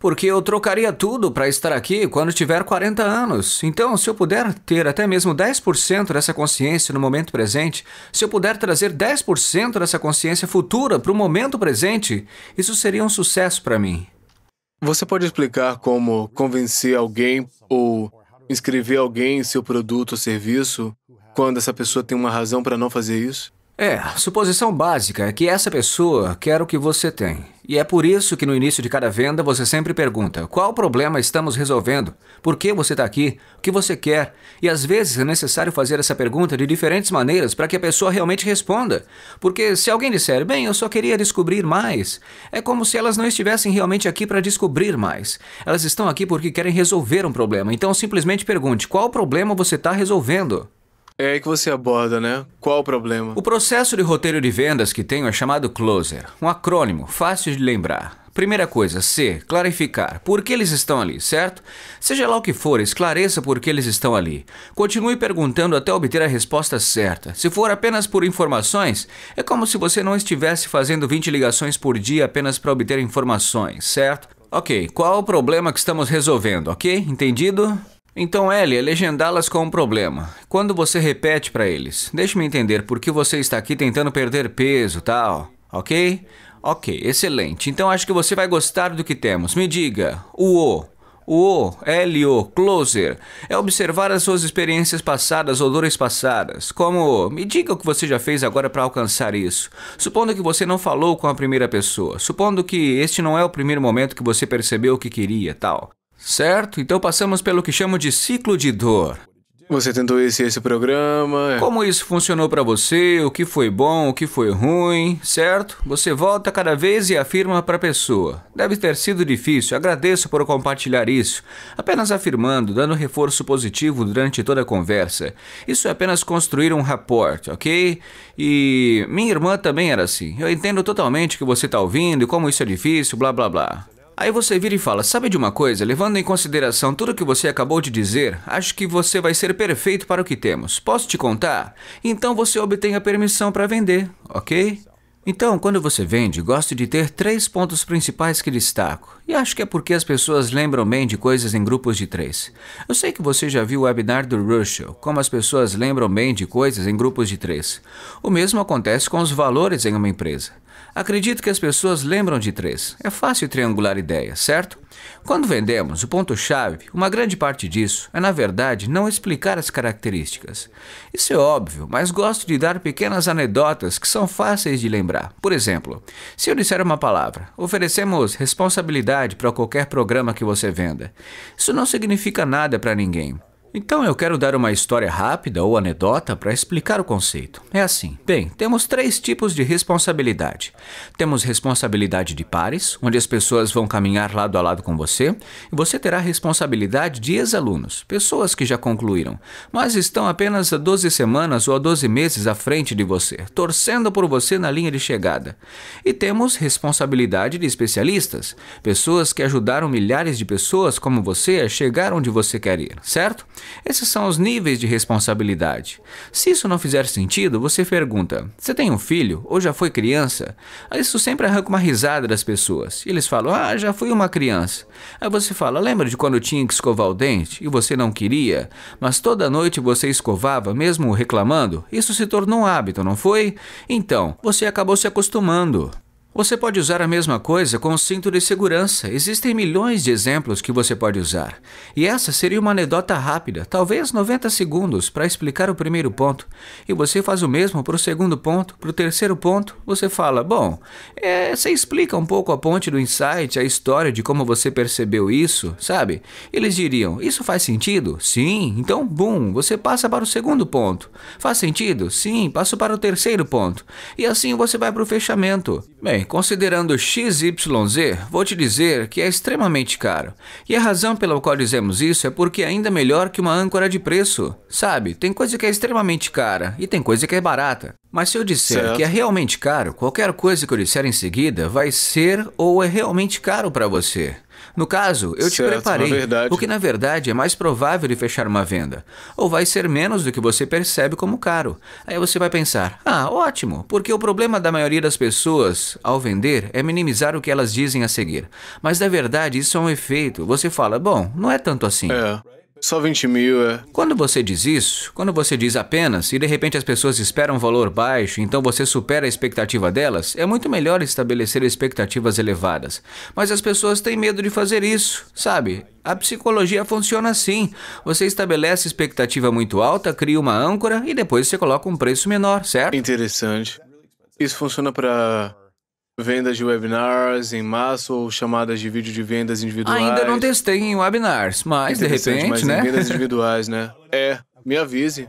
[SPEAKER 1] porque eu trocaria tudo para estar aqui quando tiver 40 anos. Então, se eu puder ter até mesmo 10% dessa consciência no momento presente, se eu puder trazer 10% dessa consciência futura para o momento presente, isso seria um sucesso para mim. Você pode explicar como convencer alguém ou inscrever alguém em
[SPEAKER 2] seu produto ou serviço quando essa pessoa tem uma razão para não fazer isso?
[SPEAKER 1] É, suposição básica é que essa pessoa quer o que você tem. E é por isso que no início de cada venda você sempre pergunta: qual problema estamos resolvendo? Por que você está aqui? O que você quer? E às vezes é necessário fazer essa pergunta de diferentes maneiras para que a pessoa realmente responda. Porque se alguém disser, bem, eu só queria descobrir mais, é como se elas não estivessem realmente aqui para descobrir mais. Elas estão aqui porque querem resolver um problema. Então simplesmente pergunte: qual problema você está resolvendo? É aí que você aborda, né? Qual o problema? O processo de roteiro de vendas que tenho é chamado Closer, um acrônimo fácil de lembrar. Primeira coisa, C, clarificar por que eles estão ali, certo? Seja lá o que for, esclareça por que eles estão ali. Continue perguntando até obter a resposta certa. Se for apenas por informações, é como se você não estivesse fazendo 20 ligações por dia apenas para obter informações, certo? Ok, qual o problema que estamos resolvendo, ok? Entendido? Então L é legendá-las com um problema. Quando você repete para eles, deixe-me entender por que você está aqui tentando perder peso, tal, ok? Ok, excelente. Então acho que você vai gostar do que temos. Me diga, o O. O, L, O, Closer, é observar as suas experiências passadas ou dores passadas. Como, me diga o que você já fez agora para alcançar isso. Supondo que você não falou com a primeira pessoa. Supondo que este não é o primeiro momento que você percebeu o que queria, tal. Certo? Então passamos pelo que chamo de ciclo de dor. Você tentou esse esse programa. É. Como isso funcionou para você, o que foi bom, o que foi ruim, certo? Você volta cada vez e afirma para a pessoa. Deve ter sido difícil, agradeço por compartilhar isso. Apenas afirmando, dando reforço positivo durante toda a conversa. Isso é apenas construir um rapport, ok? E minha irmã também era assim. Eu entendo totalmente o que você está ouvindo e como isso é difícil, blá blá blá. Aí você vira e fala: Sabe de uma coisa? Levando em consideração tudo o que você acabou de dizer, acho que você vai ser perfeito para o que temos. Posso te contar? Então você obtém a permissão para vender, ok? Então, quando você vende, gosto de ter três pontos principais que destaco. E acho que é porque as pessoas lembram bem de coisas em grupos de três. Eu sei que você já viu o webinar do Russell, como as pessoas lembram bem de coisas em grupos de três. O mesmo acontece com os valores em uma empresa. Acredito que as pessoas lembram de três. É fácil triangular ideias, certo? Quando vendemos, o ponto-chave, uma grande parte disso é, na verdade, não explicar as características. Isso é óbvio, mas gosto de dar pequenas anedotas que são fáceis de lembrar. Por exemplo, se eu disser uma palavra, oferecemos responsabilidade para qualquer programa que você venda. Isso não significa nada para ninguém. Então eu quero dar uma história rápida ou anedota para explicar o conceito. É assim: bem, temos três tipos de responsabilidade. Temos responsabilidade de pares, onde as pessoas vão caminhar lado a lado com você, e você terá responsabilidade de ex-alunos, pessoas que já concluíram, mas estão apenas a 12 semanas ou a 12 meses à frente de você, torcendo por você na linha de chegada. E temos responsabilidade de especialistas, pessoas que ajudaram milhares de pessoas como você a chegar onde você quer ir, certo? Esses são os níveis de responsabilidade. Se isso não fizer sentido, você pergunta: Você tem um filho? Ou já foi criança? Isso sempre arranca uma risada das pessoas. E eles falam: Ah, já fui uma criança. Aí você fala: Lembra de quando tinha que escovar o dente e você não queria, mas toda noite você escovava, mesmo reclamando? Isso se tornou um hábito, não foi? Então, você acabou se acostumando. Você pode usar a mesma coisa com o cinto de segurança. Existem milhões de exemplos que você pode usar. E essa seria uma anedota rápida, talvez 90 segundos, para explicar o primeiro ponto. E você faz o mesmo para o segundo ponto, para o terceiro ponto. Você fala: Bom, é, você explica um pouco a ponte do insight, a história de como você percebeu isso, sabe? Eles diriam: Isso faz sentido? Sim. Então, bum, você passa para o segundo ponto. Faz sentido? Sim. Passo para o terceiro ponto. E assim você vai para o fechamento. Bem, Bem, considerando XYZ, vou te dizer que é extremamente caro. E a razão pela qual dizemos isso é porque é ainda melhor que uma âncora de preço. Sabe, tem coisa que é extremamente cara e tem coisa que é barata. Mas se eu disser certo. que é realmente caro, qualquer coisa que eu disser em seguida vai ser ou é realmente caro para você. No caso, eu certo, te preparei, o que na verdade é mais provável de fechar uma venda. Ou vai ser menos do que você percebe como caro. Aí você vai pensar: ah, ótimo, porque o problema da maioria das pessoas ao vender é minimizar o que elas dizem a seguir. Mas na verdade, isso é um efeito. Você fala: bom, não é tanto assim. É. Só 20 mil, é. Quando você diz isso, quando você diz apenas e de repente as pessoas esperam um valor baixo, então você supera a expectativa delas, é muito melhor estabelecer expectativas elevadas. Mas as pessoas têm medo de fazer isso, sabe? A psicologia funciona assim. Você estabelece expectativa muito alta, cria uma âncora e depois você coloca um preço menor, certo? Interessante.
[SPEAKER 2] Isso funciona para vendas de webinars em massa ou chamadas de vídeo de vendas
[SPEAKER 1] individuais. Ainda não
[SPEAKER 2] testei em webinars, mas de repente, mas né? Em vendas individuais, né? É, me avise.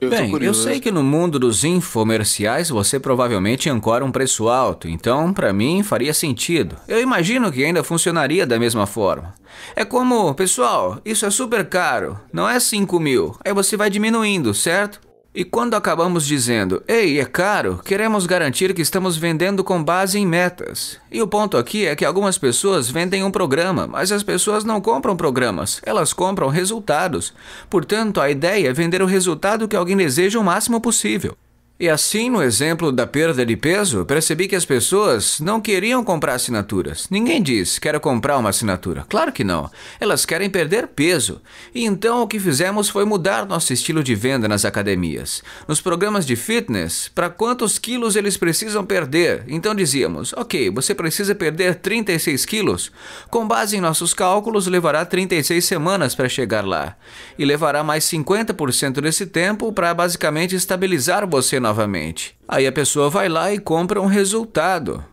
[SPEAKER 2] Eu Bem, eu sei
[SPEAKER 1] que no mundo dos infomerciais você provavelmente ancora um preço alto, então para mim faria sentido. Eu imagino que ainda funcionaria da mesma forma. É como, pessoal, isso é super caro, não é 5 mil. Aí você vai diminuindo, certo? E quando acabamos dizendo, ei, é caro, queremos garantir que estamos vendendo com base em metas. E o ponto aqui é que algumas pessoas vendem um programa, mas as pessoas não compram programas, elas compram resultados. Portanto, a ideia é vender o resultado que alguém deseja o máximo possível. E assim, no exemplo da perda de peso, percebi que as pessoas não queriam comprar assinaturas. Ninguém diz, quero comprar uma assinatura. Claro que não. Elas querem perder peso. E então o que fizemos foi mudar nosso estilo de venda nas academias. Nos programas de fitness, para quantos quilos eles precisam perder? Então dizíamos, ok, você precisa perder 36 quilos. Com base em nossos cálculos, levará 36 semanas para chegar lá. E levará mais 50% desse tempo para basicamente estabilizar você na novamente. Aí a pessoa vai lá e compra um resultado.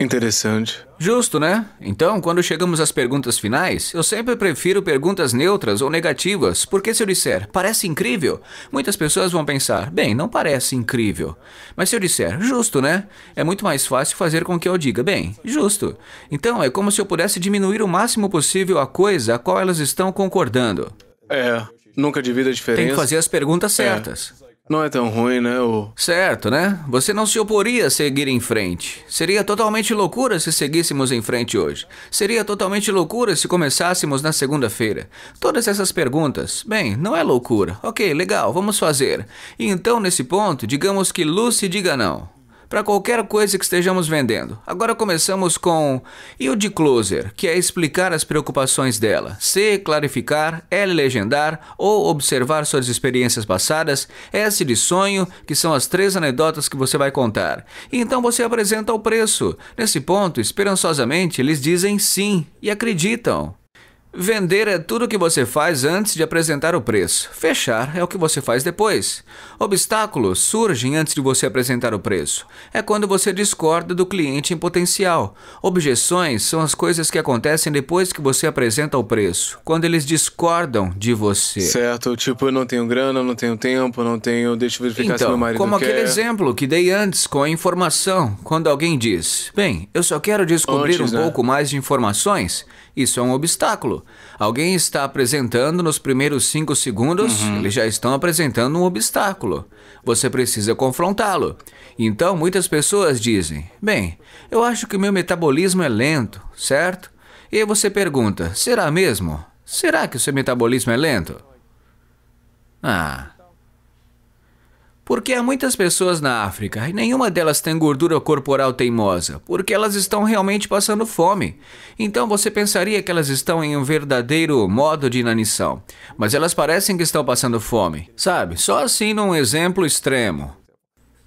[SPEAKER 1] Interessante. Justo, né? Então, quando chegamos às perguntas finais, eu sempre prefiro perguntas neutras ou negativas, porque se eu disser parece incrível, muitas pessoas vão pensar, bem, não parece incrível. Mas se eu disser justo, né? É muito mais fácil fazer com que eu diga, bem, justo. Então, é como se eu pudesse diminuir o máximo possível a coisa a qual elas estão concordando. É, nunca divida a diferença. Tem que fazer as perguntas é. certas. Não é tão ruim, né? O... Certo, né? Você não se oporia a seguir em frente. Seria totalmente loucura se seguíssemos em frente hoje. Seria totalmente loucura se começássemos na segunda-feira. Todas essas perguntas. Bem, não é loucura. Ok, legal, vamos fazer. E então, nesse ponto, digamos que Lucy diga não para qualquer coisa que estejamos vendendo. Agora começamos com de Closer, que é explicar as preocupações dela. C, clarificar. L, legendar. Ou observar suas experiências passadas. É S, de sonho, que são as três anedotas que você vai contar. E então você apresenta o preço. Nesse ponto, esperançosamente, eles dizem sim e acreditam. Vender é tudo o que você faz antes de apresentar o preço. Fechar é o que você faz depois. Obstáculos surgem antes de você apresentar o preço. É quando você discorda do cliente em potencial. Objeções são as coisas que acontecem depois que você apresenta o preço, quando eles discordam de você.
[SPEAKER 2] Certo, tipo, eu não tenho grana, não tenho tempo, não tenho. Deixa eu verificar então, se meu marido como aquele exemplo
[SPEAKER 1] que dei antes com a informação, quando alguém diz: Bem, eu só quero descobrir antes, um né? pouco mais de informações. Isso é um obstáculo. Alguém está apresentando nos primeiros cinco segundos, uhum. eles já estão apresentando um obstáculo. Você precisa confrontá-lo. Então, muitas pessoas dizem: Bem, eu acho que meu metabolismo é lento, certo? E você pergunta: Será mesmo? Será que o seu metabolismo é lento? Ah, porque há muitas pessoas na África e nenhuma delas tem gordura corporal teimosa, porque elas estão realmente passando fome. Então você pensaria que elas estão em um verdadeiro modo de inanição, mas elas parecem que estão passando fome. Sabe, só assim num exemplo extremo.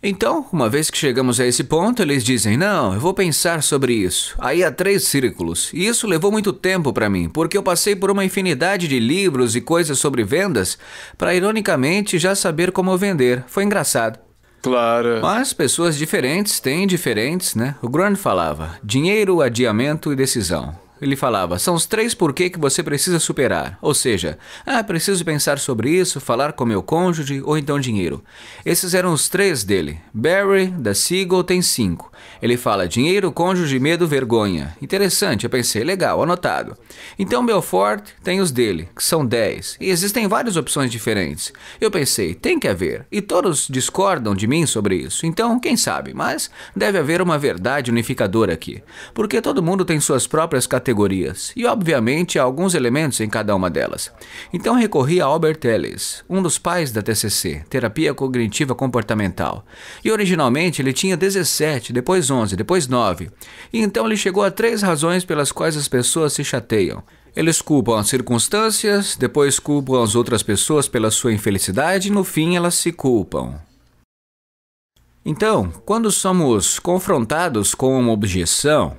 [SPEAKER 1] Então, uma vez que chegamos a esse ponto, eles dizem: Não, eu vou pensar sobre isso. Aí há três círculos. E isso levou muito tempo para mim, porque eu passei por uma infinidade de livros e coisas sobre vendas para, ironicamente, já saber como vender. Foi engraçado. Claro. Mas pessoas diferentes têm diferentes, né? O Grant falava: dinheiro, adiamento e decisão. Ele falava: são os três porquê que você precisa superar. Ou seja, ah, preciso pensar sobre isso, falar com meu cônjuge ou então dinheiro. Esses eram os três dele. Barry, da Siegel, tem cinco. Ele fala dinheiro, cônjuge, medo, vergonha. Interessante, eu pensei, legal, anotado. Então Belfort tem os dele, que são dez. E existem várias opções diferentes. Eu pensei, tem que haver. E todos discordam de mim sobre isso. Então, quem sabe? Mas deve haver uma verdade unificadora aqui. Porque todo mundo tem suas próprias categorias categorias e, obviamente, há alguns elementos em cada uma delas. Então recorri a Albert Ellis, um dos pais da TCC, Terapia Cognitiva Comportamental. E originalmente ele tinha 17, depois 11, depois 9. E então ele chegou a três razões pelas quais as pessoas se chateiam. Eles culpam as circunstâncias, depois culpam as outras pessoas pela sua infelicidade e no fim elas se culpam. Então, quando somos confrontados com uma objeção,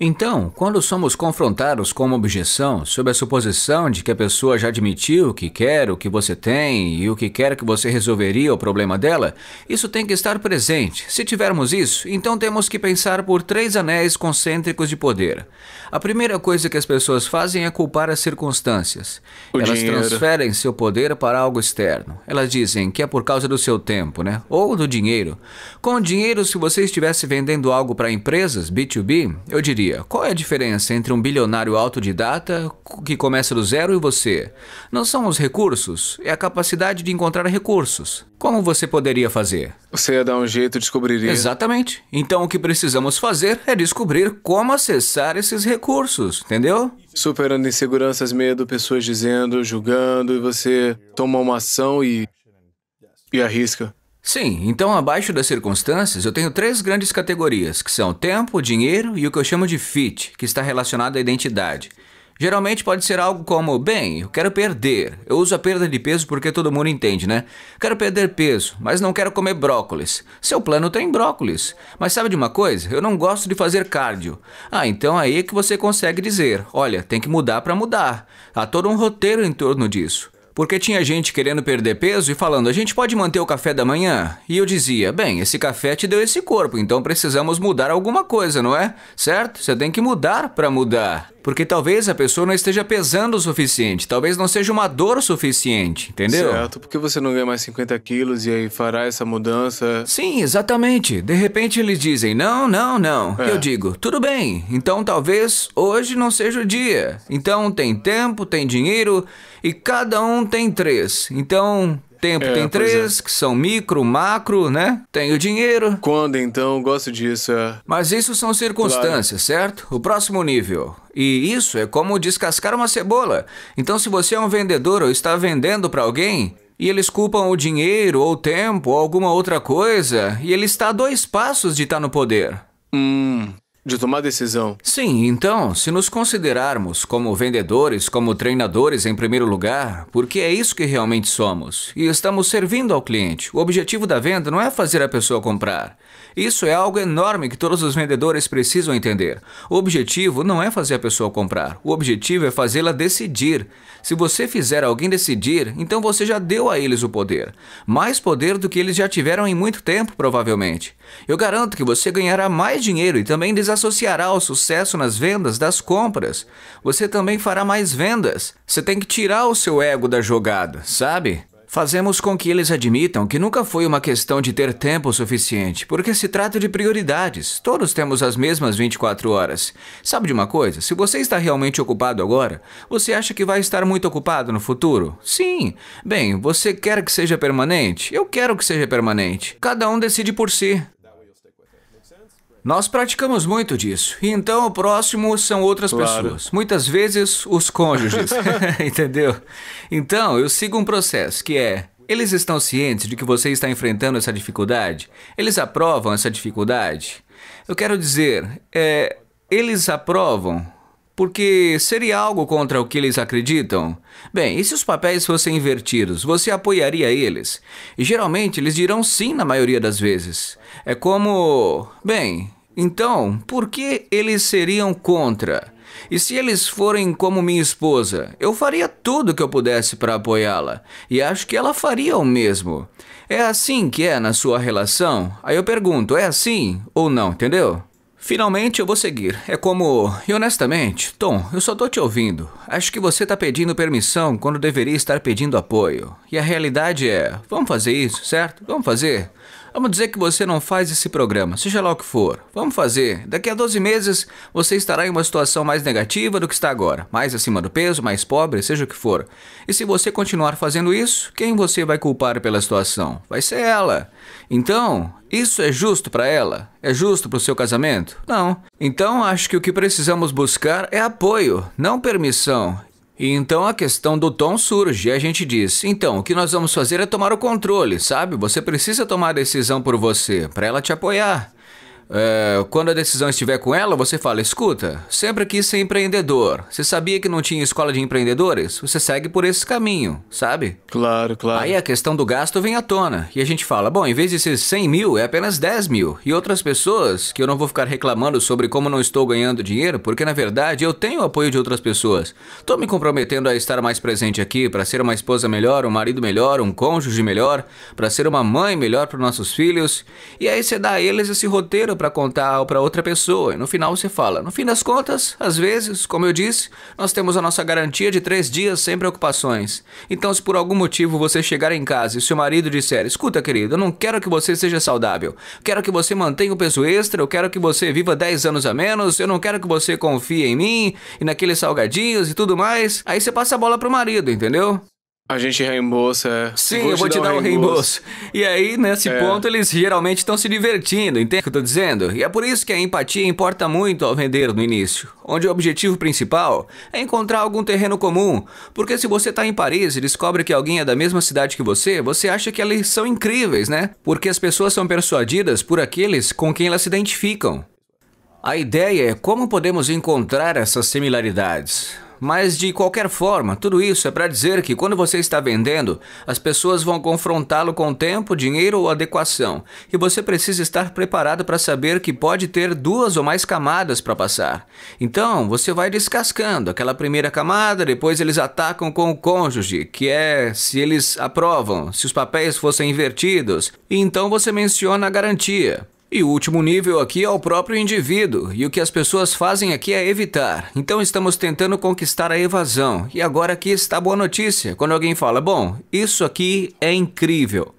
[SPEAKER 1] então, quando somos confrontados com uma objeção sob a suposição de que a pessoa já admitiu o que quer, o que você tem e o que quer que você resolveria o problema dela, isso tem que estar presente. Se tivermos isso, então temos que pensar por três anéis concêntricos de poder. A primeira coisa que as pessoas fazem é culpar as circunstâncias. O Elas dinheiro. transferem seu poder para algo externo. Elas dizem que é por causa do seu tempo, né? Ou do dinheiro. Com o dinheiro, se você estivesse vendendo algo para empresas, B2B, eu diria dia. Qual é a diferença entre um bilionário autodidata que começa do zero e você? Não são os recursos, é a capacidade de encontrar recursos. Como você poderia fazer? Você ia dar um jeito e descobriria. Exatamente. Então o que precisamos fazer é descobrir como acessar
[SPEAKER 2] esses recursos, entendeu? Superando inseguranças, medo, pessoas dizendo, julgando, e
[SPEAKER 1] você toma uma ação e. e arrisca. Sim, então abaixo das circunstâncias eu tenho três grandes categorias, que são tempo, dinheiro e o que eu chamo de fit, que está relacionado à identidade. Geralmente pode ser algo como, bem, eu quero perder. Eu uso a perda de peso porque todo mundo entende, né? Quero perder peso, mas não quero comer brócolis. Seu plano tem brócolis. Mas sabe de uma coisa? Eu não gosto de fazer cardio. Ah, então aí é que você consegue dizer, olha, tem que mudar para mudar. Há todo um roteiro em torno disso. Porque tinha gente querendo perder peso e falando: a gente pode manter o café da manhã? E eu dizia: bem, esse café te deu esse corpo, então precisamos mudar alguma coisa, não é? Certo? Você tem que mudar para mudar. Porque talvez a pessoa não esteja pesando o suficiente, talvez não seja uma dor suficiente, entendeu? Certo, porque você não ganha mais 50 quilos e aí fará essa mudança. Sim, exatamente. De repente eles dizem, não, não, não. É. Eu digo, tudo bem, então talvez hoje não seja o dia. Então tem tempo, tem dinheiro e cada um tem três. Então Tempo é, tem é. três, é. que são micro, macro, né? Tenho dinheiro. Quando então, gosto disso. É... Mas isso são circunstâncias, claro. certo? O próximo nível. E isso é como descascar uma cebola. Então, se você é um vendedor ou está vendendo para alguém, e eles culpam o dinheiro ou o tempo ou alguma outra coisa, e ele está a dois passos de estar tá no poder. Hum de tomar decisão. Sim, então, se nos considerarmos como vendedores, como treinadores em primeiro lugar, porque é isso que realmente somos, e estamos servindo ao cliente, o objetivo da venda não é fazer a pessoa comprar, isso é algo enorme que todos os vendedores precisam entender. O objetivo não é fazer a pessoa comprar, o objetivo é fazê-la decidir. Se você fizer alguém decidir, então você já deu a eles o poder. Mais poder do que eles já tiveram em muito tempo, provavelmente. Eu garanto que você ganhará mais dinheiro e também desassociará o sucesso nas vendas das compras. Você também fará mais vendas. Você tem que tirar o seu ego da jogada, sabe? Fazemos com que eles admitam que nunca foi uma questão de ter tempo suficiente, porque se trata de prioridades. Todos temos as mesmas 24 horas. Sabe de uma coisa? Se você está realmente ocupado agora, você acha que vai estar muito ocupado no futuro? Sim. Bem, você quer que seja permanente? Eu quero que seja permanente. Cada um decide por si. Nós praticamos muito disso. Então o próximo são outras claro. pessoas. Muitas vezes os cônjuges. Entendeu? Então eu sigo um processo que é eles estão cientes de que você está enfrentando essa dificuldade? Eles aprovam essa dificuldade? Eu quero dizer, é, eles aprovam porque seria algo contra o que eles acreditam? Bem, e se os papéis fossem invertidos, você apoiaria eles? E geralmente eles dirão sim na maioria das vezes. É como. Bem, então, por que eles seriam contra? E se eles forem como minha esposa, eu faria tudo o que eu pudesse para apoiá-la, e acho que ela faria o mesmo. É assim que é na sua relação? Aí eu pergunto, é assim ou não, entendeu? Finalmente eu vou seguir. É como. E honestamente, Tom, eu só tô te ouvindo. Acho que você tá pedindo permissão quando deveria estar pedindo apoio. E a realidade é: vamos fazer isso, certo? Vamos fazer. Vamos dizer que você não faz esse programa, seja lá o que for. Vamos fazer. Daqui a 12 meses você estará em uma situação mais negativa do que está agora, mais acima do peso, mais pobre, seja o que for. E se você continuar fazendo isso, quem você vai culpar pela situação? Vai ser ela. Então, isso é justo para ela? É justo para o seu casamento? Não. Então, acho que o que precisamos buscar é apoio, não permissão então a questão do tom surge e a gente diz: então, o que nós vamos fazer é tomar o controle, sabe? Você precisa tomar a decisão por você, para ela te apoiar. É, quando a decisão estiver com ela, você fala: escuta, sempre quis ser empreendedor. Você sabia que não tinha escola de empreendedores? Você segue por esse caminho, sabe? Claro, claro. Aí a questão do gasto vem à tona. E a gente fala: bom, em vez de ser 100 mil, é apenas 10 mil. E outras pessoas, que eu não vou ficar reclamando sobre como não estou ganhando dinheiro, porque na verdade eu tenho o apoio de outras pessoas. Tô me comprometendo a estar mais presente aqui para ser uma esposa melhor, um marido melhor, um cônjuge melhor, para ser uma mãe melhor para nossos filhos. E aí você dá a eles esse roteiro para contar para outra pessoa. E no final você fala. No fim das contas, às vezes, como eu disse, nós temos a nossa garantia de três dias sem preocupações. Então, se por algum motivo você chegar em casa e seu marido disser: Escuta, querido, eu não quero que você seja saudável. Quero que você mantenha o peso extra. Eu quero que você viva dez anos a menos. Eu não quero que você confie em mim e naqueles salgadinhos e tudo mais. Aí você passa a bola pro marido, entendeu? A gente reembolsa. Sim, vou eu vou te dar um reembolso. reembolso. E aí, nesse é. ponto, eles geralmente estão se divertindo, entende o que eu tô dizendo? E é por isso que a empatia importa muito ao vender no início, onde o objetivo principal é encontrar algum terreno comum. Porque se você tá em Paris e descobre que alguém é da mesma cidade que você, você acha que elas são incríveis, né? Porque as pessoas são persuadidas por aqueles com quem elas se identificam. A ideia é como podemos encontrar essas similaridades. Mas de qualquer forma, tudo isso é para dizer que quando você está vendendo, as pessoas vão confrontá-lo com tempo, dinheiro ou adequação, e você precisa estar preparado para saber que pode ter duas ou mais camadas para passar. Então, você vai descascando aquela primeira camada, depois eles atacam com o cônjuge, que é se eles aprovam, se os papéis fossem invertidos, e então você menciona a garantia. E o último nível aqui é o próprio indivíduo, e o que as pessoas fazem aqui é evitar. Então estamos tentando conquistar a evasão. E agora aqui está a boa notícia, quando alguém fala: "Bom, isso aqui é incrível".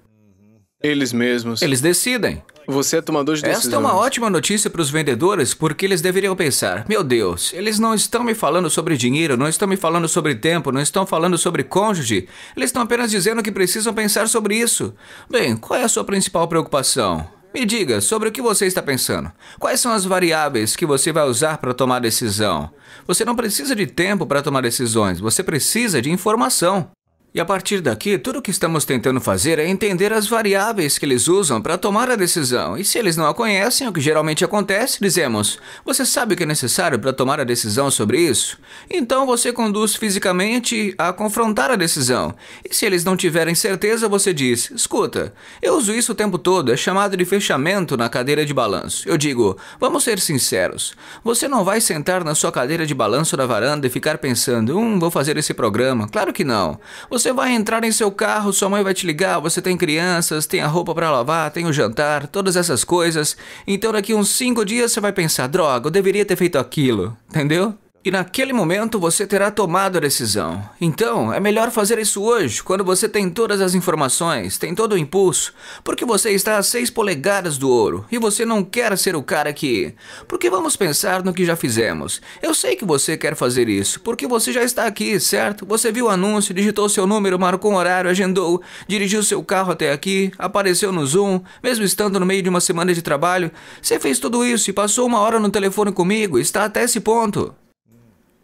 [SPEAKER 1] Eles mesmos. Eles decidem.
[SPEAKER 2] Você é tomador de decisões. Esta é uma
[SPEAKER 1] ótima notícia para os vendedores, porque eles deveriam pensar: meu Deus, eles não estão me falando sobre dinheiro, não estão me falando sobre tempo, não estão falando sobre cônjuge. Eles estão apenas dizendo que precisam pensar sobre isso. Bem, qual é a sua principal preocupação? Me diga sobre o que você está pensando. Quais são as variáveis que você vai usar para tomar decisão? Você não precisa de tempo para tomar decisões, você precisa de informação. E a partir daqui, tudo o que estamos tentando fazer é entender as variáveis que eles usam para tomar a decisão. E se eles não a conhecem, o que geralmente acontece, dizemos: Você sabe o que é necessário para tomar a decisão sobre isso? Então você conduz fisicamente a confrontar a decisão. E se eles não tiverem certeza, você diz: Escuta, eu uso isso o tempo todo, é chamado de fechamento na cadeira de balanço. Eu digo: Vamos ser sinceros. Você não vai sentar na sua cadeira de balanço da varanda e ficar pensando: Hum, vou fazer esse programa. Claro que não. Você você vai entrar em seu carro, sua mãe vai te ligar, você tem crianças, tem a roupa para lavar, tem o jantar, todas essas coisas. Então daqui uns 5 dias você vai pensar, droga, eu deveria ter feito aquilo, entendeu? E naquele momento você terá tomado a decisão. Então, é melhor fazer isso hoje, quando você tem todas as informações, tem todo o impulso, porque você está a seis polegadas do ouro e você não quer ser o cara que. Porque vamos pensar no que já fizemos. Eu sei que você quer fazer isso, porque você já está aqui, certo? Você viu o anúncio, digitou seu número, marcou um horário, agendou, dirigiu seu carro até aqui, apareceu no Zoom, mesmo estando no meio de uma semana de trabalho. Você fez tudo isso e passou uma hora no telefone comigo, está até esse ponto.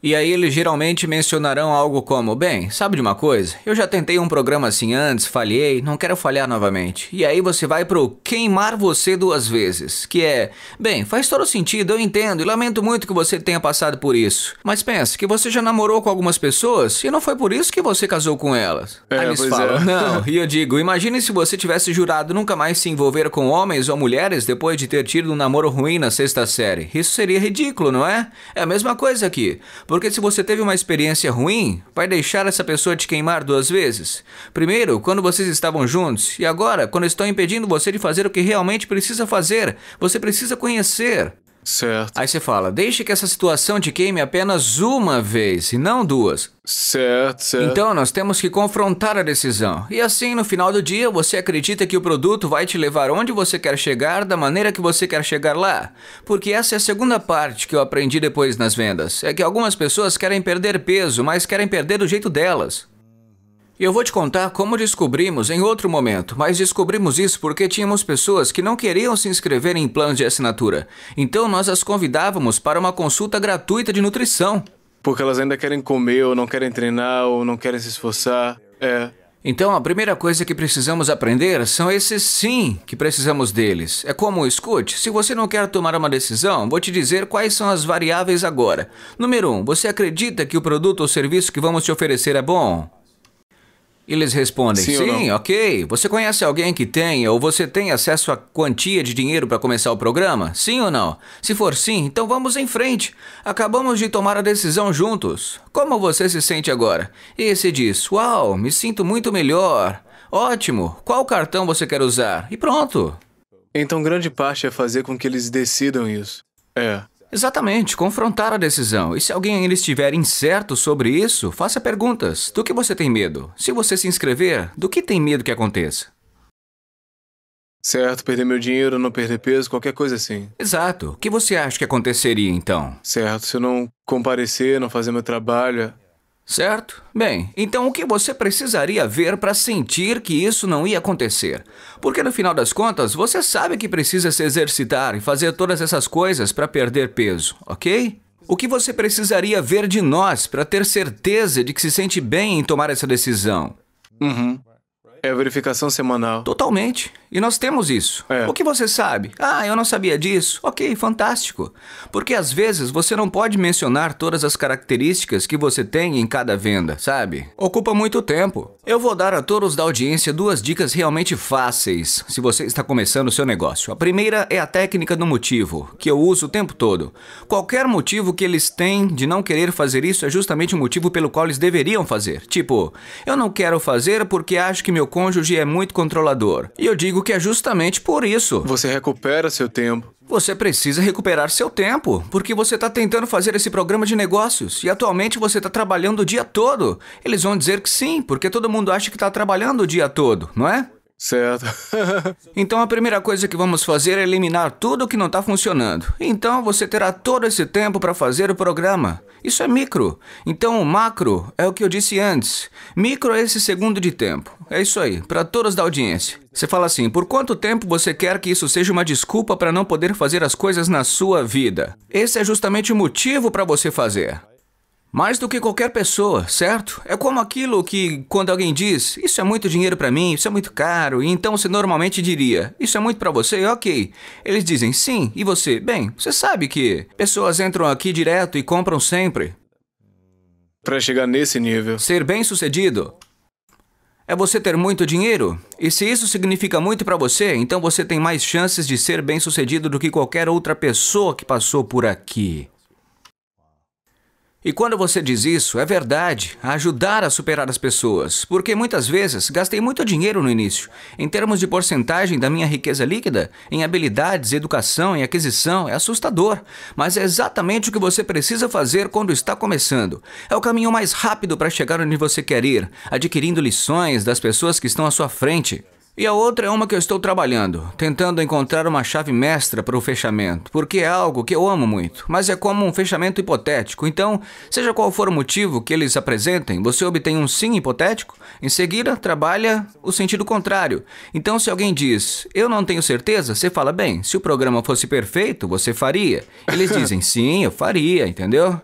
[SPEAKER 1] E aí eles geralmente mencionarão algo como: Bem, sabe de uma coisa? Eu já tentei um programa assim antes, falhei, não quero falhar novamente. E aí você vai pro queimar você duas vezes, que é: Bem, faz todo sentido, eu entendo e lamento muito que você tenha passado por isso. Mas pensa que você já namorou com algumas pessoas e não foi por isso que você casou com elas. É, aí eles falam: é. Não, e eu digo: Imagine se você tivesse jurado nunca mais se envolver com homens ou mulheres depois de ter tido um namoro ruim na sexta série. Isso seria ridículo, não é? É a mesma coisa aqui. Por porque se você teve uma experiência ruim, vai deixar essa pessoa te queimar duas vezes. Primeiro, quando vocês estavam juntos, e agora, quando estão impedindo você de fazer o que realmente precisa fazer. Você precisa conhecer. Certo. Aí você fala, deixe que essa situação te queime apenas uma vez e não duas. Certo, certo. Então nós temos que confrontar a decisão. E assim, no final do dia, você acredita que o produto vai te levar onde você quer chegar, da maneira que você quer chegar lá. Porque essa é a segunda parte que eu aprendi depois nas vendas. É que algumas pessoas querem perder peso, mas querem perder do jeito delas. E eu vou te contar como descobrimos em outro momento, mas descobrimos isso porque tínhamos pessoas que não queriam se inscrever em planos de assinatura. Então nós as convidávamos para uma consulta gratuita de nutrição. Porque elas ainda querem comer, ou não querem treinar, ou não querem se esforçar. É. Então a primeira coisa que precisamos aprender são esses sim que precisamos deles. É como escute, se você não quer tomar uma decisão, vou te dizer quais são as variáveis agora. Número 1, um, você acredita que o produto ou serviço que vamos te oferecer é bom? Eles respondem: Sim, Sim ok. Você conhece alguém que tenha ou você tem acesso à quantia de dinheiro para começar o programa? Sim ou não? Se for sim, então vamos em frente. Acabamos de tomar a decisão juntos. Como você se sente agora? E se diz: Uau, me sinto muito melhor. Ótimo. Qual cartão você quer usar? E pronto. Então, grande parte é fazer com que eles decidam isso. É. Exatamente, confrontar a decisão. E se alguém ainda estiver incerto sobre isso, faça perguntas. Do que você tem medo? Se você se inscrever, do que tem medo que aconteça? Certo, perder meu dinheiro, não
[SPEAKER 2] perder peso, qualquer coisa assim.
[SPEAKER 1] Exato. O que você acha que aconteceria então? Certo, se eu não comparecer, não fazer meu trabalho, Certo? Bem, então o que você precisaria ver para sentir que isso não ia acontecer? Porque no final das contas, você sabe que precisa se exercitar e fazer todas essas coisas para perder peso, ok? O que você precisaria ver de nós para ter certeza de que se sente bem em tomar essa decisão? Uhum. É a verificação semanal. Totalmente. E nós temos isso. É. O que você sabe? Ah, eu não sabia disso. Ok, fantástico. Porque às vezes você não pode mencionar todas as características que você tem em cada venda, sabe? Ocupa muito tempo. Eu vou dar a todos da audiência duas dicas realmente fáceis se você está começando o seu negócio. A primeira é a técnica do motivo, que eu uso o tempo todo. Qualquer motivo que eles têm de não querer fazer isso é justamente o motivo pelo qual eles deveriam fazer. Tipo, eu não quero fazer porque acho que meu cônjuge é muito controlador. E eu digo que é justamente por isso. Você recupera seu tempo. Você precisa recuperar seu tempo, porque você está tentando fazer esse programa de negócios e atualmente você está trabalhando o dia todo. Eles vão dizer que sim, porque todo mundo acha que está trabalhando o dia todo, não é? Certo. então a primeira coisa que vamos fazer é eliminar tudo que não está funcionando. Então você terá todo esse tempo para fazer o programa. Isso é micro. Então o macro é o que eu disse antes. Micro é esse segundo de tempo. É isso aí, para todos da audiência. Você fala assim: por quanto tempo você quer que isso seja uma desculpa para não poder fazer as coisas na sua vida? Esse é justamente o motivo para você fazer. Mais do que qualquer pessoa, certo? É como aquilo que, quando alguém diz, isso é muito dinheiro para mim, isso é muito caro, e então você normalmente diria, isso é muito para você, ok. Eles dizem sim, e você, bem, você sabe que pessoas entram aqui direto e compram sempre. Para chegar nesse nível. Ser bem sucedido é você ter muito dinheiro. E se isso significa muito para você, então você tem mais chances de ser bem sucedido do que qualquer outra pessoa que passou por aqui. E quando você diz isso, é verdade, ajudar a superar as pessoas, porque muitas vezes gastei muito dinheiro no início, em termos de porcentagem da minha riqueza líquida, em habilidades, educação, em aquisição, é assustador, mas é exatamente o que você precisa fazer quando está começando. É o caminho mais rápido para chegar onde você quer ir, adquirindo lições das pessoas que estão à sua frente. E a outra é uma que eu estou trabalhando, tentando encontrar uma chave mestra para o fechamento, porque é algo que eu amo muito, mas é como um fechamento hipotético. Então, seja qual for o motivo que eles apresentem, você obtém um sim hipotético, em seguida trabalha o sentido contrário. Então, se alguém diz, eu não tenho certeza, você fala, bem, se o programa fosse perfeito, você faria. Eles dizem, sim, eu faria, entendeu?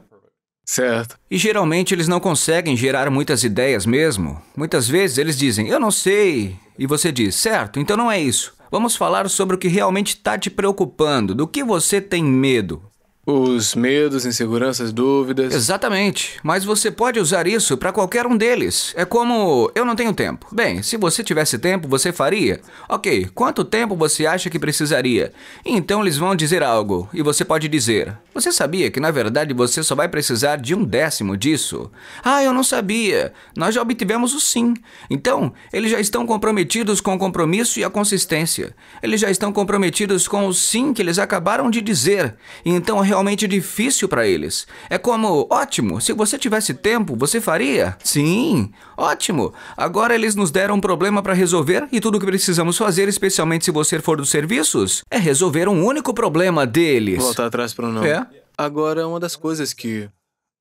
[SPEAKER 1] Certo. E geralmente eles não conseguem gerar muitas ideias mesmo. Muitas vezes eles dizem, eu não sei. E você diz, certo, então não é isso. Vamos falar sobre o que realmente está te preocupando, do que você tem medo. Os medos, inseguranças, dúvidas. Exatamente. Mas você pode usar isso para qualquer um deles. É como eu não tenho tempo. Bem, se você tivesse tempo, você faria. Ok, quanto tempo você acha que precisaria? Então eles vão dizer algo e você pode dizer: Você sabia que na verdade você só vai precisar de um décimo disso? Ah, eu não sabia. Nós já obtivemos o sim. Então, eles já estão comprometidos com o compromisso e a consistência. Eles já estão comprometidos com o sim que eles acabaram de dizer. Então, realmente difícil para eles. É como, ótimo, se você tivesse tempo, você faria? Sim, ótimo. Agora eles nos deram um problema para resolver e tudo o que precisamos fazer, especialmente se você for dos serviços, é resolver um único problema deles. Voltar
[SPEAKER 2] atrás para não. É.
[SPEAKER 1] Agora, uma das coisas que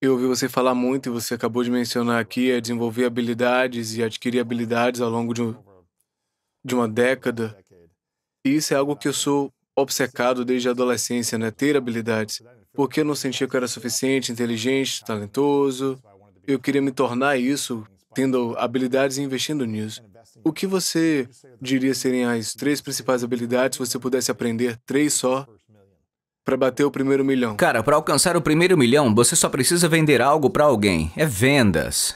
[SPEAKER 2] eu ouvi você falar muito e você acabou de mencionar aqui é desenvolver habilidades e adquirir habilidades ao longo de, um, de uma década. E isso é algo que eu sou obcecado desde a adolescência, né? Ter habilidades. Porque eu não sentia que eu era suficiente, inteligente, talentoso. Eu queria me tornar isso, tendo habilidades e investindo
[SPEAKER 1] nisso. O
[SPEAKER 2] que você diria serem as três principais habilidades se você pudesse aprender
[SPEAKER 1] três só para bater o primeiro milhão? Cara, para alcançar o primeiro milhão, você só precisa vender algo para alguém. É vendas.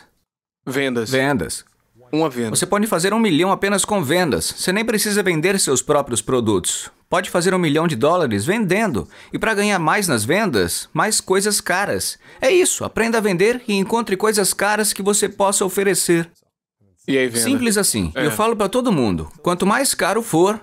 [SPEAKER 1] Vendas. Vendas. Uma venda. Você pode fazer um milhão apenas com vendas. Você nem precisa vender seus próprios produtos. Pode fazer um milhão de dólares vendendo e para ganhar mais nas vendas, mais coisas caras. É isso, aprenda a vender e encontre coisas caras que você possa oferecer. Aí, Simples assim. É. Eu falo para todo mundo, quanto mais caro for,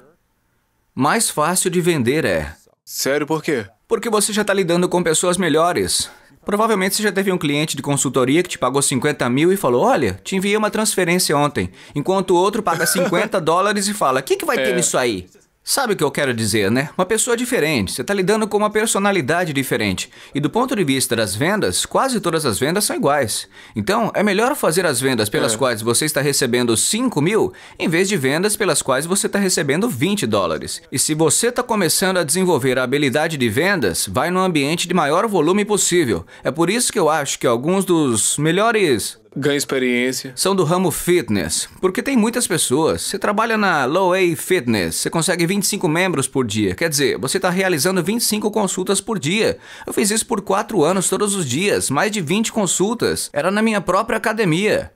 [SPEAKER 1] mais fácil de vender é. Sério, por quê? Porque você já está lidando com pessoas melhores. Provavelmente você já teve um cliente de consultoria que te pagou 50 mil e falou: Olha, te enviei uma transferência ontem. Enquanto o outro paga 50 dólares e fala: O que, que vai é. ter nisso aí? Sabe o que eu quero dizer, né? Uma pessoa diferente, você está lidando com uma personalidade diferente. E do ponto de vista das vendas, quase todas as vendas são iguais. Então, é melhor fazer as vendas pelas é. quais você está recebendo 5 mil, em vez de vendas pelas quais você está recebendo 20 dólares. E se você está começando a desenvolver a habilidade de vendas, vai no ambiente de maior volume possível. É por isso que eu acho que alguns dos melhores ganha experiência. São do ramo fitness, porque tem muitas pessoas. Você trabalha na Low A Fitness, você consegue 25 membros por dia. Quer dizer, você está realizando 25 consultas por dia. Eu fiz isso por 4 anos todos os dias, mais de 20 consultas. Era na minha própria academia.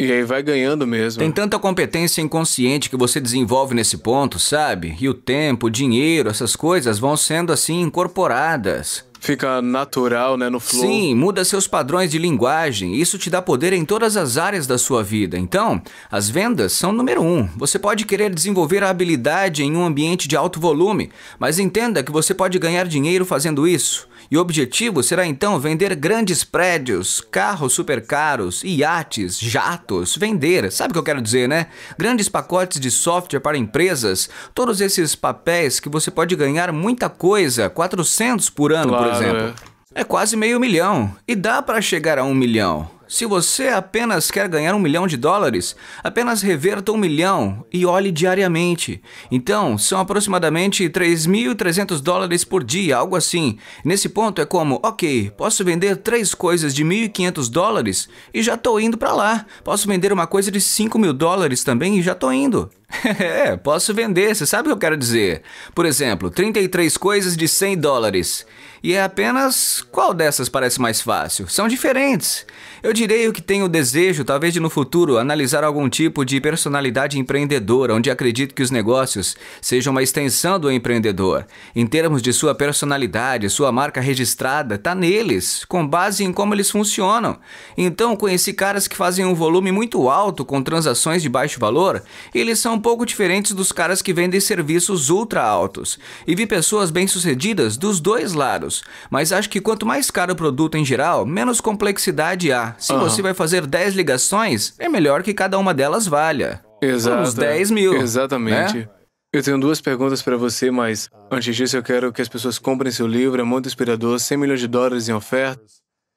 [SPEAKER 1] E aí vai ganhando mesmo. Tem tanta competência inconsciente que você desenvolve nesse ponto, sabe? E o tempo, o dinheiro, essas coisas vão sendo assim incorporadas. Fica natural, né, no flow. Sim, muda seus padrões de linguagem. Isso te dá poder em todas as áreas da sua vida. Então, as vendas são número um. Você pode querer desenvolver a habilidade em um ambiente de alto volume, mas entenda que você pode ganhar dinheiro fazendo isso. E o objetivo será então vender grandes prédios, carros super caros, iates, jatos, vender, sabe o que eu quero dizer, né? Grandes pacotes de software para empresas, todos esses papéis que você pode ganhar muita coisa, 400 por ano, claro, por exemplo. É. é quase meio milhão. E dá para chegar a um milhão. Se você apenas quer ganhar um milhão de dólares, apenas reverta um milhão e olhe diariamente. Então, são aproximadamente 3.300 dólares por dia, algo assim. Nesse ponto é como, ok, posso vender três coisas de 1.500 dólares e já estou indo para lá. Posso vender uma coisa de 5 mil dólares também e já estou indo. é, posso vender, você sabe o que eu quero dizer. Por exemplo, 33 coisas de 100 dólares. E é apenas qual dessas parece mais fácil? São diferentes. Eu direi que tenho o desejo, talvez de no futuro, analisar algum tipo de personalidade empreendedora, onde acredito que os negócios sejam uma extensão do empreendedor. Em termos de sua personalidade, sua marca registrada, está neles, com base em como eles funcionam. Então, conheci caras que fazem um volume muito alto com transações de baixo valor, e eles são um pouco diferentes dos caras que vendem serviços ultra altos. E vi pessoas bem-sucedidas dos dois lados, mas acho que quanto mais caro o produto em geral, menos complexidade há se uhum. você vai fazer 10 ligações, é melhor que cada uma delas valha.
[SPEAKER 2] Exato. Uns 10 mil. Exatamente. Né? Eu tenho duas perguntas para você, mas antes disso eu quero que as pessoas comprem seu livro, é muito inspirador, 100 milhões de dólares em oferta.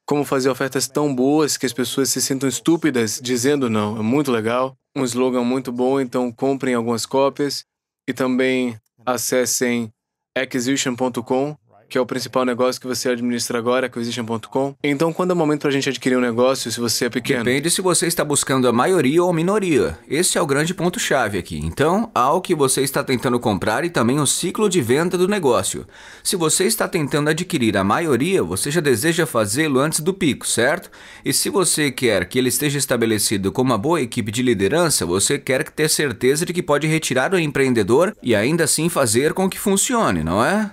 [SPEAKER 2] Como fazer ofertas tão boas que as pessoas se sintam estúpidas dizendo não. É muito legal, um slogan muito bom, então comprem algumas cópias e também acessem acquisition.com que é o principal negócio que você administra agora, que Acquisition.com. Então, quando é
[SPEAKER 1] o momento para a gente adquirir um negócio, se você é pequeno? Depende se você está buscando a maioria ou a minoria. Esse é o grande ponto-chave aqui. Então, há o que você está tentando comprar e também o ciclo de venda do negócio. Se você está tentando adquirir a maioria, você já deseja fazê-lo antes do pico, certo? E se você quer que ele esteja estabelecido com uma boa equipe de liderança, você quer ter certeza de que pode retirar o empreendedor e ainda assim fazer com que funcione, não é?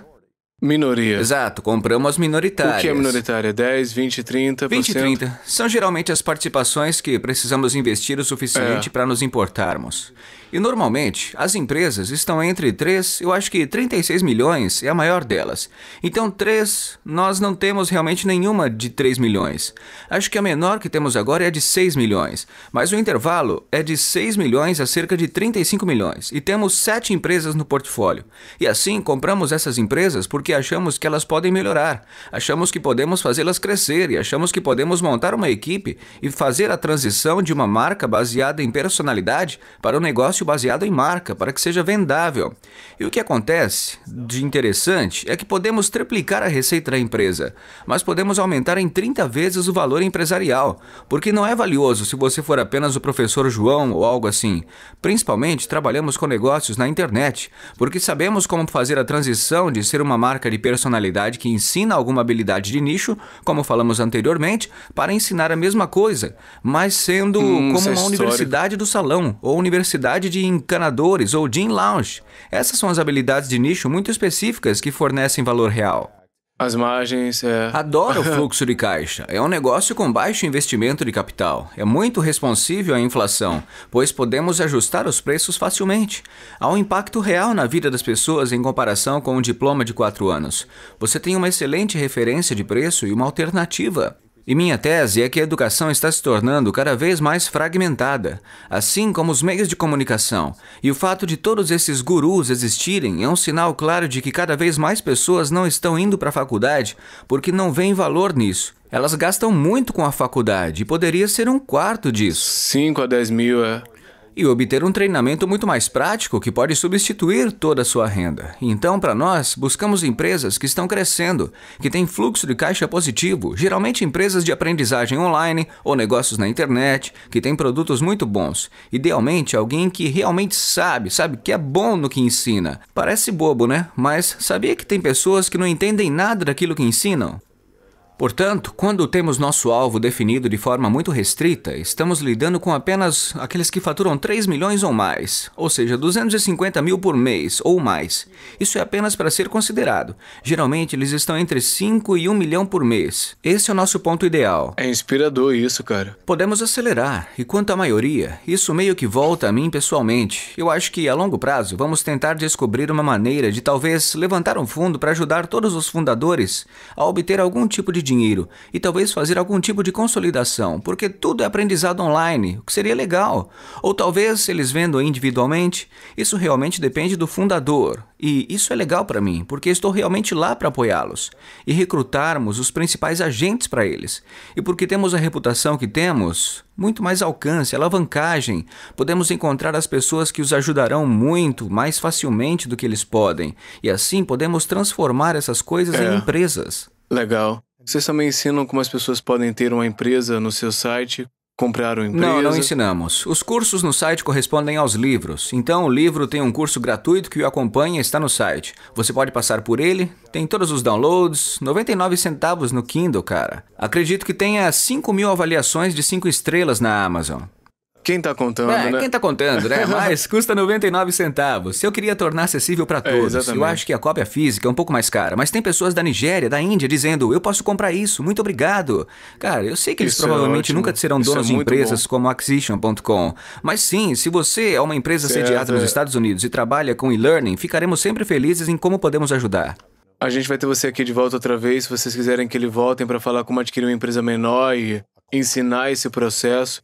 [SPEAKER 1] Minoria. Exato, compramos minoritárias. O que é minoritária? 10, 20, 30%? 20, 30. São geralmente as participações que precisamos investir o suficiente é. para nos importarmos. E normalmente, as empresas estão entre 3, eu acho que 36 milhões é a maior delas. Então, 3, nós não temos realmente nenhuma de 3 milhões. Acho que a menor que temos agora é de 6 milhões, mas o intervalo é de 6 milhões a cerca de 35 milhões e temos 7 empresas no portfólio. E assim, compramos essas empresas porque achamos que elas podem melhorar, achamos que podemos fazê-las crescer e achamos que podemos montar uma equipe e fazer a transição de uma marca baseada em personalidade para um negócio negócio baseado em marca para que seja vendável. E o que acontece de interessante é que podemos triplicar a receita da empresa, mas podemos aumentar em 30 vezes o valor empresarial, porque não é valioso se você for apenas o professor João ou algo assim. Principalmente trabalhamos com negócios na internet, porque sabemos como fazer a transição de ser uma marca de personalidade que ensina alguma habilidade de nicho, como falamos anteriormente, para ensinar a mesma coisa, mas sendo hum, como é uma universidade do salão ou universidade de encanadores ou de lounge. Essas são as habilidades de nicho muito específicas que fornecem valor real. As margens, é... Adoro o fluxo de caixa. É um negócio com baixo investimento de capital. É muito responsível à inflação, pois podemos ajustar os preços facilmente. Há um impacto real na vida das pessoas em comparação com um diploma de 4 anos. Você tem uma excelente referência de preço e uma alternativa. E minha tese é que a educação está se tornando cada vez mais fragmentada, assim como os meios de comunicação. E o fato de todos esses gurus existirem é um sinal claro de que cada vez mais pessoas não estão indo para a faculdade porque não veem valor nisso. Elas gastam muito com a faculdade e poderia ser um quarto disso. 5 a 10 mil é e obter um treinamento muito mais prático que pode substituir toda a sua renda. Então, para nós, buscamos empresas que estão crescendo, que têm fluxo de caixa positivo, geralmente empresas de aprendizagem online ou negócios na internet, que têm produtos muito bons. Idealmente, alguém que realmente sabe, sabe que é bom no que ensina. Parece bobo, né? Mas sabia que tem pessoas que não entendem nada daquilo que ensinam? Portanto, quando temos nosso alvo definido de forma muito restrita, estamos lidando com apenas aqueles que faturam 3 milhões ou mais, ou seja, 250 mil por mês ou mais. Isso é apenas para ser considerado. Geralmente, eles estão entre 5 e 1 milhão por mês. Esse é o nosso ponto ideal. É inspirador isso, cara. Podemos acelerar, e quanto à maioria, isso meio que volta a mim pessoalmente. Eu acho que, a longo prazo, vamos tentar descobrir uma maneira de talvez levantar um fundo para ajudar todos os fundadores a obter algum tipo de dinheiro e talvez fazer algum tipo de consolidação, porque tudo é aprendizado online, o que seria legal. Ou talvez eles vendam individualmente. Isso realmente depende do fundador. E isso é legal para mim, porque estou realmente lá para apoiá-los e recrutarmos os principais agentes para eles. E porque temos a reputação que temos, muito mais alcance, alavancagem. Podemos encontrar as pessoas que os ajudarão muito mais facilmente do que eles podem. E assim podemos transformar essas coisas é. em empresas.
[SPEAKER 2] Legal. Vocês também ensinam como as pessoas podem ter
[SPEAKER 1] uma empresa no seu site, comprar uma empresa? Não, não ensinamos. Os cursos no site correspondem aos livros. Então, o livro tem um curso gratuito que o acompanha e está no site. Você pode passar por ele, tem todos os downloads, 99 centavos no Kindle, cara. Acredito que tenha 5 mil avaliações de 5 estrelas na Amazon. Quem tá contando, é, né? Quem tá contando, né? Mas custa 99 centavos. Eu queria tornar acessível para é, todos. É, eu acho que a cópia física é um pouco mais cara, mas tem pessoas da Nigéria, da Índia dizendo: "Eu posso comprar isso, muito obrigado". Cara, eu sei que eles isso é provavelmente é nunca serão é donos de empresas bom. como Acquisition.com, mas sim, se você é uma empresa certo, sediada nos Estados Unidos e trabalha com e-learning, ficaremos sempre felizes em como podemos ajudar. A gente vai ter você aqui de volta outra vez, se vocês quiserem que ele voltem para falar como adquirir uma empresa menor
[SPEAKER 2] e ensinar esse processo.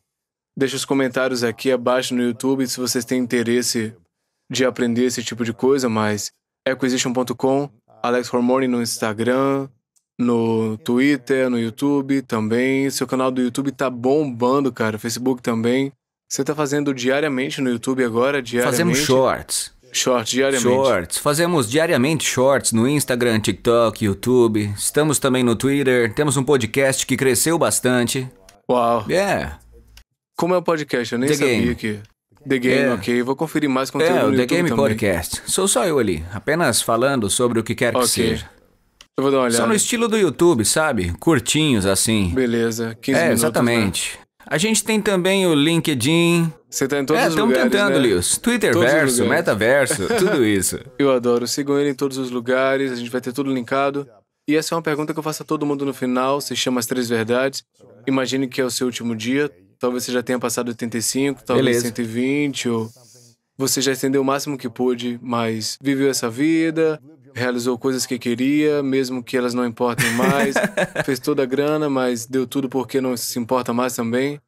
[SPEAKER 2] Deixe os comentários aqui abaixo no YouTube se vocês têm interesse de aprender esse tipo de coisa, mas ecoexistion.com, Alex Hormone no Instagram, no Twitter, no YouTube também. Seu canal do YouTube tá bombando, cara. Facebook também. Você tá fazendo diariamente no YouTube agora? Diariamente? Fazemos shorts. Shorts diariamente. Shorts.
[SPEAKER 1] Fazemos diariamente shorts no Instagram, TikTok, YouTube. Estamos também no Twitter. Temos um podcast que cresceu bastante.
[SPEAKER 2] Uau. Yeah. É. Como é o podcast? Eu nem The sabia que. The Game, é. ok.
[SPEAKER 1] Vou conferir mais é, conteúdo é, no The YouTube Game também. Podcast. Sou só eu ali, apenas falando sobre o que quer que seja. Eu vou dar uma olhada. Só no estilo do YouTube, sabe? Curtinhos assim. Beleza, 15 é, minutos. Né? Exatamente. Né? A gente tem também o LinkedIn. Você tá em todos é, os lugares, tentando, né? Lios. Twitter todos verso, metaverso, tudo
[SPEAKER 2] isso. eu adoro. Sigam ele em todos os lugares, a gente vai ter tudo linkado. E essa é uma pergunta que eu faço a todo mundo no final, se chama As Três Verdades. Imagine que é o seu último dia, Talvez você já tenha passado 85, talvez Beleza. 120, ou você já estendeu o máximo que pôde, mas viveu essa vida, realizou coisas que queria, mesmo que elas não importem mais, fez toda a grana, mas deu tudo porque não se importa mais também.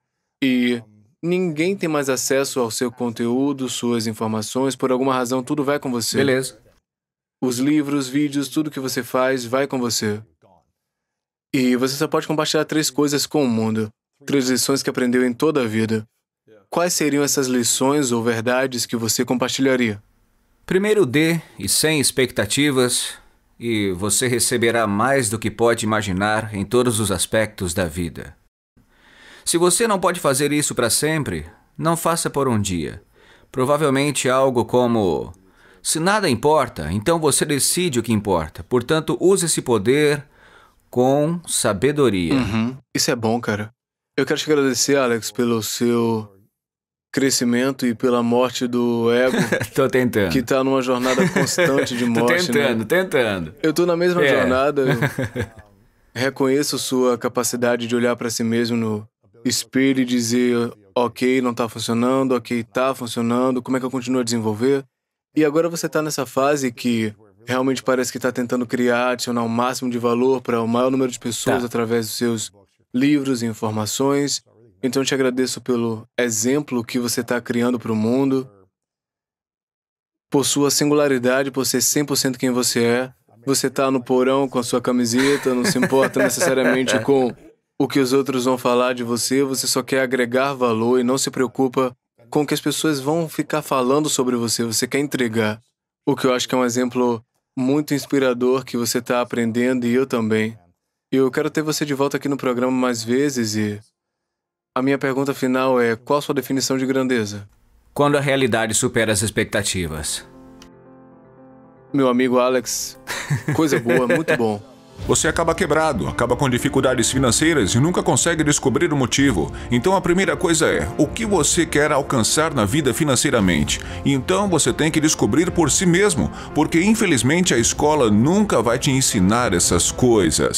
[SPEAKER 2] E ninguém tem mais acesso ao seu conteúdo, suas informações, por alguma razão tudo vai com você. Beleza. Os livros, vídeos, tudo que você faz vai com você. E você só pode compartilhar três coisas com o mundo. Três lições que aprendeu em toda a vida. Quais seriam essas lições ou
[SPEAKER 1] verdades que você compartilharia? Primeiro dê e sem expectativas, e você receberá mais do que pode imaginar em todos os aspectos da vida. Se você não pode fazer isso para sempre, não faça por um dia. Provavelmente algo como: se nada importa, então você decide o que importa. Portanto, use esse poder com sabedoria. Uhum. Isso é
[SPEAKER 2] bom, cara. Eu quero te agradecer, Alex, pelo seu crescimento e pela morte do ego. tô tentando. Que tá numa jornada constante de morte. tô né? tentando, né? tentando. Eu tô na mesma é. jornada. reconheço sua capacidade de olhar para si mesmo no espelho e dizer: ok, não tá funcionando, ok, tá funcionando, como é que eu continuo a desenvolver? E agora você tá nessa fase que realmente parece que está tentando criar, adicionar o um máximo de valor para o maior número de pessoas tá. através dos seus livros e informações. Então te agradeço pelo exemplo que você está criando para o mundo. Por sua singularidade, por ser 100% quem você é. Você está no porão com a sua camiseta, não se importa necessariamente com o que os outros vão falar de você, você só quer agregar valor e não se preocupa com o que as pessoas vão ficar falando sobre você, você quer entregar. O que eu acho que é um exemplo muito inspirador que você está aprendendo e eu também. Eu quero ter você de volta aqui no programa mais vezes e. A minha pergunta final é: qual a sua definição de grandeza?
[SPEAKER 1] Quando a realidade supera as expectativas. Meu amigo Alex, coisa boa, muito bom. Você acaba quebrado, acaba com dificuldades financeiras e nunca consegue descobrir o motivo. Então a primeira coisa é: o que você quer alcançar na vida financeiramente? Então você tem que descobrir por si mesmo, porque infelizmente a escola nunca vai te ensinar essas coisas.